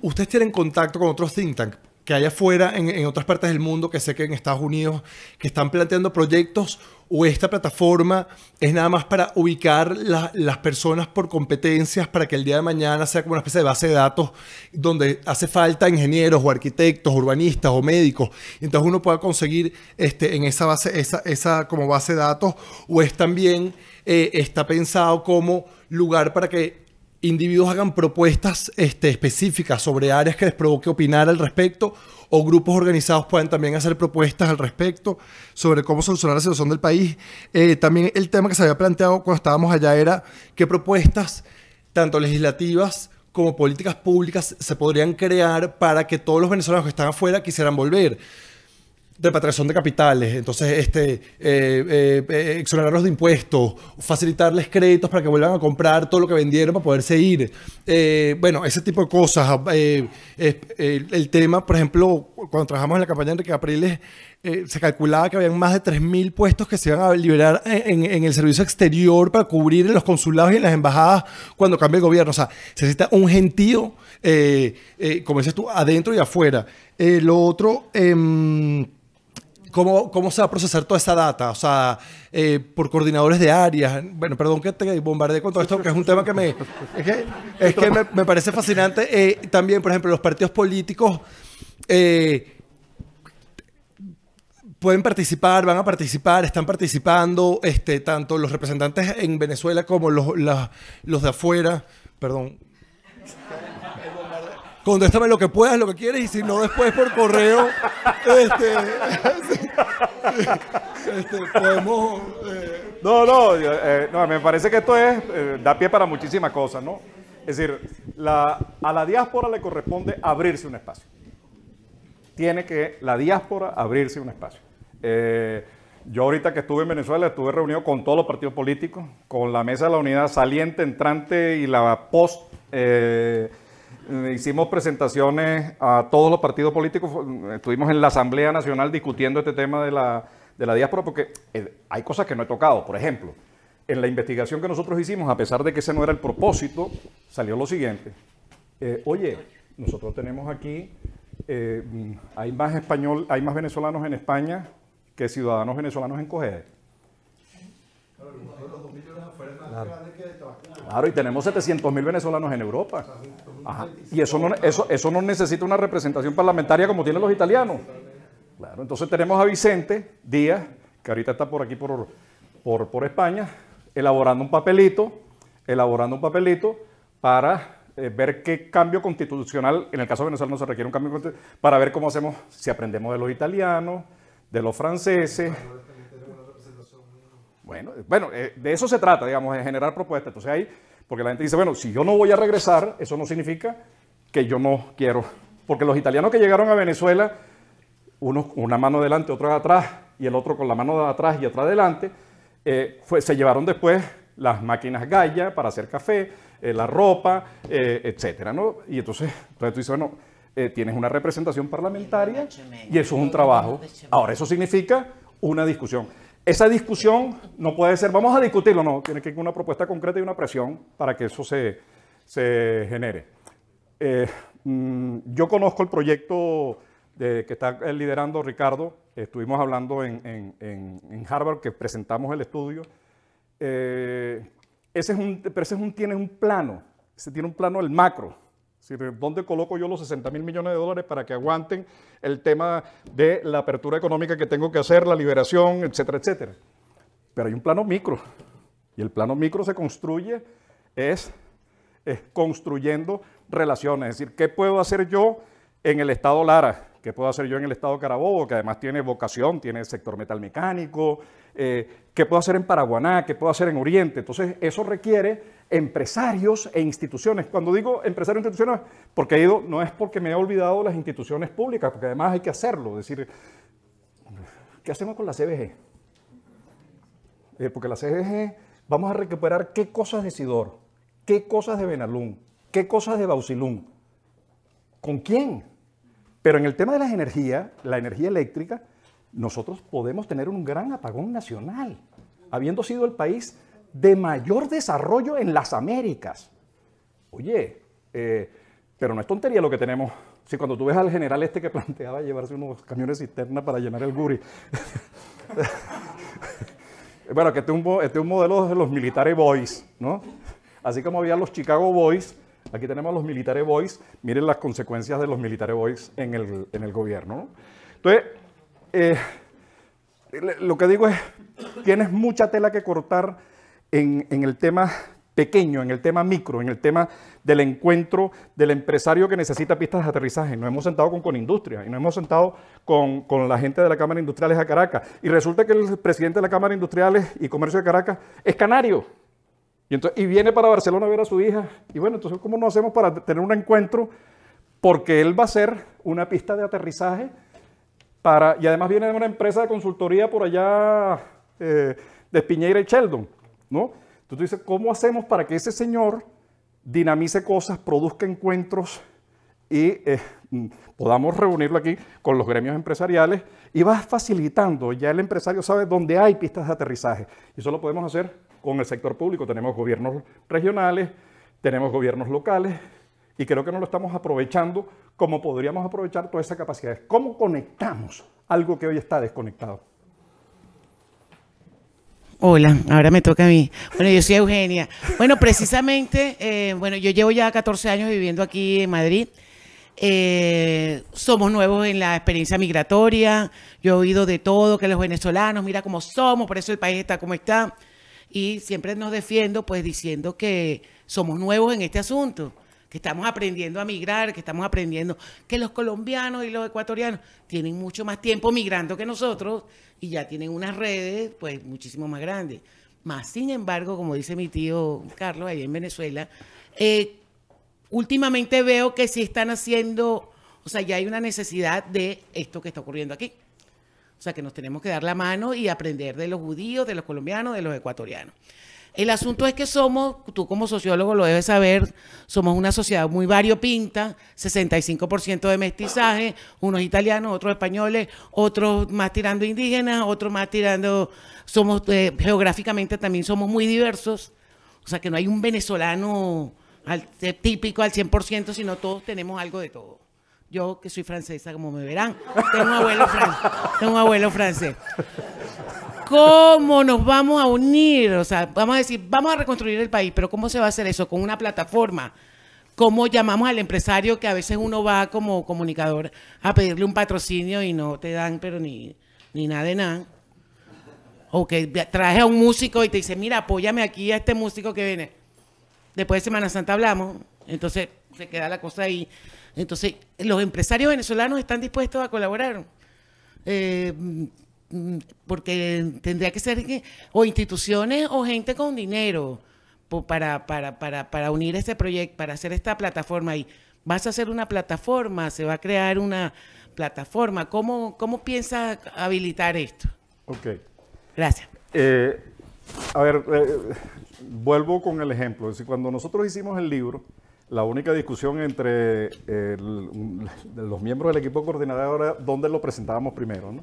S9: ¿ustedes tienen contacto con otros think tanks? que haya afuera en, otras partes del mundo, que sé que en Estados Unidos, que están planteando proyectos o esta plataforma es nada más para ubicar las personas por competencias para que el día de mañana sea como una especie de base de datos donde hace falta ingenieros o arquitectos, urbanistas o médicos. Entonces uno pueda conseguir este, en esa base, esa, como base de datos o es también, eh, está pensado como lugar para que individuos hagan propuestas este, específicas sobre áreas que les provoque opinar al respecto o grupos organizados puedan también hacer propuestas al respecto sobre cómo solucionar la situación del país. Eh, también el tema que se había planteado cuando estábamos allá era qué propuestas, tanto legislativas como políticas públicas, se podrían crear para que todos los venezolanos que están afuera quisieran volver repatriación de capitales, entonces este, eh, eh, eh, exonerarlos de impuestos, facilitarles créditos para que vuelvan a comprar todo lo que vendieron para poderse ir. bueno, ese tipo de cosas. el tema, por ejemplo, cuando trabajamos en la campaña de Enrique Capriles, se calculaba que habían más de 3.000 puestos que se iban a liberar en, el servicio exterior para cubrir los consulados y las embajadas cuando cambie el gobierno. O sea, se necesita un gentío, como dices tú, adentro y afuera. lo otro... Em, ¿Cómo, se va a procesar toda esa data? O sea, eh, por coordinadores de áreas. Bueno, perdón que te bombardeé con todo esto, que es un tema que me, es que, me, parece fascinante. Eh, también, por ejemplo, los partidos políticos eh, pueden participar, van a participar, están participando, este, tanto los representantes en Venezuela como los, los de afuera. Perdón, contéstame lo que puedas, lo que quieres, y si no, después por correo, este, este,
S10: eh. No,
S2: eh, eh, no, me parece que esto es, da pie para muchísimas cosas, ¿no? Es decir, a la diáspora le corresponde abrirse un espacio. Tiene que la diáspora abrirse un espacio. Yo ahorita que estuve en Venezuela estuve reunido con todos los partidos políticos, con la Mesa de la Unidad saliente, entrante y la post eh, hicimos presentaciones a todos los partidos políticos, eh, estuvimos en la Asamblea Nacional discutiendo este tema de la, de la diáspora, porque eh, hay cosas que no he tocado. Por ejemplo, en la investigación que nosotros hicimos, a pesar de que ese no era el propósito, salió lo siguiente. oye, nosotros tenemos aquí, mm, hay más español, hay más venezolanos en España que ciudadanos venezolanos en Cogede. Claro. y tenemos 700 mil venezolanos en Europa. Y eso no, eso, eso no necesita una representación parlamentaria como tienen los italianos. Claro, entonces tenemos a Vicente Díaz, que ahorita está por aquí, por, por, España, elaborando un papelito, elaborando un papelito para eh, ver qué cambio constitucional, en el caso de Venezuela no se requiere un cambio constitucional, para ver cómo hacemos, si aprendemos de los italianos, de los franceses, bueno, bueno eh, de eso se trata, digamos, de generar propuestas. Entonces ahí, porque la gente dice, bueno, si yo no voy a regresar, eso no significa que yo no quiero. Porque los italianos que llegaron a Venezuela, uno una mano delante, otra atrás, y el otro con la mano de atrás y otra adelante, eh, se llevaron después las máquinas Gaia para hacer café, eh, la ropa, etcétera, ¿no? Y entonces, entonces tú dices, bueno, tienes una representación parlamentaria y eso es un trabajo. Ahora, eso significa una discusión. Esa discusión no puede ser, vamos a discutirlo, no, tiene que ir una propuesta concreta y una presión para que eso se, genere. Eh, mm, yo conozco el proyecto que está eh, liderando Ricardo, estuvimos hablando en, Harvard que presentamos el estudio. Eh, ese es un, pero ese un, tiene un plano, ese tiene un plano, el macro ¿Dónde coloco yo los 60 mil millones de dólares para que aguanten el tema de la apertura económica que tengo que hacer, la liberación, etcétera, etcétera? Pero hay un plano micro. Y el plano micro se construye es, construyendo relaciones. Es decir, ¿qué puedo hacer yo en el estado Lara? ¿Qué puedo hacer yo en el estado Carabobo, que además tiene vocación, tiene sector metalmecánico? Eh, ¿Qué puedo hacer en Paraguaná? ¿Qué puedo hacer en Oriente? Entonces, eso requiere empresarios e instituciones. Cuando digo empresarios e instituciones, porque he ido, no es porque me he olvidado las instituciones públicas, porque además hay que hacerlo. decir, ¿qué hacemos con la CBG? Eh, porque la CBG, vamos a recuperar qué cosas de Sidor, qué cosas de Benalún, qué cosas de Bausilún. con quién. Pero en el tema de las energías, la energía eléctrica, nosotros podemos tener un gran apagón nacional, habiendo sido el país de mayor desarrollo en las Américas. Oye, eh, pero no es tontería lo que tenemos. Si cuando tú ves al general este que planteaba llevarse unos camiones cisterna para llenar el guri. bueno, que este, este es, un, modelo de los militares boys, ¿no? Así como había los Chicago Boys, Aquí tenemos a los military boys. Miren las consecuencias de los military boys en el, gobierno. ¿no? Entonces, eh, lo que digo es, tienes mucha tela que cortar en, el tema pequeño, en el tema micro, en el tema del encuentro del empresario que necesita pistas de aterrizaje. Nos hemos sentado con, con Industria y nos hemos sentado con, con, la gente de la Cámara de Industriales de Caracas. Y resulta que el presidente de la Cámara de Industriales y Comercio de Caracas es canario. Y, entonces, y viene para Barcelona a ver a su hija. Y bueno, entonces, ¿cómo no hacemos para tener un encuentro? Porque él va a ser una pista de aterrizaje para, y además viene de una empresa de consultoría por allá eh, de Piñeira y Sheldon. ¿no? Entonces tú dices, ¿cómo hacemos para que ese señor dinamice cosas, produzca encuentros y eh, mm, podamos reunirlo aquí con los gremios empresariales y vas facilitando, ya el empresario sabe dónde hay pistas de aterrizaje y eso lo podemos hacer con el sector público, tenemos gobiernos regionales, tenemos gobiernos locales y creo que no lo estamos aprovechando como podríamos aprovechar toda esa capacidad. ¿Cómo conectamos algo que hoy está desconectado?
S4: Hola, ahora me toca a mí. Bueno, yo soy Eugenia. Bueno, precisamente, eh, bueno, yo llevo ya 14 años viviendo aquí en Madrid. Eh, somos nuevos en la experiencia migratoria. Yo he oído de todo, que los venezolanos, mira cómo somos, por eso el país está como está. Y siempre nos defiendo, pues diciendo que somos nuevos en este asunto que estamos aprendiendo a migrar, que estamos aprendiendo que los colombianos y los ecuatorianos tienen mucho más tiempo migrando que nosotros y ya tienen unas redes pues muchísimo más grandes. Más sin embargo, como dice mi tío Carlos ahí en Venezuela, eh, últimamente veo que sí están haciendo, o sea, ya hay una necesidad de esto que está ocurriendo aquí. O sea, que nos tenemos que dar la mano y aprender de los judíos, de los colombianos, de los ecuatorianos. El asunto es que somos, tú como sociólogo lo debes saber, somos una sociedad muy variopinta, 65% de mestizaje, unos italianos, otros españoles, otros más tirando indígenas, otros más tirando, somos eh, geográficamente también somos muy diversos, o sea que no hay un venezolano al, eh, típico al 100%, sino todos tenemos algo de todo. Yo, que soy francesa, como me verán, tengo un abuelo, francés. ¿Cómo nos vamos a unir? O sea, vamos a decir, vamos a reconstruir el país, pero ¿cómo se va a hacer eso? Con una plataforma. ¿Cómo llamamos al empresario que a veces uno va como comunicador a pedirle un patrocinio y no te dan, pero ni, ni nada de nada? O que traes a un músico y te dice, mira, apóyame aquí a este músico que viene. Después de Semana Santa hablamos. Entonces se queda la cosa ahí. Entonces, los empresarios venezolanos están dispuestos a colaborar. Eh, porque tendría que ser o instituciones o gente con dinero para, para, unir ese proyecto, para hacer esta plataforma. Y vas a hacer una plataforma, se va a crear una plataforma. ¿Cómo, cómo piensas habilitar esto?
S2: Ok. Gracias. Eh, a ver, eh, vuelvo con el ejemplo. cuando nosotros hicimos el libro, la única discusión entre eh, los miembros del equipo coordinador era dónde lo presentábamos primero.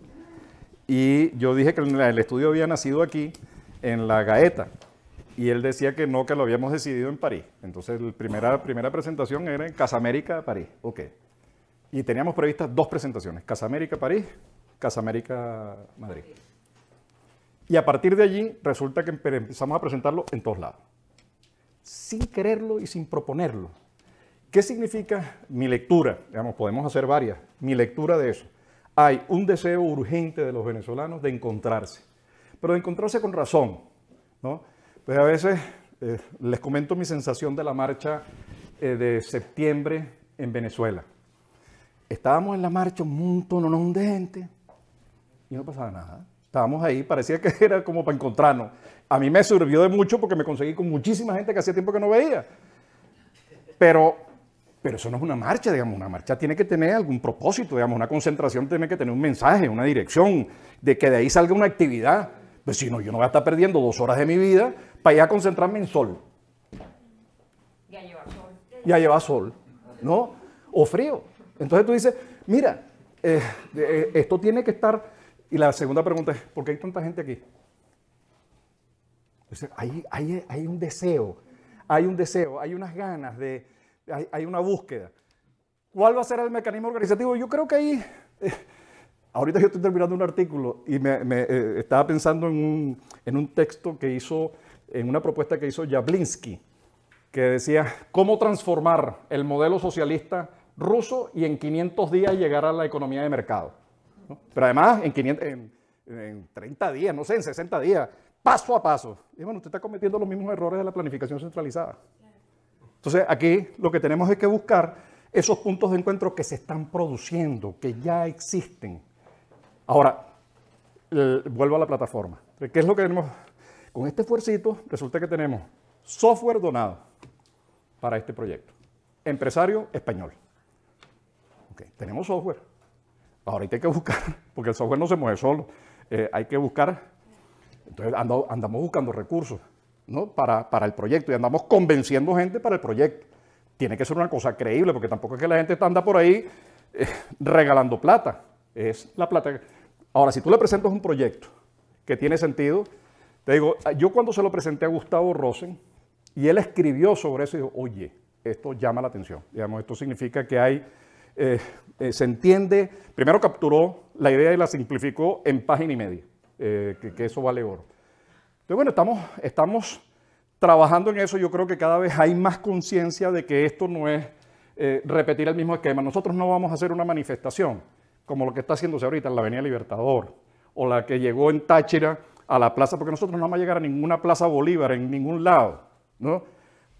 S2: Y yo dije que el estudio había nacido aquí, en la Gaeta. Y él decía que no, que lo habíamos decidido en París. Entonces, la primera, primera presentación era en Casa América, París. Ok. Y teníamos previstas dos presentaciones: Casa América, París, Casa América, Madrid. Y a partir de allí, resulta que empezamos a presentarlo en todos lados sin quererlo y sin proponerlo. ¿Qué significa mi lectura? podemos hacer varias. Mi lectura de eso. Hay un deseo urgente de los venezolanos de encontrarse, pero de encontrarse con razón. Pues a veces eh, les comento mi sensación de la marcha eh, de septiembre en Venezuela. Estábamos en la marcha un montón de gente y no pasaba nada estábamos ahí, parecía que era como para encontrarnos. A mí me sirvió de mucho porque me conseguí con muchísima gente que hacía tiempo que no veía. Pero, pero eso no es una marcha, digamos, una marcha tiene que tener algún propósito, digamos, una concentración tiene que tener un mensaje, una dirección, de que de ahí salga una actividad. Pues si no, yo no voy a estar perdiendo dos horas de mi vida para ir a concentrarme en sol. Ya lleva sol. Ya lleva sol, ¿no? O frío. Entonces tú dices, mira, eh, eh, esto tiene que estar y la segunda pregunta es, ¿por qué hay tanta gente aquí? hay, un deseo, hay un deseo, hay unas ganas, de, hay, una búsqueda. ¿Cuál va a ser el mecanismo organizativo? Yo creo que ahí, eh, ahorita yo estoy terminando un artículo y me, eh, estaba pensando en un, en un texto que hizo, en una propuesta que hizo Jablinsky, que decía, ¿cómo transformar el modelo socialista ruso y en 500 días llegar a la economía de mercado? Pero además en, 30 días, no sé, en 60 días, paso a paso. Y bueno, usted está cometiendo los mismos errores de la planificación centralizada. Entonces aquí lo que tenemos es que buscar esos puntos de encuentro que se están produciendo, que ya existen. Ahora, vuelvo a la plataforma. ¿Qué es lo que tenemos? Con este esfuercito resulta que tenemos software donado para este proyecto. Empresario español. Tenemos software. Ahora hay que buscar, porque el software no se mueve solo. Eh, hay que buscar, entonces andamos buscando recursos ¿no? para, el proyecto y andamos convenciendo gente para el proyecto. Tiene que ser una cosa creíble, porque tampoco es que la gente anda por ahí eh, regalando plata. Es la plata. Ahora, si tú le presentas un proyecto que tiene sentido, te digo, ah, yo cuando se lo presenté a Gustavo Rosen, y él escribió sobre eso y dijo, oye, esto llama la atención. Digamos, esto significa que hay eh, eh, se entiende, primero capturó la idea y la simplificó en página y media, eh, que, eso vale oro. Entonces, bueno, estamos, trabajando en eso, yo creo que cada vez hay más conciencia de que esto no es repetir el mismo esquema. Nosotros no vamos a hacer una manifestación como lo que está haciéndose ahorita en la Avenida Libertador o la que llegó en Táchira a la plaza, porque nosotros no vamos a llegar a ninguna plaza Bolívar en ningún lado,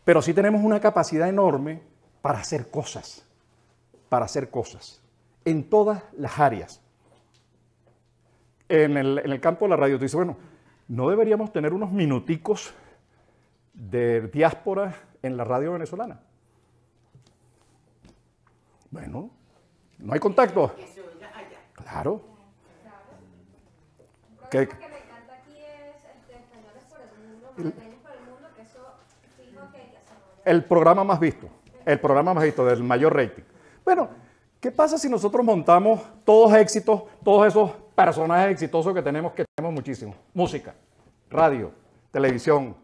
S2: Pero sí tenemos una capacidad enorme para hacer cosas para hacer cosas, en todas las áreas. En el, campo de la radio, te bueno, ¿no deberíamos tener unos minuticos de diáspora en la radio venezolana? Bueno, no hay contacto. Claro. Que, el programa más visto, el programa más visto del mayor rating. Bueno, ¿qué pasa si nosotros montamos todos éxitos, todos esos personajes exitosos que tenemos, que tenemos muchísimo? Música, radio, televisión,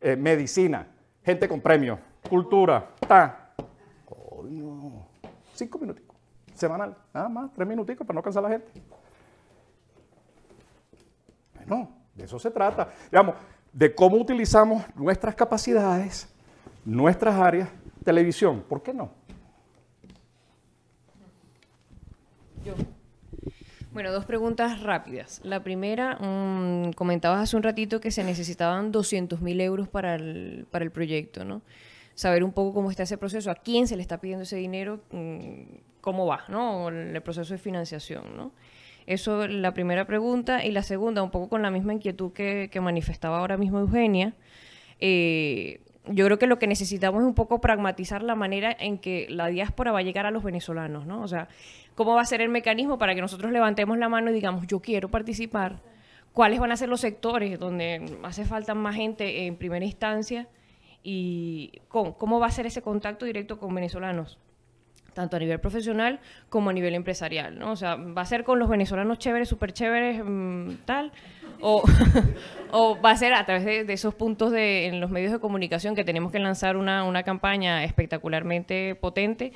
S2: eh, medicina, gente con premios, cultura, ta. Coño, cinco minutitos, semanal, nada más, tres minutitos para no cansar a la gente. Bueno, de eso se trata. Digamos, de cómo utilizamos nuestras capacidades, nuestras áreas, televisión, ¿por qué no?
S3: Bueno, dos preguntas rápidas. La primera, mm, comentabas hace un ratito que se necesitaban 200 mil euros para el, proyecto, ¿no? Saber un poco cómo está ese proceso, a quién se le está pidiendo ese dinero, mm, cómo va, ¿no? El, proceso de financiación, ¿no? Eso es la primera pregunta. Y la segunda, un poco con la misma inquietud que, manifestaba ahora mismo Eugenia. Eh, yo creo que lo que necesitamos es un poco pragmatizar la manera en que la diáspora va a llegar a los venezolanos, ¿no? O sea, ¿cómo va a ser el mecanismo para que nosotros levantemos la mano y digamos, yo quiero participar? ¿Cuáles van a ser los sectores donde hace falta más gente en primera instancia? ¿Y cómo, va a ser ese contacto directo con venezolanos? tanto a nivel profesional como a nivel empresarial, ¿no? O sea, va a ser con los venezolanos chéveres, súper chéveres, mm, tal, o, va a ser a través de, esos puntos de, en los medios de comunicación que tenemos que lanzar una, una campaña espectacularmente potente.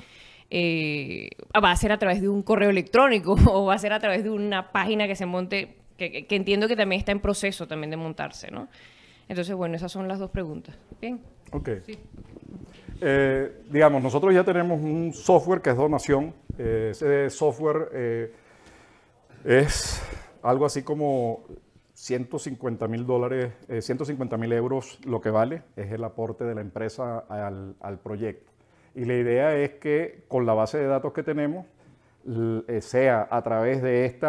S3: Eh, va a ser a través de un correo electrónico o va a ser a través de una página que se monte, que, entiendo que también está en proceso también de montarse, ¿no? Entonces, bueno, esas son las dos preguntas. Bien.
S2: Ok. Sí. Eh, digamos, nosotros ya tenemos un software que es donación. Eh, ese software eh, es algo así como 150 mil dólares, 150 mil euros lo que vale, es el aporte de la empresa al, proyecto. Y la idea es que con la base de datos que tenemos, sea a través de este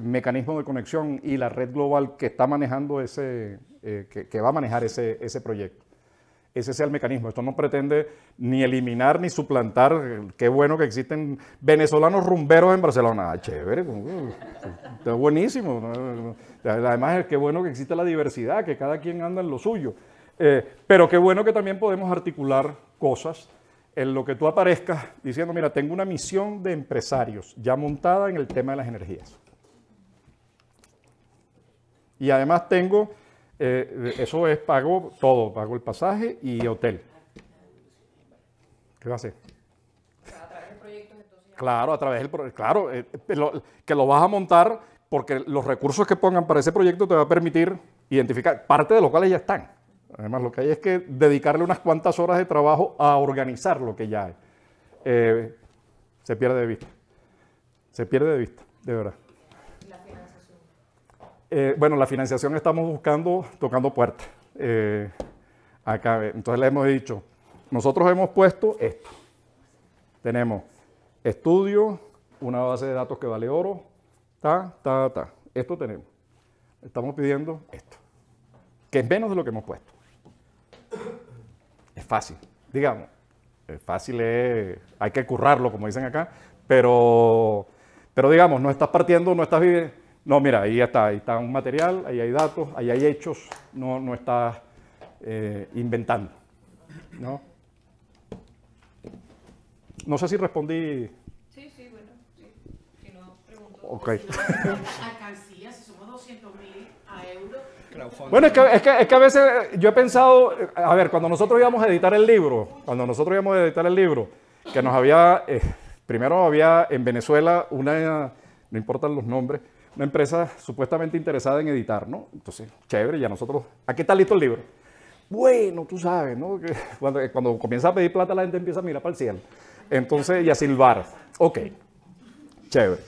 S2: mecanismo de conexión y la red global que está manejando ese, que, va a manejar ese proyecto ese sea el mecanismo. Esto no pretende ni eliminar ni suplantar. Qué bueno que existen venezolanos rumberos en Barcelona. Ah, chévere, uh, está buenísimo. Además, qué bueno que existe la diversidad, que cada quien anda en lo suyo. Eh, pero qué bueno que también podemos articular cosas en lo que tú aparezcas diciendo, mira, tengo una misión de empresarios ya montada en el tema de las energías. Y además tengo eh, eh, eso es pago todo, pago el pasaje y hotel. ¿Qué va a hacer? A través del proyecto, entonces, claro, a través del proyecto. Claro, eh, que lo vas a montar porque los recursos que pongan para ese proyecto te va a permitir identificar parte de los cuales ya están. Además, lo que hay es que dedicarle unas cuantas horas de trabajo a organizar lo que ya hay. se pierde de vista. Se pierde de vista, de verdad. Eh, bueno, la financiación estamos buscando, tocando puertas. Eh, acá, entonces le hemos dicho, nosotros hemos puesto esto. Tenemos estudio, una base de datos que vale oro, ta, ta, ta. Esto tenemos. Estamos pidiendo esto, que es menos de lo que hemos puesto. Es fácil, digamos. Es fácil, eh, hay que currarlo, como dicen acá, pero, pero digamos, no estás partiendo, no estás viviendo no, mira, ahí está, ahí está un material, ahí hay datos, ahí hay hechos, no, no estás eh, inventando. ¿no? no sé si respondí.
S4: Sí, sí, bueno, sí. Si no, pregunto. Ok. si somos 200 mil a euros. Bueno, es que,
S2: es, que, a veces eh, yo he pensado, eh, a ver, cuando nosotros íbamos a editar el libro, cuando nosotros íbamos a editar el libro, que nos había, primero había en Venezuela una, no importan los nombres, una empresa supuestamente interesada en editar, ¿no? Entonces, chévere, ya nosotros, ¿a qué está listo el libro? Bueno, tú sabes, ¿no? Cuando, comienza a pedir plata, la gente empieza a mirar para el cielo. Entonces, y a silbar. Ok, chévere.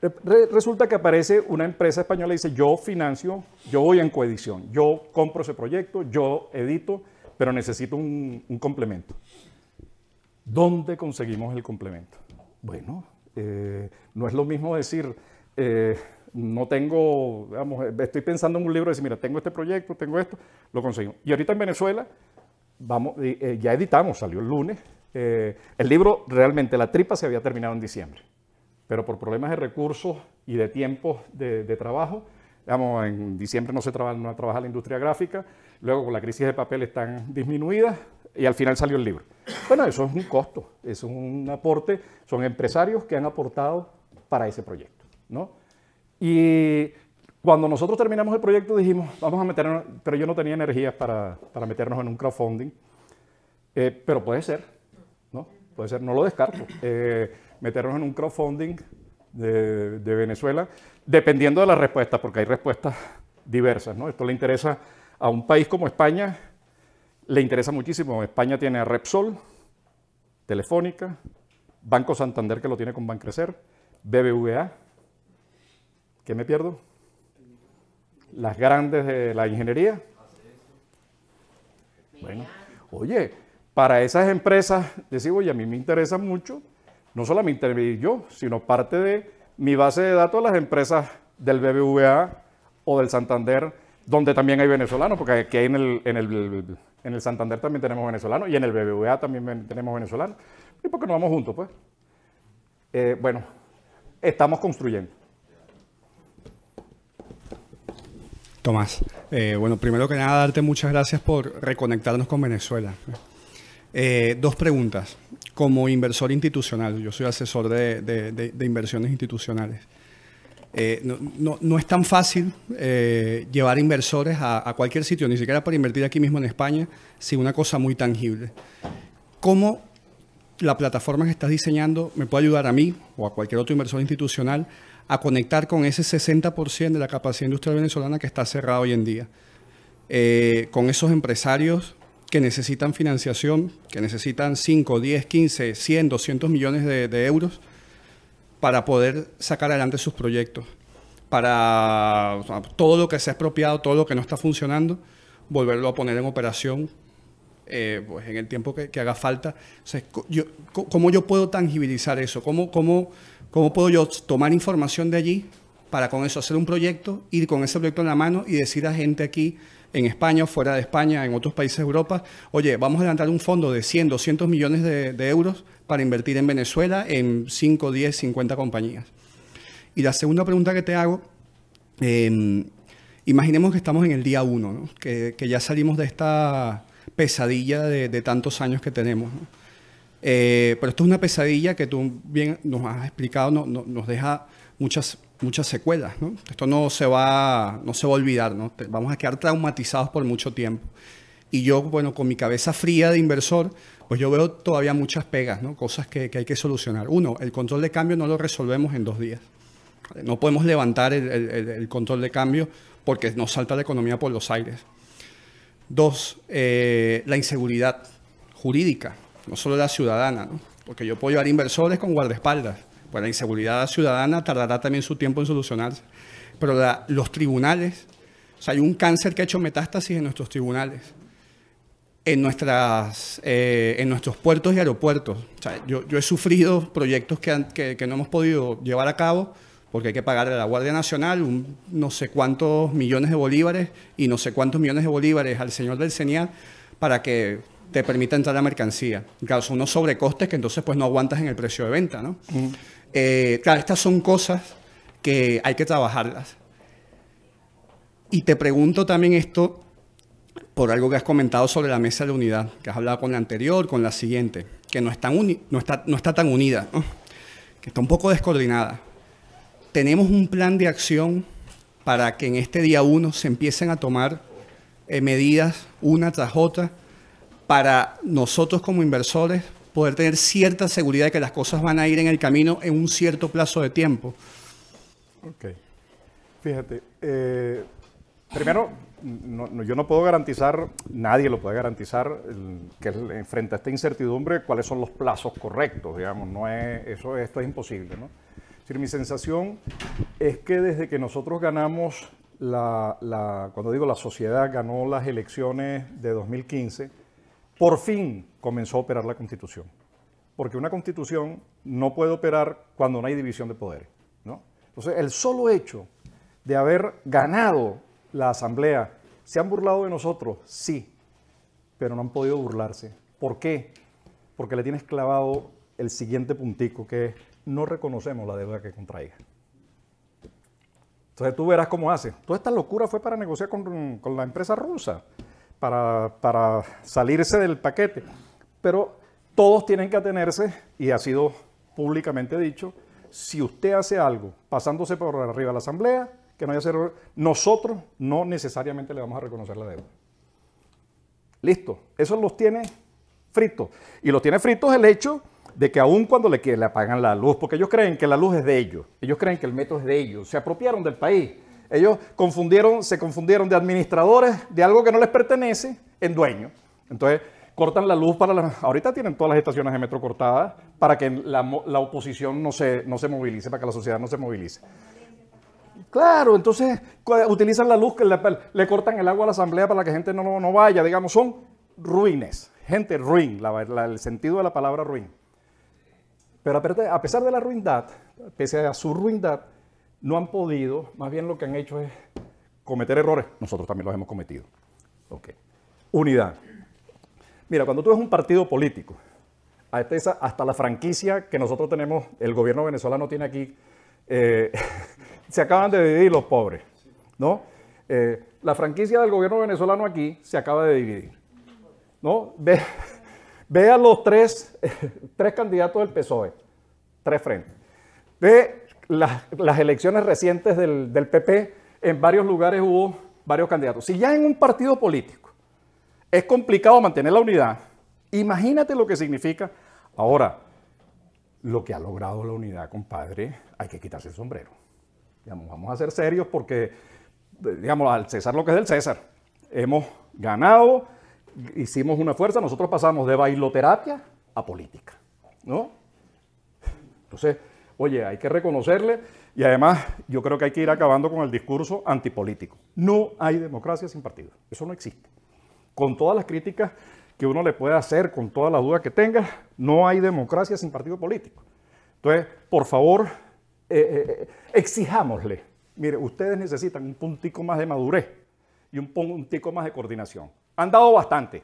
S2: Eh, resulta que aparece una empresa española y dice, yo financio, yo voy en coedición, yo compro ese proyecto, yo edito, pero necesito un, complemento. ¿Dónde conseguimos el complemento? Bueno, eh, no es lo mismo decir eh, no tengo, digamos, eh, estoy pensando en un libro, y decir, mira, tengo este proyecto, tengo esto, lo conseguimos. Y ahorita en Venezuela, vamos, eh, ya editamos, salió el lunes. el libro realmente, la tripa se había terminado en diciembre, pero por problemas de recursos y de tiempos de, trabajo, digamos, en diciembre no se trabaja, no trabaja la industria gráfica, luego con la crisis de papel están disminuidas y al final salió el libro. Bueno, eso es un costo, es un aporte, son empresarios que han aportado para ese proyecto. ¿no? Y cuando nosotros terminamos el proyecto dijimos, vamos a meternos, pero yo no tenía energías para, meternos en un crowdfunding, eh, pero puede ser, ¿no? Puede ser, no lo descarto, eh, meternos en un crowdfunding de, Venezuela, dependiendo de las respuestas porque hay respuestas diversas, ¿no? Esto le interesa a un país como España, le interesa muchísimo. España tiene a Repsol, Telefónica, Banco Santander que lo tiene con Bancrecer, BBVA, ¿Qué me pierdo? Las grandes de la ingeniería. Bueno, oye, para esas empresas, decimos, oye, a mí me interesa mucho, no solamente yo, sino parte de mi base de datos de las empresas del BBVA o del Santander, donde también hay venezolanos, porque aquí en el, en el, en el Santander también tenemos venezolanos y en el BBVA también tenemos venezolanos. ¿Y por qué no vamos juntos, pues? Eh, bueno, estamos construyendo.
S11: Tomás, eh, bueno, primero que nada, darte muchas gracias por reconectarnos con Venezuela. Eh, dos preguntas. Como inversor institucional, yo soy asesor de, inversiones institucionales. Eh, no, es tan fácil llevar inversores a, a, cualquier sitio, ni siquiera para invertir aquí mismo en España, sin una cosa muy tangible. ¿Cómo la plataforma que estás diseñando me puede ayudar a mí o a cualquier otro inversor institucional a conectar con ese 60% de la capacidad industrial venezolana que está cerrada hoy en día. Eh, con esos empresarios que necesitan financiación, que necesitan 5, 10, 15, 100, 200 millones de, euros para poder sacar adelante sus proyectos, para todo lo que se ha expropiado, todo lo que no está funcionando, volverlo a poner en operación eh, pues en el tiempo que, haga falta. ¿Cómo yo puedo tangibilizar eso? ¿Cómo, cómo ¿Cómo puedo yo tomar información de allí para con eso hacer un proyecto, ir con ese proyecto en la mano y decir a gente aquí en España, fuera de España, en otros países de Europa, oye, vamos a adelantar un fondo de 100, 200 millones de, euros para invertir en Venezuela en 5, 10, 50 compañías? Y la segunda pregunta que te hago, em, imaginemos que estamos en el día 1, que, ya salimos de esta pesadilla de, tantos años que tenemos. ¿no? Eh, pero esto es una pesadilla que tú bien nos has explicado, nos deja muchas, muchas secuelas. ¿no? Esto no se va, no se va a olvidar, ¿no? vamos a quedar traumatizados por mucho tiempo. Y yo, bueno, con mi cabeza fría de inversor, pues yo veo todavía muchas pegas, ¿no? cosas que, hay que solucionar. Uno, el control de cambio no lo resolvemos en dos días. No podemos levantar el, control de cambio porque nos salta la economía por los aires. Dos, eh, la inseguridad jurídica no solo la ciudadana, porque yo puedo llevar inversores con guardaespaldas, pues la inseguridad ciudadana tardará también su tiempo en solucionarse. Pero los tribunales, o sea, hay un cáncer que ha hecho metástasis en nuestros tribunales, en, nuestras, eh, en nuestros puertos y aeropuertos. O sea, yo, he sufrido proyectos que, no hemos podido llevar a cabo porque hay que pagar a la Guardia Nacional no sé cuántos millones de bolívares y no sé cuántos millones de bolívares al señor del CENIAR para que te permite entrar a mercancía. Claro, son unos sobrecostes que entonces pues no aguantas en el precio de venta, ¿no? Eh, claro, estas son cosas que hay que trabajarlas. Y te pregunto también esto por algo que has comentado sobre la mesa de unidad, que has hablado con la anterior, con la siguiente, que no, está, tan unida, que está un poco descoordinada. Tenemos un plan de acción para que en este día uno se empiecen a tomar eh, medidas una tras otra para nosotros como inversores poder tener cierta seguridad de que las cosas van a ir en el camino en un cierto plazo de tiempo.
S12: Ok. Fíjate, eh,
S2: primero, yo no puedo garantizar, nadie lo puede garantizar, que eh, frente a esta incertidumbre, cuáles son los plazos correctos, digamos, no es, eso, esto es imposible, mi sensación es que desde que nosotros ganamos, la, cuando digo la sociedad ganó las elecciones de 2015, por fin comenzó a operar la Constitución, porque una Constitución no puede operar cuando no hay división de poderes. ¿no? Entonces, el solo hecho de haber ganado la Asamblea, ¿se han burlado de nosotros? Sí, pero no han podido burlarse. ¿Por qué? Porque le tienes clavado el siguiente puntico, que es no reconocemos la deuda que contraiga. Entonces tú verás cómo hace. Toda esta locura fue para negociar con, con la empresa rusa para, salirse del paquete. Pero todos tienen que atenerse, y ha sido públicamente dicho, si usted hace algo pasándose por arriba de la asamblea, que no haya error, nosotros no necesariamente le vamos a reconocer la deuda. Listo, eso los tiene fritos. Y los tiene fritos el hecho de que aun cuando le, le apagan la luz, porque ellos creen que la luz es de ellos, ellos creen que el método es de ellos, se apropiaron del país, ellos confundieron, se confundieron de administradores de algo que no les pertenece en dueños. Entonces, cortan la luz para la... Ahorita tienen todas las estaciones de metro cortadas para que la, oposición no se, no se movilice, para que la sociedad no se movilice. Claro, entonces utilizan la luz, le, cortan el agua a la asamblea para que la gente no, vaya, digamos, son ruines, gente ruin, el sentido de la palabra ruin. Pero a pesar de la ruindad, pese a su ruindad, no han podido, más bien lo que han hecho es cometer errores. Nosotros también los hemos cometido. Okay. Unidad. Mira, cuando tú eres un partido político, este hasta, la franquicia que nosotros tenemos, el gobierno venezolano tiene aquí, eh, se acaban de dividir los pobres, ¿no? Eh, la franquicia del gobierno venezolano aquí se acaba de dividir, ¿no? Ve, a los tres, tres candidatos del PSOE, tres frentes. Ve las, elecciones recientes del, PP, en varios lugares hubo varios candidatos. Si ya en un partido político es complicado mantener la unidad, imagínate lo que significa. Ahora, lo que ha logrado la unidad, compadre, hay que quitarse el sombrero. Digamos, vamos a ser serios porque, digamos, al César lo que es del César. Hemos ganado, hicimos una fuerza, nosotros pasamos de bailoterapia a política, ¿no? Entonces, Oye, hay que reconocerle y además yo creo que hay que ir acabando con el discurso antipolítico. No hay democracia sin partido. Eso no existe. Con todas las críticas que uno le pueda hacer, con todas las dudas que tenga, no hay democracia sin partido político. Entonces, por favor, eh, eh, eh, exijámosle. Mire, ustedes necesitan un puntico más de madurez y un puntico más de coordinación. Han dado bastante,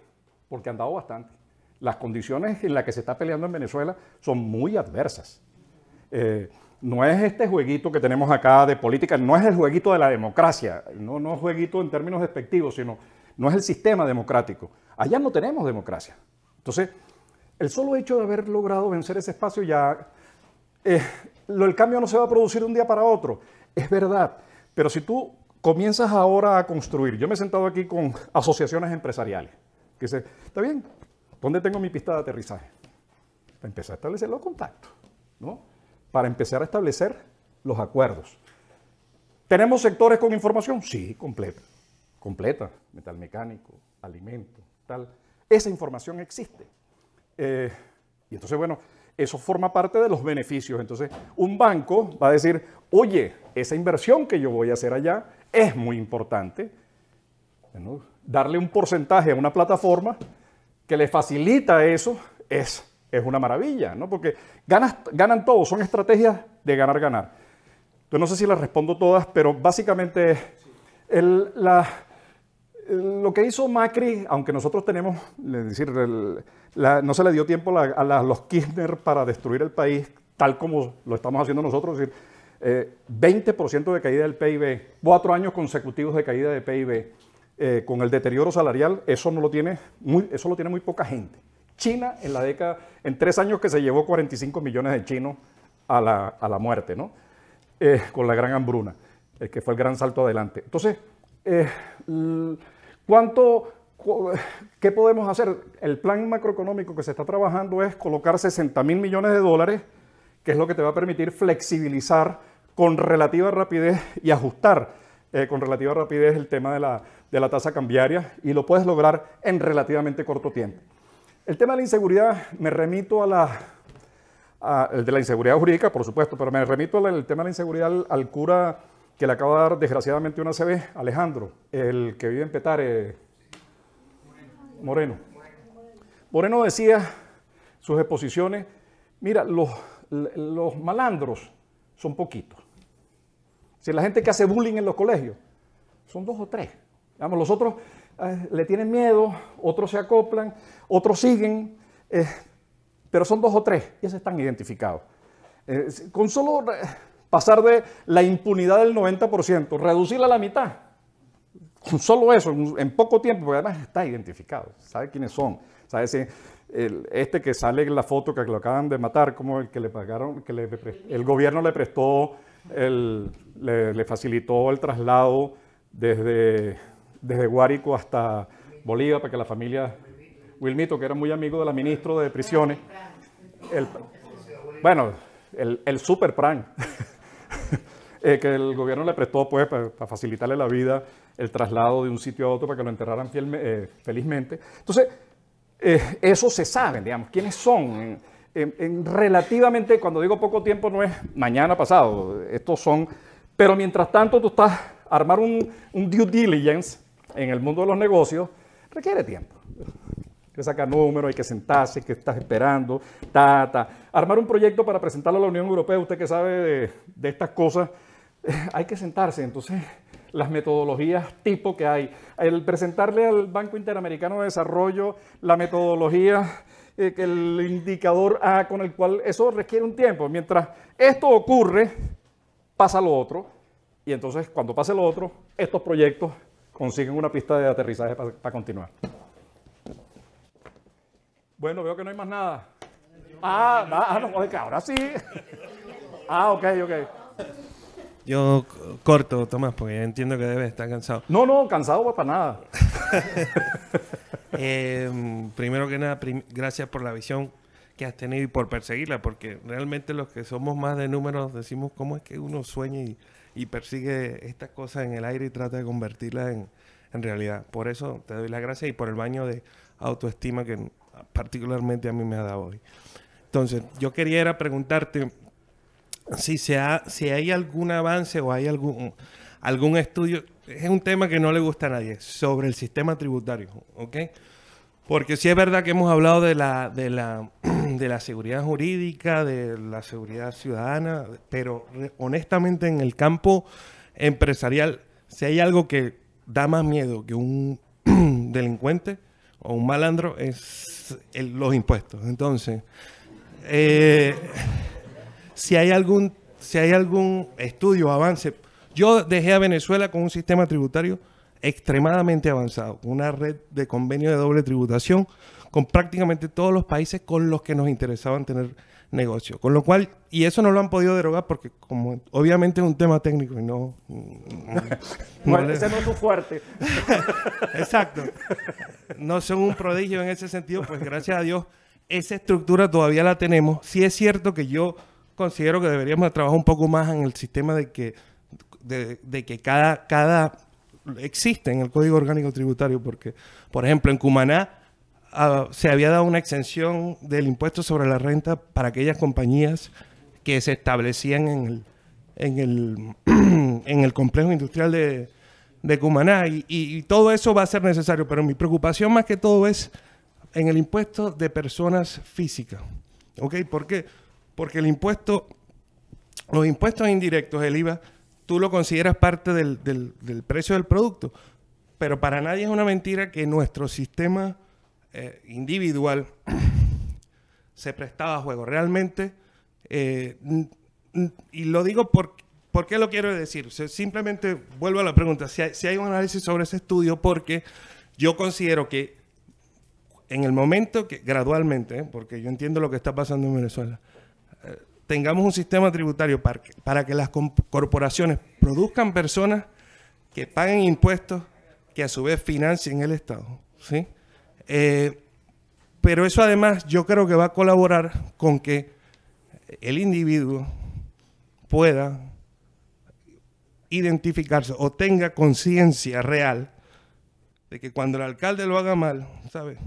S2: porque han dado bastante. Las condiciones en las que se está peleando en Venezuela son muy adversas. Eh, no es este jueguito que tenemos acá de política, no es el jueguito de la democracia, no, no es jueguito en términos despectivos, sino no es el sistema democrático. Allá no tenemos democracia. Entonces, el solo hecho de haber logrado vencer ese espacio ya, eh, el cambio no se va a producir de un día para otro, es verdad, pero si tú comienzas ahora a construir, yo me he sentado aquí con asociaciones empresariales, que dicen, está bien, ¿dónde tengo mi pista de aterrizaje? Empezar a establecer los contactos, ¿no? para empezar a establecer los acuerdos. ¿Tenemos sectores con información? Sí, completa. Completa. mecánico, alimento, tal. Esa información existe. Eh, y entonces, bueno, eso forma parte de los beneficios. Entonces, un banco va a decir, oye, esa inversión que yo voy a hacer allá es muy importante. darle un porcentaje a una plataforma que le facilita eso es es una maravilla, ¿no? Porque ganan todos, son estrategias de ganar, ganar. Yo no sé si las respondo todas, pero básicamente lo que hizo Macri, aunque nosotros tenemos, es decir, no se le dio tiempo a los Kirchner para destruir el país tal como lo estamos haciendo nosotros, decir, 20% eh, de caída del PIB, cuatro años consecutivos de caída de PIB, eh, con el deterioro salarial, eso no lo tiene, eso lo tiene muy poca gente. China en la década, en tres años que se llevó 45 millones de chinos a la, muerte, ¿no? Eh, con la gran hambruna, eh, que fue el gran salto adelante. Entonces, eh, ¿cuánto, ¿qué podemos hacer? El plan macroeconómico que se está trabajando es colocar 60 mil millones de dólares, que es lo que te va a permitir flexibilizar con relativa rapidez y ajustar con relativa rapidez el tema de la, de la tasa cambiaria y lo puedes lograr en relativamente corto tiempo. El tema de la inseguridad, me remito a la, de la inseguridad jurídica, por supuesto, pero me remito al tema de la inseguridad al, cura que le acaba de dar desgraciadamente una CB, Alejandro, el que vive en Petare, Moreno. Moreno decía sus exposiciones, mira, los, los malandros son poquitos. Si la gente que hace bullying en los colegios son dos o tres. Digamos, los otros eh, le tienen miedo, otros se acoplan, otros siguen, eh, pero son dos o tres, y se están identificados. Eh, con solo pasar de la impunidad del 90%, reducirla a la mitad, con solo eso, en poco tiempo, porque además está identificado, sabe quiénes son, sabe si este que sale en la foto que lo acaban de matar, como el que le pagaron, que el gobierno le prestó, le facilitó el traslado desde desde Guárico hasta Bolívar, para que la familia Wilmito, que era muy amigo de la ministra de Prisiones, bueno, el, el super eh, que el gobierno le prestó pues para, facilitarle la vida, el traslado de un sitio a otro para que lo enterraran eh, felizmente. Entonces, eh, eso se sabe, digamos, quiénes son. En, relativamente, cuando digo poco tiempo, no es mañana pasado, estos son, pero mientras tanto tú estás armar un, un due diligence en el mundo de los negocios requiere tiempo. Hay que sacar números, hay que sentarse, que estás esperando, ta, ta. Armar un proyecto para presentarlo a la Unión Europea, usted que sabe de, estas cosas, eh, hay que sentarse. Entonces, las metodologías tipo que hay. El presentarle al Banco Interamericano de Desarrollo la metodología, eh, que el indicador A con el cual eso requiere un tiempo. Mientras esto ocurre, pasa lo otro. Y entonces cuando pase lo otro, estos proyectos consiguen una pista de aterrizaje para, continuar. Bueno, veo que no hay más nada. Ah, ah no, no, ahora sí. Ah, ok, ok.
S10: Yo corto, Tomás, porque entiendo que debes estar cansado.
S2: No, no, cansado va para nada.
S10: Em, primero que nada, gracias por la visión que has tenido y por perseguirla, porque realmente los que somos más de números decimos cómo es que uno sueña y y persigue estas cosas en el aire y trata de convertirlas en, realidad. Por eso te doy las gracias y por el baño de autoestima que particularmente a mí me ha dado hoy. Entonces, yo quería preguntarte si, se si hay algún avance o hay algún, algún estudio, es un tema que no le gusta a nadie, sobre el sistema tributario, ¿ok? Porque sí es verdad que hemos hablado de la, de la de la seguridad jurídica, de la seguridad ciudadana, pero honestamente en el campo empresarial, si hay algo que da más miedo que un delincuente o un malandro, es los impuestos. Entonces, eh, si hay algún si hay algún estudio avance. Yo dejé a Venezuela con un sistema tributario extremadamente avanzado, una red de convenio de doble tributación con prácticamente todos los países con los que nos interesaban tener negocio. Con lo cual, y eso no lo han podido derogar porque como obviamente es un tema técnico y no... Mm, no, fuerte. Exacto. No son un prodigio en ese sentido, pues gracias a Dios esa estructura todavía la tenemos. Sí es cierto que yo considero que deberíamos trabajar un poco más en el sistema de que, que cada, cada existe en el Código Orgánico Tributario, porque, por ejemplo, en Cumaná se había dado una exención del impuesto sobre la renta para aquellas compañías que se establecían en el, en el, en el complejo industrial de, de Cumaná. Y, todo eso va a ser necesario, pero mi preocupación más que todo es en el impuesto de personas físicas. ¿Ok? ¿Por qué? Porque el impuesto, los impuestos indirectos, el IVA, tú lo consideras parte del, del precio del producto, pero para nadie es una mentira que nuestro sistema eh, individual, se prestaba a juego. Realmente, eh, y lo digo porque... ¿Por qué lo quiero decir? simplemente vuelvo a la pregunta, si hay, un análisis sobre ese estudio, porque yo considero que en el momento que, gradualmente, ¿eh? porque yo entiendo lo que está pasando en Venezuela, tengamos un sistema tributario para que, para que las corporaciones produzcan personas que paguen impuestos que a su vez financien el Estado. ¿sí? Eh, pero eso además yo creo que va a colaborar con que el individuo pueda identificarse o tenga conciencia real de que cuando el alcalde lo haga mal, ¿sabes?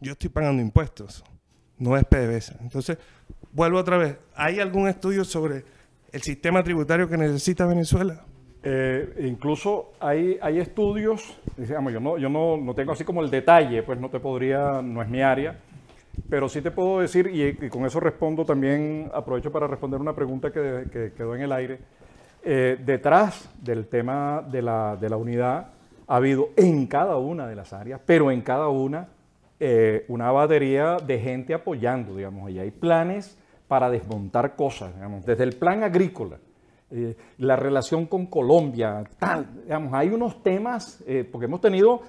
S10: Yo estoy pagando impuestos, no es PDVSA. Entonces, vuelvo otra vez, ¿hay algún estudio sobre el sistema tributario que necesita Venezuela?
S2: Eh, incluso hay, hay estudios, digamos, ah, yo, no, yo no, tengo así como el detalle, pues no te podría, no es mi área, pero sí te puedo decir, y, con eso respondo también, aprovecho para responder una pregunta que, quedó en el aire, eh, detrás del tema de la, unidad ha habido en cada una de las áreas, pero en cada una, eh, una batería de gente apoyando, digamos, y hay planes para desmontar cosas, digamos, desde el plan agrícola eh, la relación con Colombia, tal, digamos, hay unos temas, eh, porque hemos tenido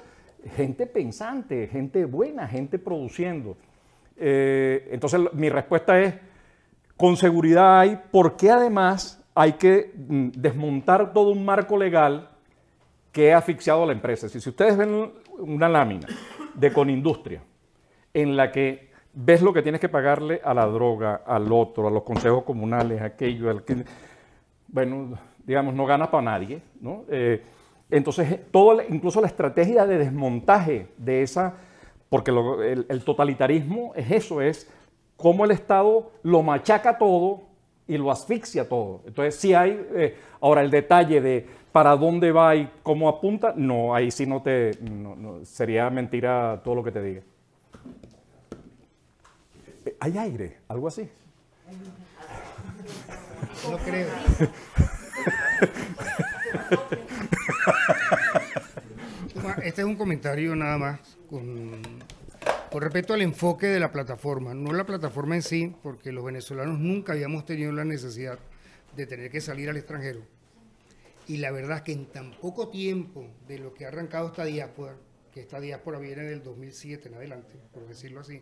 S2: gente pensante, gente buena, gente produciendo. Eh, entonces mi respuesta es, con seguridad hay, porque además hay que mm, desmontar todo un marco legal que ha asfixiado a la empresa. Si, ustedes ven una lámina de Conindustria, en la que ves lo que tienes que pagarle a la droga, al otro, a los consejos comunales, aquello, al que bueno, digamos, no gana para nadie. Eh, entonces, todo, incluso la estrategia de desmontaje de esa, porque el, totalitarismo es eso, es cómo el Estado lo machaca todo y lo asfixia todo. Entonces, si hay, eh, ahora el detalle de para dónde va y cómo apunta, no, ahí sí no te, sería mentira todo lo que te diga. Eh, ¿Hay aire? ¿Algo así?
S9: No creo.
S12: Este es un comentario nada más con, con, respecto al enfoque de la plataforma, no la plataforma en sí, porque los venezolanos nunca habíamos tenido la necesidad de tener que salir al extranjero. Y la verdad es que en tan poco tiempo de lo que ha arrancado esta diáspora, que esta diáspora viene del 2007 en adelante, por decirlo así,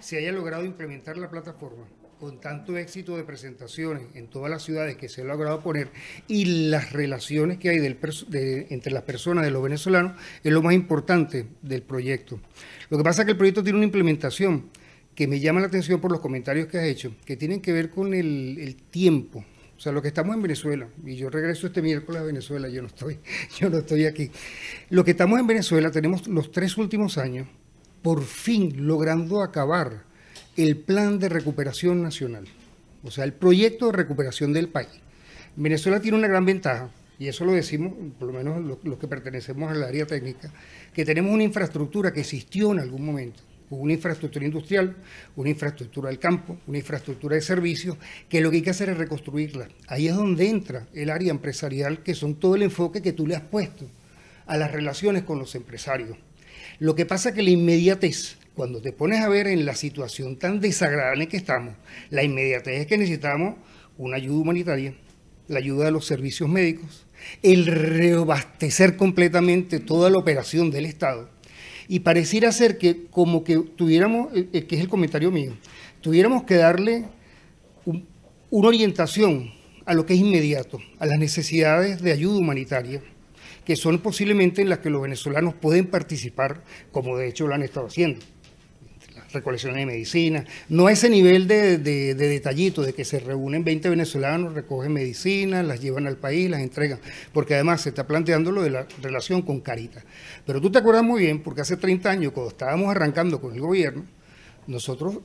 S12: se haya logrado implementar la plataforma con tanto éxito de presentaciones en todas las ciudades que se lo ha logrado poner y las relaciones que hay entre las personas de los venezolanos es lo más importante del proyecto. Lo que pasa es que el proyecto tiene una implementación que me llama la atención por los comentarios que has hecho, que tienen que ver con el, el tiempo. O sea, lo que estamos en Venezuela, y yo regreso este miércoles a Venezuela, yo no estoy, yo no estoy aquí. Lo que estamos en Venezuela tenemos los tres últimos años por fin logrando acabar el plan de recuperación nacional, o sea, el proyecto de recuperación del país. Venezuela tiene una gran ventaja, y eso lo decimos, por lo menos los, que pertenecemos al área técnica, que tenemos una infraestructura que existió en algún momento, una infraestructura industrial, una infraestructura del campo, una infraestructura de servicios, que lo que hay que hacer es reconstruirla. Ahí es donde entra el área empresarial, que son todo el enfoque que tú le has puesto a las relaciones con los empresarios. Lo que pasa es que la inmediatez, cuando te pones a ver en la situación tan desagradable en que estamos, la inmediatez es que necesitamos una ayuda humanitaria, la ayuda de los servicios médicos, el reabastecer completamente toda la operación del Estado. Y pareciera ser que como que tuviéramos, eh, eh, que es el comentario mío, tuviéramos que darle una orientación a lo que es inmediato, a las necesidades de ayuda humanitaria que son posiblemente en las que los venezolanos pueden participar, como de hecho lo han estado haciendo recolecciones de medicina, no ese nivel de, detallito de que se reúnen 20 venezolanos, recogen medicina, las llevan al país, las entregan, porque además se está planteando lo de la relación con Caritas. Pero tú te acuerdas muy bien, porque hace 30 años, cuando estábamos arrancando con el gobierno, nosotros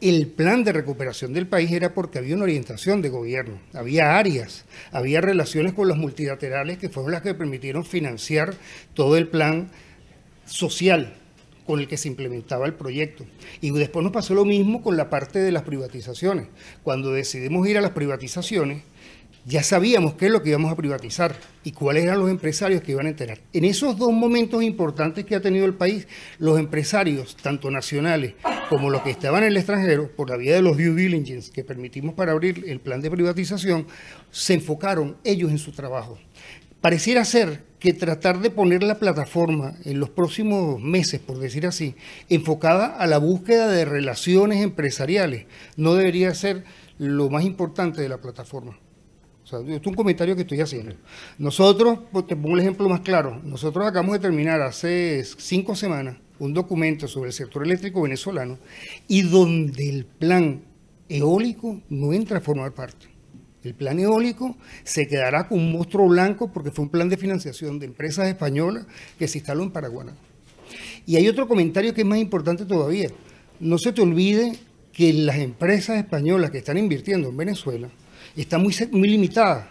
S12: el plan de recuperación del país era porque había una orientación de gobierno, había áreas, había relaciones con los multilaterales que fueron las que permitieron financiar todo el plan social con el que se implementaba el proyecto. Y después nos pasó lo mismo con la parte de las privatizaciones. Cuando decidimos ir a las privatizaciones, ya sabíamos qué es lo que íbamos a privatizar y cuáles eran los empresarios que iban a enterar. En esos dos momentos importantes que ha tenido el país, los empresarios, tanto nacionales como los que estaban en el extranjero, por la vía de los due diligence que permitimos para abrir el plan de privatización, se enfocaron ellos en su trabajo. Pareciera ser que tratar de poner la plataforma en los próximos meses, por decir así, enfocada a la búsqueda de relaciones empresariales, no debería ser lo más importante de la plataforma. O sea, esto es un comentario que estoy haciendo. Nosotros, pues, te pongo un ejemplo más claro, nosotros acabamos de terminar hace cinco semanas un documento sobre el sector eléctrico venezolano y donde el plan eólico no entra a formar parte el plan eólico se quedará con un monstruo blanco porque fue un plan de financiación de empresas españolas que se instaló en Paraguay. Y hay otro comentario que es más importante todavía. No se te olvide que las empresas españolas que están invirtiendo en Venezuela están muy, limitadas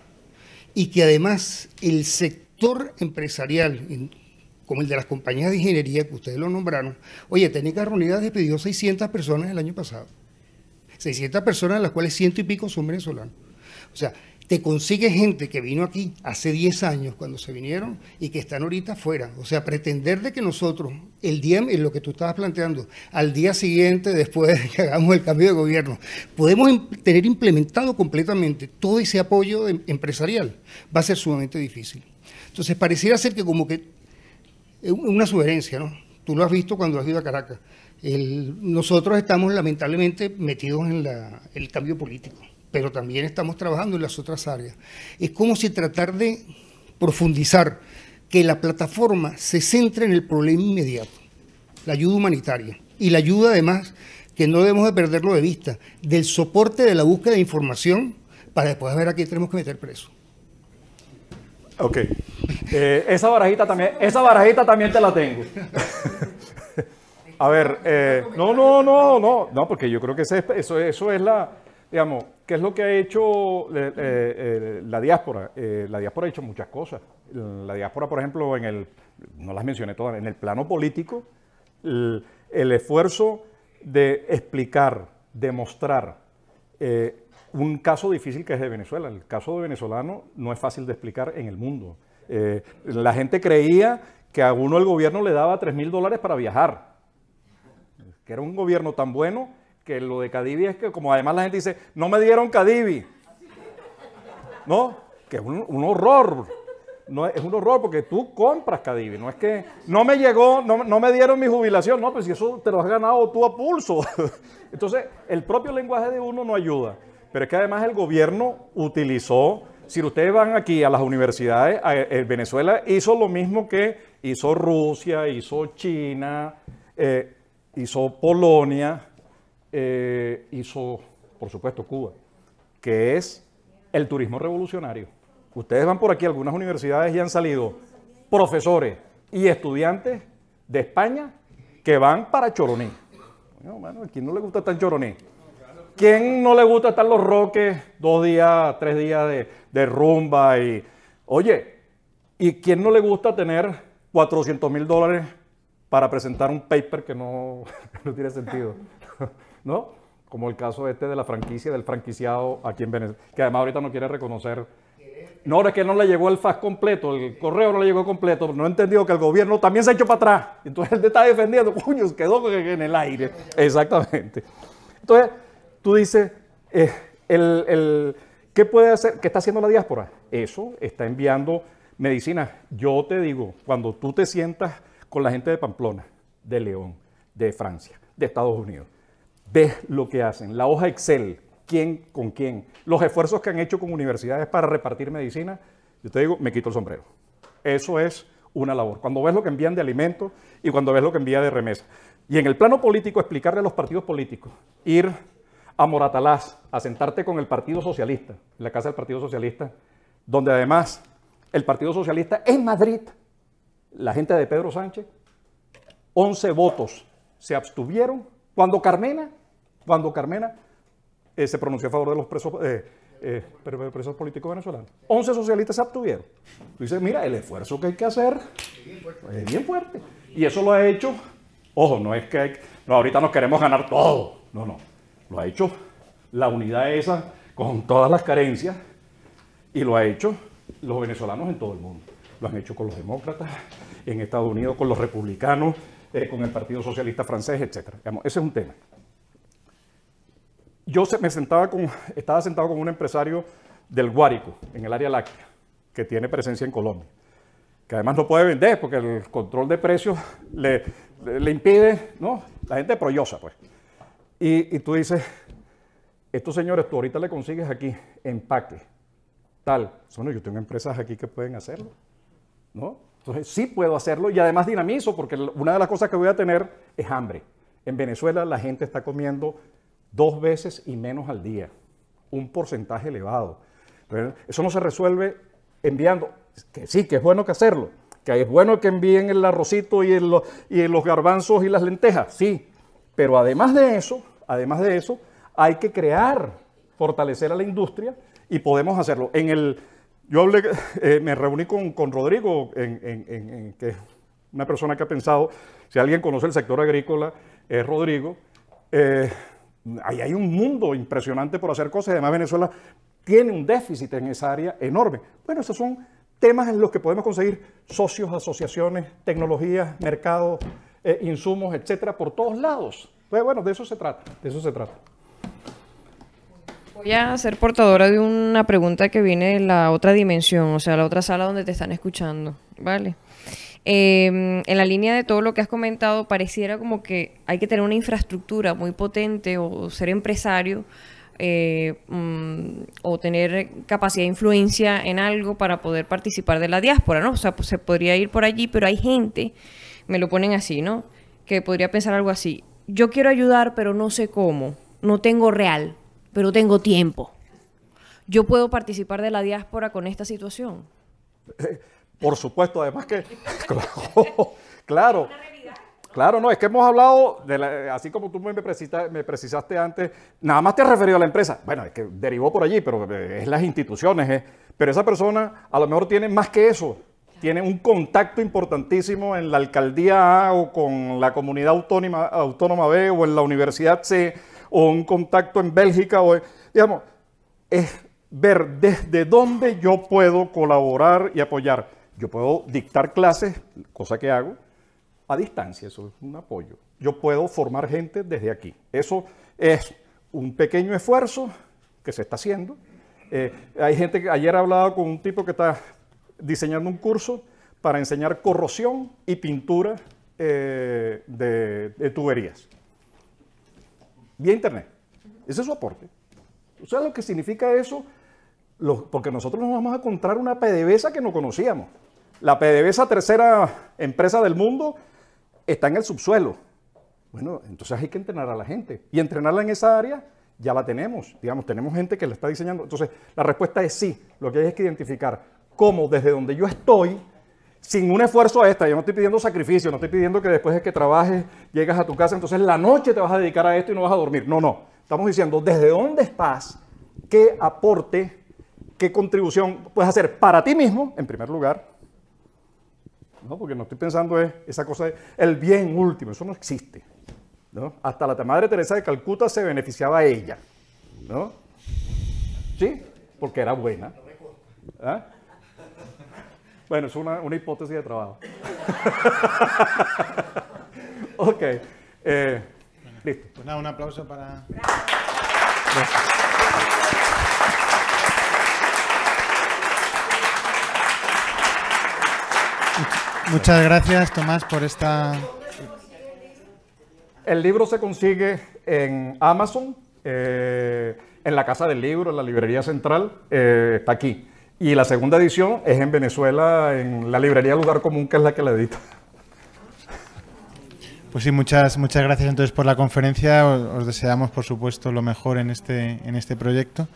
S12: y que además el sector empresarial, como el de las compañías de ingeniería que ustedes lo nombraron, oye, Técnica Reunidas despidió 600 personas el año pasado. 600 personas, de las cuales ciento y pico son venezolanos. O sea, te consigue gente que vino aquí hace 10 años cuando se vinieron y que están ahorita afuera. O sea, pretender de que nosotros, el día, en lo que tú estabas planteando, al día siguiente, después de que hagamos el cambio de gobierno, podemos tener implementado completamente todo ese apoyo em-, empresarial, va a ser sumamente difícil. Entonces, pareciera ser que como que eh, una sugerencia, ¿no? Tú lo has visto cuando has ido a Caracas. nosotros estamos lamentablemente metidos en el cambio político pero también estamos trabajando en las otras áreas. Es como si tratar de profundizar, que la plataforma se centre en el problema inmediato, la ayuda humanitaria. Y la ayuda además, que no debemos de perderlo de vista, del soporte de la búsqueda de información para después ver a quién tenemos que meter preso.
S2: Ok. Eh, esa, barajita también, esa barajita también te la tengo. a ver, eh, no, no, no, no, no, porque yo creo que eso, eso es la, digamos, ¿Qué es lo que ha hecho eh, eh, eh, la diáspora? la diáspora ha hecho muchas cosas. La diáspora, por ejemplo, en el, no las mencioné todas, en el plano político, el, esfuerzo de explicar, demostrar un caso difícil que es de Venezuela. El caso de venezolano no es fácil de explicar en el mundo. la gente creía que a uno el gobierno le daba 3 mil dólares para viajar, que era un gobierno tan bueno que lo de Cadivi es que, como además la gente dice, no me dieron Cadivi. ¿No? Que es un, horror. es un horror porque tú compras Cadivi. No es que no me llegó, no, me dieron mi jubilación. No, pues si eso te lo has ganado tú a pulso. Entonces, el propio lenguaje de uno no ayuda. Pero es que además el gobierno utilizó si ustedes van aquí a las universidades, eh, Venezuela hizo lo mismo que hizo Rusia, hizo China, eh, hizo Polonia, eh, hizo, por supuesto, Cuba, que es el turismo revolucionario. Ustedes van por aquí, algunas universidades y han salido profesores y estudiantes de España que van para Choroní. Bueno, ¿a quién no le gusta estar en Choroní? ¿Quién no le gusta estar los roques dos días, tres días de, rumba? y Oye, ¿y quién no le gusta tener 400 mil dólares para presentar un paper que no tiene sentido? ¿no? Como el caso este de la franquicia, del franquiciado aquí en Venezuela, que además ahorita no quiere reconocer. No, es que no le llegó el fax completo, el correo no le llegó completo, no entendido que el gobierno también se echó para atrás. Entonces él te está defendiendo, puños quedó en el aire. Exactamente. Entonces tú dices, eh, el, ¿qué puede hacer? ¿Qué está haciendo la diáspora? Eso está enviando medicina. Yo te digo, cuando tú te sientas con la gente de Pamplona, de León, de Francia, de Estados Unidos, ¿Ves lo que hacen, la hoja Excel, quién con quién, los esfuerzos que han hecho con universidades para repartir medicina, yo te digo, me quito el sombrero. Eso es una labor. Cuando ves lo que envían de alimentos y cuando ves lo que envía de remesa. Y en el plano político, explicarle a los partidos políticos, ir a Moratalás, a sentarte con el Partido Socialista, la casa del Partido Socialista, donde además el Partido Socialista en Madrid, la gente de Pedro Sánchez, 11 votos se abstuvieron cuando Carmena cuando Carmena eh, se pronunció a favor de los presos, eh, eh, presos políticos venezolanos. 11 socialistas se abstuvieron. Tú dices, mira, el esfuerzo que hay que hacer es bien fuerte. Y eso lo ha hecho, ojo, no es que no, ahorita nos queremos ganar todo. No, no. Lo ha hecho la unidad esa con todas las carencias y lo ha hecho los venezolanos en todo el mundo. Lo han hecho con los demócratas, en Estados Unidos, con los republicanos, con el Partido Socialista Francés, etc. ese es un tema yo me sentaba con, estaba sentado con un empresario del Guárico, en el área láctea, que tiene presencia en Colombia, que además no puede vender porque el control de precios le, impide, ¿no? La gente proyosa, pues. Y, tú dices, estos señores, tú ahorita le consigues aquí empaque, tal. Bueno, yo tengo empresas aquí que pueden hacerlo, ¿no? Entonces sí puedo hacerlo y además dinamizo porque una de las cosas que voy a tener es hambre. En Venezuela la gente está comiendo dos veces y menos al día, un porcentaje elevado. Eso no se resuelve enviando, que sí, que es bueno que hacerlo, que es bueno que envíen el arrocito y, y los garbanzos y las lentejas, sí, pero además de eso, además de eso, hay que crear, fortalecer a la industria y podemos hacerlo. En el, yo hablé, eh, me reuní con, Rodrigo, que una persona que ha pensado, si alguien conoce el sector agrícola, es Rodrigo. Eh, ahí hay un mundo impresionante por hacer cosas. Además, Venezuela tiene un déficit en esa área enorme. Bueno, esos son temas en los que podemos conseguir socios, asociaciones, tecnologías, mercados, eh, insumos, etcétera, por todos lados. Pues bueno, de eso se trata, de eso se trata.
S3: Voy a ser portadora de una pregunta que viene de la otra dimensión, o sea, la otra sala donde te están escuchando, ¿vale? Em, en la línea de todo lo que has comentado, pareciera como que hay que tener una infraestructura muy potente o, ser empresario eh, mm, o tener capacidad de influencia en algo para poder participar de la diáspora, ¿no? O sea, pues, se podría ir por allí, pero hay gente, me lo ponen así, ¿no? Que podría pensar algo así. Yo quiero ayudar, pero no sé cómo. No tengo real, pero tengo tiempo. Yo puedo participar de la diáspora con esta situación.
S2: Por supuesto, además que, claro, claro, no, es que hemos hablado, de así como tú me, precisaste antes, nada más te has referido a la empresa. Bueno, es que derivó por allí, pero eh, es las instituciones, eh. pero esa persona a lo mejor tiene más que eso. Tiene un contacto importantísimo en la alcaldía A o con la comunidad autónoma, autónoma B o en la universidad C o un contacto en Bélgica o, digamos, es ver desde dónde yo puedo colaborar y apoyar. Yo puedo dictar clases, cosa que hago, a distancia, eso es un apoyo. Yo puedo formar gente desde aquí. Eso es un pequeño esfuerzo que se está haciendo. Eh, hay gente que ayer hablado con un tipo que está diseñando un curso para enseñar corrosión y pintura eh, de, tuberías. Vía internet. Ese es su aporte. O sea, lo que significa eso, porque nosotros nos vamos a encontrar una PDVSA que no conocíamos. La PDVSA, tercera empresa del mundo, está en el subsuelo. Bueno, entonces hay que entrenar a la gente. Y entrenarla en esa área ya la tenemos. Digamos, tenemos gente que la está diseñando. Entonces, la respuesta es sí. Lo que hay es que identificar cómo desde donde yo estoy, sin un esfuerzo a esta, yo no estoy pidiendo sacrificio, no estoy pidiendo que después de que trabajes llegas a tu casa, entonces la noche te vas a dedicar a esto y no vas a dormir. No, no. Estamos diciendo desde dónde estás, qué aporte, qué contribución puedes hacer para ti mismo, en primer lugar, ¿no? porque no estoy pensando es, esa cosa de el bien último, eso no existe. ¿no? Hasta la Madre Teresa de Calcuta se beneficiaba ella, ¿no? ¿Sí? Porque era buena. ¿Ah? Bueno, es una, hipótesis de trabajo. ok. Eh, listo. Pues nada, un aplauso para...
S1: Muchas gracias, Tomás, por esta...
S2: El libro se consigue en Amazon, eh, en la Casa del Libro, en la Librería Central, eh, está aquí. Y la segunda edición es en Venezuela, en la librería Lugar Común, que es la que la edita.
S1: Pues sí, muchas, muchas gracias entonces por la conferencia. Os, deseamos, por supuesto, lo mejor en este, en este proyecto.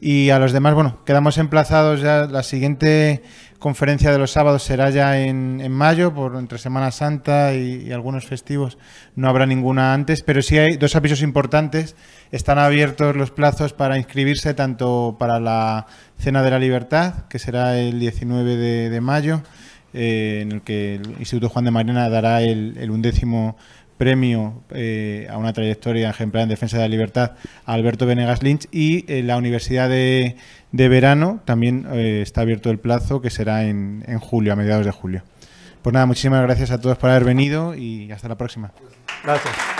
S1: Y a los demás, bueno, quedamos emplazados ya la siguiente conferencia de los sábados será ya en, mayo, por entre Semana Santa y, algunos festivos. No habrá ninguna antes, pero sí hay dos avisos importantes. Están abiertos los plazos para inscribirse tanto para la Cena de la Libertad, que será el 19 de, mayo, eh, en el que el Instituto Juan de Marina dará el, el undécimo premio eh, a una trayectoria ejemplar en defensa de la libertad Alberto Venegas Lynch y eh, la Universidad de, Verano también eh, está abierto el plazo que será en, en, julio, a mediados de julio. Pues nada, muchísimas gracias a todos por haber venido y hasta la próxima.
S2: Gracias.